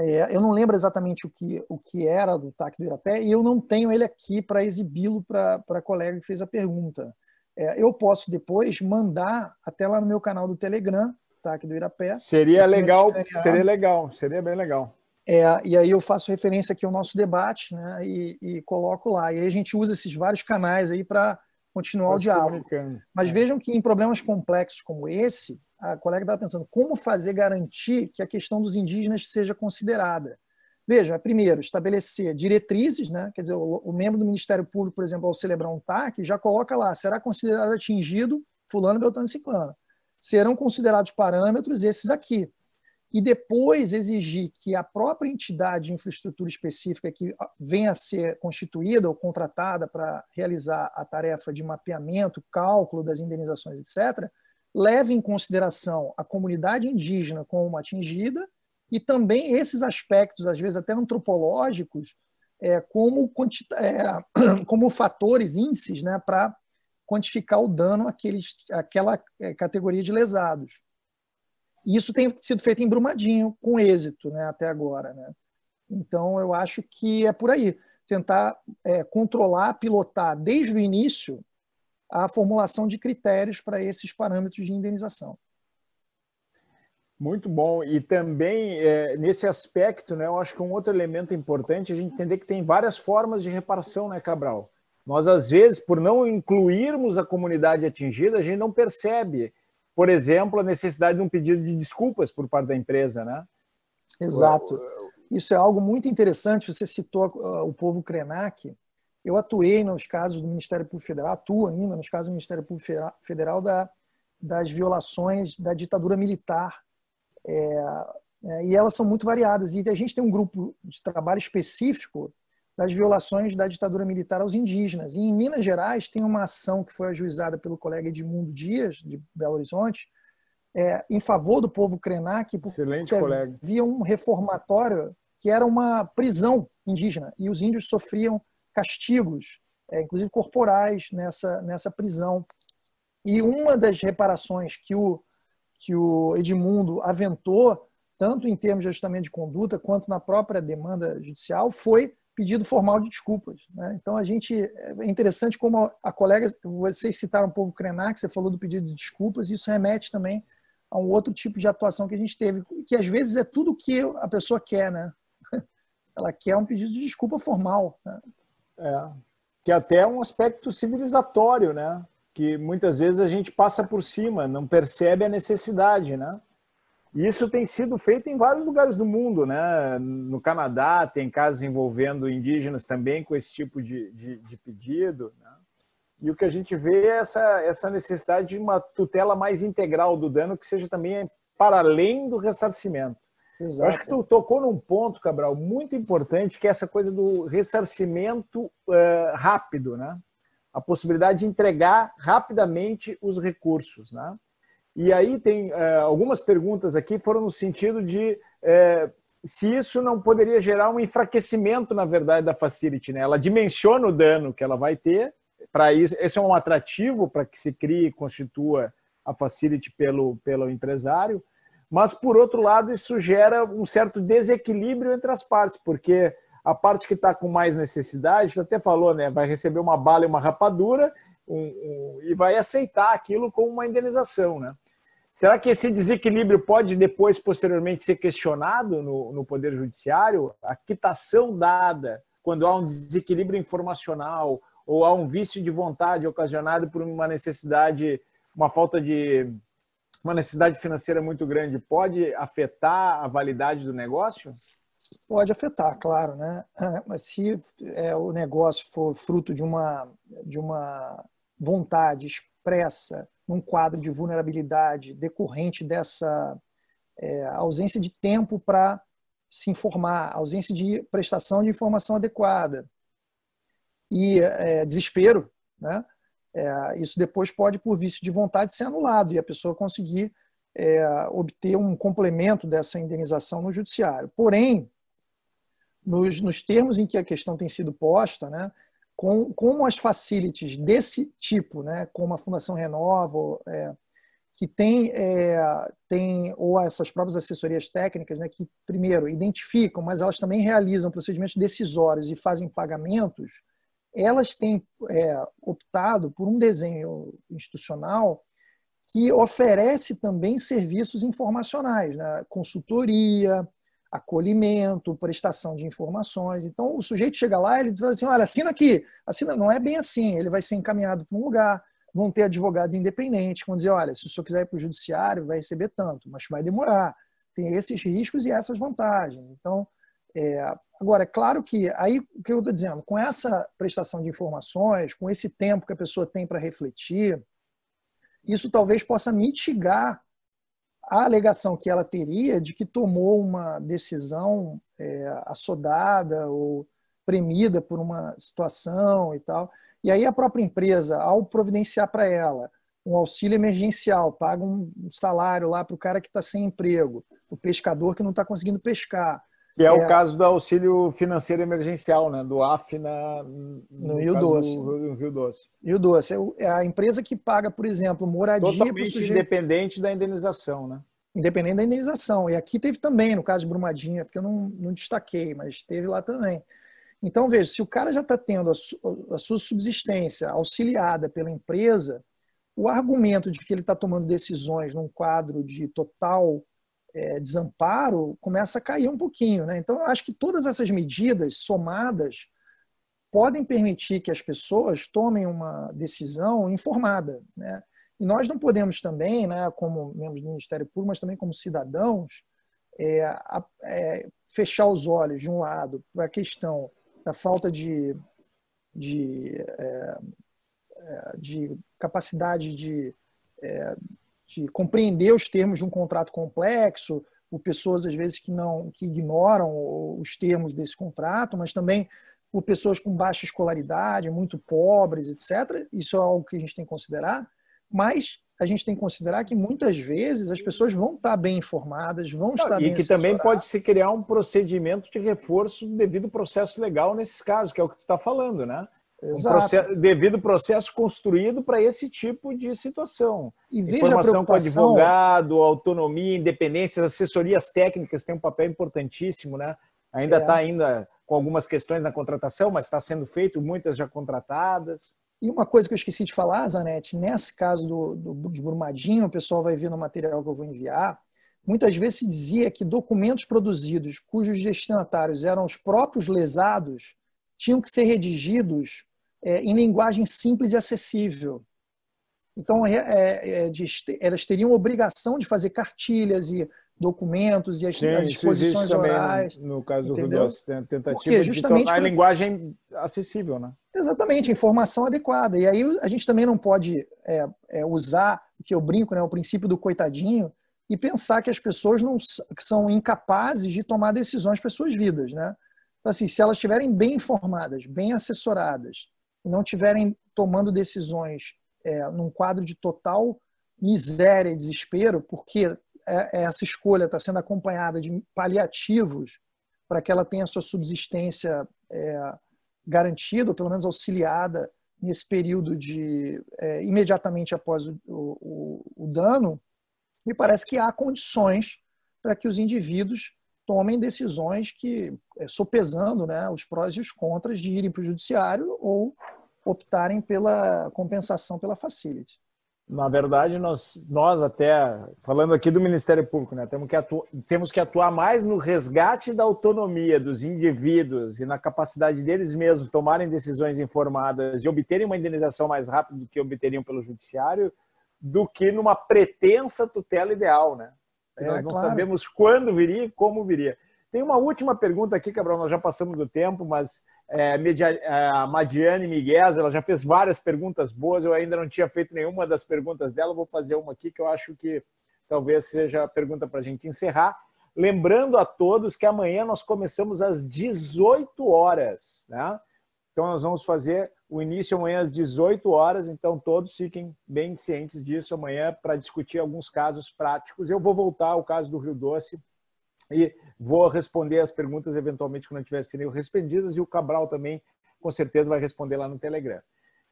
é, eu não lembro exatamente o que, o que era do TAC do Irapé, e eu não tenho ele aqui para exibi-lo para a colega que fez a pergunta. É, eu posso depois mandar até lá no meu canal do Telegram, TAC do Irapé. Seria legal, seria legal, seria bem legal. É, e aí eu faço referência aqui ao nosso debate né, e, e coloco lá. E aí a gente usa esses vários canais aí para continuar Mas o diálogo. Mas vejam que em problemas complexos como esse, a colega estava pensando como fazer garantir que a questão dos indígenas seja considerada. Vejam, é primeiro, estabelecer diretrizes, né? quer dizer, o, o, membro do Ministério Público, por exemplo, ao celebrar um TAC, já coloca lá, será considerado atingido fulano, beltrano e ciclano. Serão considerados parâmetros esses aqui e depois exigir que a própria entidade de infraestrutura específica que venha a ser constituída ou contratada para realizar a tarefa de mapeamento, cálculo das indenizações, etc., leve em consideração a comunidade indígena como uma atingida e também esses aspectos, às vezes até antropológicos, é, como, é, como fatores, índices, né, para quantificar o dano àquela é, categoria de lesados. E isso tem sido feito em Brumadinho, com êxito né, até agora. Né? Então, eu acho que é por aí. Tentar é, controlar, pilotar desde o início a formulação de critérios para esses parâmetros de indenização. Muito bom. E também, é, nesse aspecto, né, eu acho que um outro elemento importante é a gente entender que tem várias formas de reparação, né, Cabral? Nós, às vezes, por não incluirmos a comunidade atingida, a gente não percebe por exemplo, a necessidade de um pedido de desculpas por parte da empresa, né? Exato. Isso é algo muito interessante. Você citou ah, o povo Krenak. Eu atuei nos casos do Ministério Público Federal, atuo ainda nos casos do Ministério Público Federal da, das violações da ditadura militar. É, é, e elas são muito variadas. E a gente tem um grupo de trabalho específico das violações da ditadura militar aos indígenas. E em Minas Gerais tem uma ação que foi ajuizada pelo colega Edmundo Dias, de Belo Horizonte, é, em favor do povo Krenak, porque Excelente colega. havia um reformatório que era uma prisão indígena e os índios sofriam castigos, é, inclusive corporais, nessa, nessa prisão. E uma das reparações que o, que o Edmundo aventou, tanto em termos de ajustamento de conduta quanto na própria demanda judicial, foi pedido formal de desculpas. Né? Então a gente é interessante como a, colega, vocês citaram um pouco o Krenak, você falou do pedido de desculpas, isso remete também a um outro tipo de atuação que a gente teve, que às vezes é tudo o que a pessoa quer, né? Ela quer um pedido de desculpa formal. Né? É, que é até é um aspecto civilizatório, né? Que muitas vezes a gente passa por cima, não percebe a necessidade, né? E isso tem sido feito em vários lugares do mundo, né? No Canadá tem casos envolvendo indígenas também com esse tipo de, de, de pedido. Né? E o que a gente vê é essa, essa necessidade de uma tutela mais integral do dano, que seja também para além do ressarcimento. Exato. Eu acho que tu tocou num ponto, Cabral, muito importante, que é essa coisa do ressarcimento uh, rápido, né? A possibilidade de entregar rapidamente os recursos, né? E aí tem é, algumas perguntas aqui foram no sentido de é, se isso não poderia gerar um enfraquecimento, na verdade, da facility. Né? Ela dimensiona o dano que ela vai ter. Para isso, esse é um atrativo para que se crie e constitua a facility pelo, pelo empresário. Mas, por outro lado, isso gera um certo desequilíbrio entre as partes, porque a parte que está com mais necessidade, você até falou, né, vai receber uma bala e uma rapadura um, um, e vai aceitar aquilo como uma indenização, né? Será que esse desequilíbrio pode depois, posteriormente, ser questionado no, no Poder Judiciário? A quitação dada quando há um desequilíbrio informacional ou há um vício de vontade ocasionado por uma necessidade, uma falta de uma necessidade financeira muito grande, pode afetar a validade do negócio? Pode afetar, claro, né? Mas se é, o negócio for fruto de uma de uma vontade expressa num quadro de vulnerabilidade decorrente dessa é, ausência de tempo para se informar, ausência de prestação de informação adequada e é, desespero, né? É, isso depois pode, por vício de vontade, ser anulado e a pessoa conseguir é, obter um complemento dessa indenização no judiciário. Porém, nos, nos termos em que a questão tem sido posta, né, com, como as facilities desse tipo, né, como a Fundação Renova, é, que tem, é, tem, ou essas próprias assessorias técnicas, né, que, primeiro, identificam, mas elas também realizam procedimentos decisórios e fazem pagamentos, elas têm é, optado por um desenho institucional que oferece também serviços informacionais, né, consultoria, acolhimento, prestação de informações. Então, o sujeito chega lá, ele diz assim: olha, assina aqui. Assina, não é bem assim. Ele vai ser encaminhado para um lugar, vão ter advogados independentes, vão dizer: olha, se o senhor quiser ir para o judiciário, vai receber tanto, mas vai demorar. Tem esses riscos e essas vantagens. Então, é... agora, é claro que, aí o que eu estou dizendo, com essa prestação de informações, com esse tempo que a pessoa tem para refletir, isso talvez possa mitigar a alegação que ela teria de que tomou uma decisão é, assodada ou premida por uma situação e tal. E aí a própria empresa, ao providenciar para ela um auxílio emergencial, paga um salário lá para o cara que está sem emprego, o pescador que não está conseguindo pescar, que é, é, o caso do auxílio financeiro emergencial, né? do AFNA no, no Rio Doce. Do Rio Doce. Rio Doce é, é a empresa que paga, por exemplo, moradia Totalmente sujeito... independente da indenização, né? Independente da indenização. E aqui teve também, no caso de Brumadinha, é porque eu não, não destaquei, mas teve lá também. Então, veja, se o cara já está tendo a, su a sua subsistência auxiliada pela empresa, o argumento de que ele está tomando decisões num quadro de total é, desamparo começa a cair um pouquinho. Né? Então, acho que todas essas medidas somadas podem permitir que as pessoas tomem uma decisão informada. Né? E nós não podemos também, né, como membros do Ministério Público, mas também como cidadãos, é, é, fechar os olhos, de um lado, para a questão da falta de, de, é, é, de capacidade de é, de compreender os termos de um contrato complexo, por pessoas às vezes que não que ignoram os termos desse contrato, mas também por pessoas com baixa escolaridade, muito pobres, etc. Isso é algo que a gente tem que considerar, mas a gente tem que considerar que muitas vezes as pessoas vão estar bem informadas, vão estar bem bem. E que também pode se criar um procedimento de reforço devido ao processo legal nesses casos, que é o que tu está falando, né? Exato. Um processo, devido processo construído para esse tipo de situação. E veja Informação com advogado, autonomia, independência, assessorias técnicas têm um papel importantíssimo, né? Ainda está é. Tá ainda com algumas questões na contratação, mas está sendo feito, muitas já contratadas. E uma coisa que eu esqueci de falar, Zanetti, nesse caso do, do, de Brumadinho, o pessoal vai ver no material que eu vou enviar, muitas vezes se dizia que documentos produzidos cujos destinatários eram os próprios lesados tinham que ser redigidos é, em linguagem simples e acessível. Então, é, é, é de, elas teriam obrigação de fazer cartilhas e documentos e as, Sim, as exposições orais. No, no caso entendeu? do Rudolf, tentativa Porque, de tornar a linguagem acessível, né? Exatamente, informação adequada. E aí a gente também não pode é, é, usar o que eu brinco, né, o princípio do coitadinho, e pensar que as pessoas não que são incapazes de tomar decisões para suas vidas, né? Então, assim, se elas estiverem bem informadas, bem assessoradas, e não tiverem tomando decisões é, num quadro de total miséria e desespero, porque é, é, essa escolha está sendo acompanhada de paliativos para que ela tenha sua subsistência é, garantida, ou pelo menos auxiliada, nesse período de é, imediatamente após o, o, o, dano, me parece que há condições para que os indivíduos tomem decisões que, é, sopesando né, os prós e os contras de irem para o judiciário ou optarem pela compensação pela facility. Na verdade, nós, nós até, falando aqui do Ministério Público, né, temos, que atuar, temos que atuar mais no resgate da autonomia dos indivíduos e na capacidade deles mesmos tomarem decisões informadas e obterem uma indenização mais rápida do que obteriam pelo judiciário, do que numa pretensa tutela ideal. Né? É, nós não claro. sabemos quando viria e como viria. Tem uma última pergunta aqui, Cabral, nós já passamos do tempo, mas é, Media, é, Madiane Miguez, ela já fez várias perguntas boas, eu ainda não tinha feito nenhuma das perguntas dela, vou fazer uma aqui que eu acho que talvez seja a pergunta para a gente encerrar. Lembrando a todos que amanhã nós começamos às 18 horas, né? Então nós vamos fazer o início amanhã às 18 horas, então todos fiquem bem cientes disso amanhã para discutir alguns casos práticos. Eu vou voltar ao caso do Rio Doce e vou responder as perguntas eventualmente quando tiver sido respondidas e o Cabral também com certeza vai responder lá no Telegram.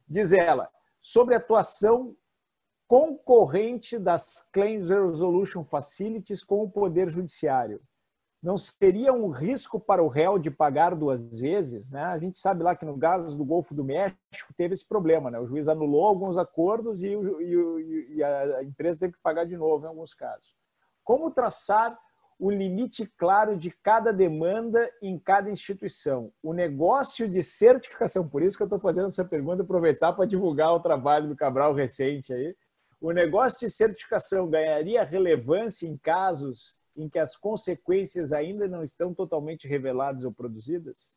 Diz ela, sobre a atuação concorrente das Claims Resolution Facilities com o Poder Judiciário. Não seria um risco para o réu de pagar duas vezes? Né? A gente sabe lá que no caso do Golfo do México teve esse problema. Né? O juiz anulou alguns acordos e, o, e, o, e a empresa teve que pagar de novo em alguns casos. Como traçar o limite claro de cada demanda em cada instituição. O negócio de certificação, por isso que eu estou fazendo essa pergunta, aproveitar para divulgar o trabalho do Cabral recente aí. O negócio de certificação ganharia relevância em casos em que as consequências ainda não estão totalmente reveladas ou produzidas?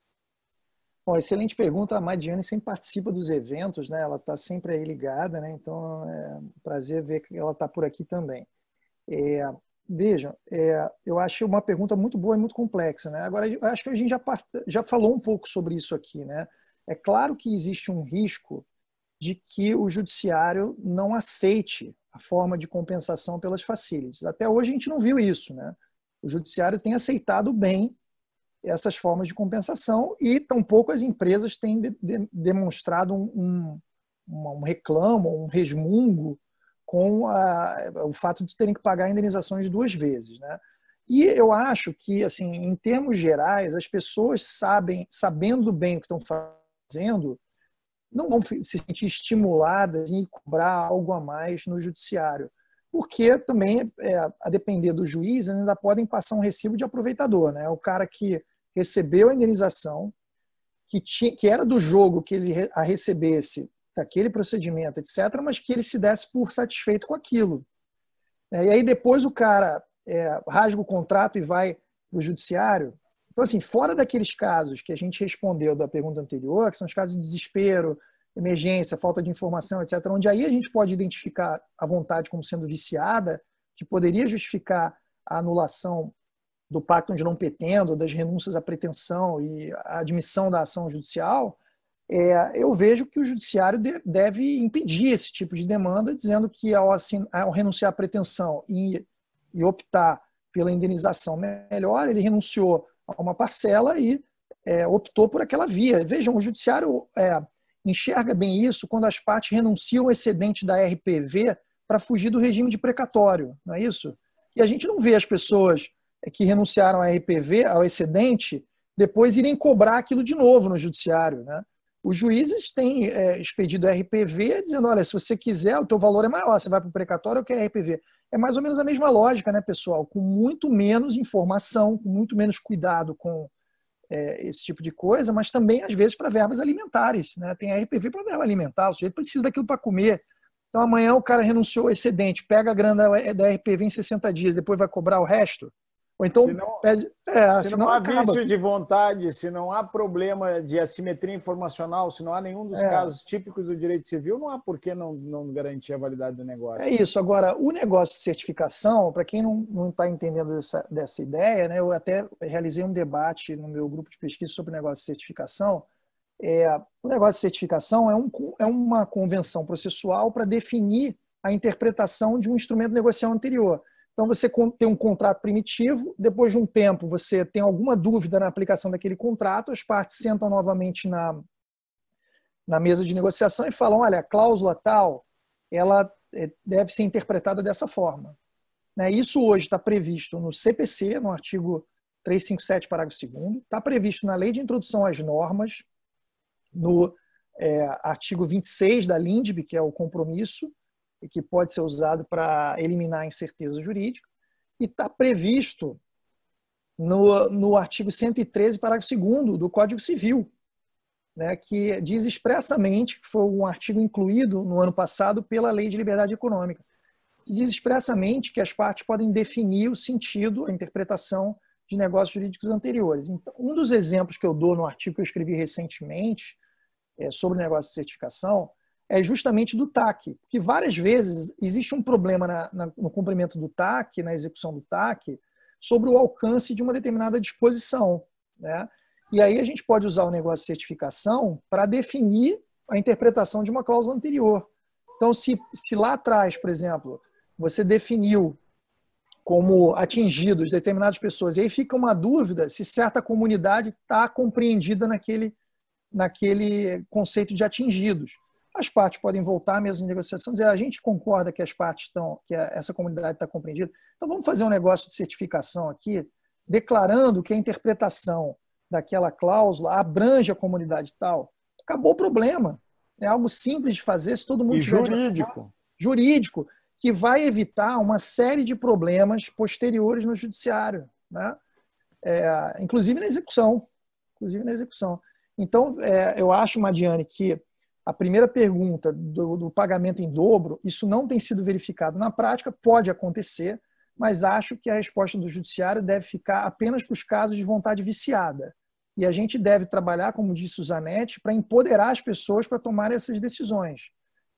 Bom, excelente pergunta. A Madiane sempre participa dos eventos, né? Ela está sempre aí ligada, né? Então é um prazer ver que ela está por aqui também. É, vejam é, eu acho uma pergunta muito boa e muito complexa. Né? Agora, acho que a gente já, já falou um pouco sobre isso aqui. Né? É claro que existe um risco de que o judiciário não aceite a forma de compensação pelas facilities. Até hoje a gente não viu isso. Né? O judiciário tem aceitado bem essas formas de compensação e tampouco as empresas têm de, de, demonstrado um, um, um reclamo, um resmungo com a, o fato de terem que pagar indenizações duas vezes, né? E eu acho que, assim, em termos gerais, as pessoas sabem, sabendo bem o que estão fazendo, não vão se sentir estimuladas em cobrar algo a mais no judiciário, porque também, é, a depender do juiz, ainda podem passar um recibo de aproveitador, né? O cara que recebeu a indenização, que, tinha, que era do jogo que ele a recebesse aquele procedimento, etc., mas que ele se desse por satisfeito com aquilo. É, e aí depois o cara é, rasga o contrato e vai para o judiciário. Então, assim, fora daqueles casos que a gente respondeu da pergunta anterior, que são os casos de desespero, emergência, falta de informação, etc., onde aí a gente pode identificar a vontade como sendo viciada, que poderia justificar a anulação do pacto de não petendo, das renúncias à pretensão e a admissão da ação judicial, é, eu vejo que o judiciário de, deve impedir esse tipo de demanda, dizendo que ao, assim, ao renunciar à pretensão e, e, optar pela indenização melhor, ele renunciou a uma parcela e é, optou por aquela via. Vejam, o judiciário é, enxerga bem isso quando as partes renunciam ao excedente da RPV para fugir do regime de precatório, não é isso? E a gente não vê as pessoas é, que renunciaram à RPV, ao excedente, depois irem cobrar aquilo de novo no judiciário, né? Os juízes têm é, expedido RPV dizendo, olha, se você quiser, o teu valor é maior, você vai para o precatório, eu quero RPV. É mais ou menos a mesma lógica, né, pessoal? Com muito menos informação, com muito menos cuidado com é, esse tipo de coisa, mas também, às vezes, para verbas alimentares. Né? Tem RPV para verba alimentar, o sujeito precisa daquilo para comer. Então, amanhã o cara renunciou ao excedente, pega a grana da RPV em 60 dias, depois vai cobrar o resto. Ou então se não, pede. É, se não há acaba. vício de vontade, se não há problema de assimetria informacional, se não há nenhum dos é. casos típicos do direito civil, não há por que não, não garantir a validade do negócio. É isso. Agora, o negócio de certificação, para quem não está entendendo dessa, dessa ideia, né, eu até realizei um debate no meu grupo de pesquisa sobre o negócio de certificação. É, o negócio de certificação é, um, é uma convenção processual para definir a interpretação de um instrumento negocial anterior. Então você tem um contrato primitivo, depois de um tempo você tem alguma dúvida na aplicação daquele contrato, as partes sentam novamente na, na mesa de negociação e falam, olha, a cláusula tal, ela é, deve ser interpretada dessa forma. Né? Isso hoje está previsto no CPC, no artigo 357, parágrafo 2 está previsto na Lei de Introdução às Normas, no é, artigo 26 da LINDB, que é o compromisso, e que pode ser usado para eliminar a incerteza jurídica. E está previsto no, no artigo 113, parágrafo 2 do Código Civil, né, que diz expressamente, que foi um artigo incluído no ano passado pela Lei de Liberdade Econômica, que diz expressamente que as partes podem definir o sentido, a interpretação de negócios jurídicos anteriores. Então, um dos exemplos que eu dou no artigo que eu escrevi recentemente é, sobre negócio de certificação é justamente do TAC, porque várias vezes existe um problema na, na, no cumprimento do TAC, na execução do TAC, sobre o alcance de uma determinada disposição. Né? E aí a gente pode usar o negócio de certificação para definir a interpretação de uma cláusula anterior. Então, se, se lá atrás, por exemplo, você definiu como atingidos determinadas pessoas, e aí fica uma dúvida se certa comunidade está compreendida naquele, naquele conceito de atingidos as partes podem voltar à mesa de negociação e dizer: a gente concorda que as partes estão, que essa comunidade está compreendida, então vamos fazer um negócio de certificação aqui, declarando que a interpretação daquela cláusula abrange a comunidade tal. Acabou o problema. É algo simples de fazer se todo mundo e jurídico. Acordo, jurídico, que vai evitar uma série de problemas posteriores no judiciário, né? É, inclusive na execução. Inclusive na execução. Então, é, eu acho, Madiane, que a primeira pergunta do, do pagamento em dobro, isso não tem sido verificado na prática, pode acontecer, mas acho que a resposta do judiciário deve ficar apenas para os casos de vontade viciada. E a gente deve trabalhar, como disse o Zanetti, para empoderar as pessoas para tomar essas decisões.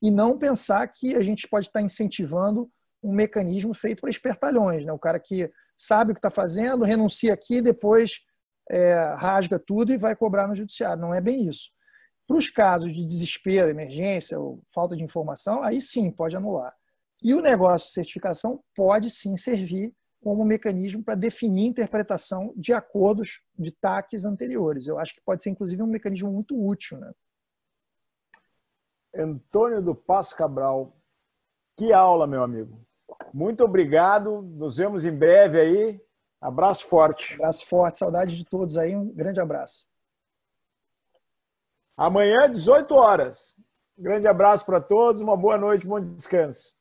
E não pensar que a gente pode estar incentivando um mecanismo feito para espertalhões. Né? O cara que sabe o que está fazendo, renuncia aqui, depois é, rasga tudo e vai cobrar no judiciário. Não é bem isso. Para os casos de desespero, emergência ou falta de informação, aí sim pode anular. E o negócio de certificação pode sim servir como um mecanismo para definir interpretação de acordos de taques anteriores. Eu acho que pode ser, inclusive, um mecanismo muito útil. Né? Antônio do Passo Cabral, que aula, meu amigo. Muito obrigado. Nos vemos em breve aí. Abraço forte. Abraço forte. Saudade de todos aí. Um grande abraço. Amanhã, 18 horas. Um grande abraço para todos, uma boa noite, bom descanso.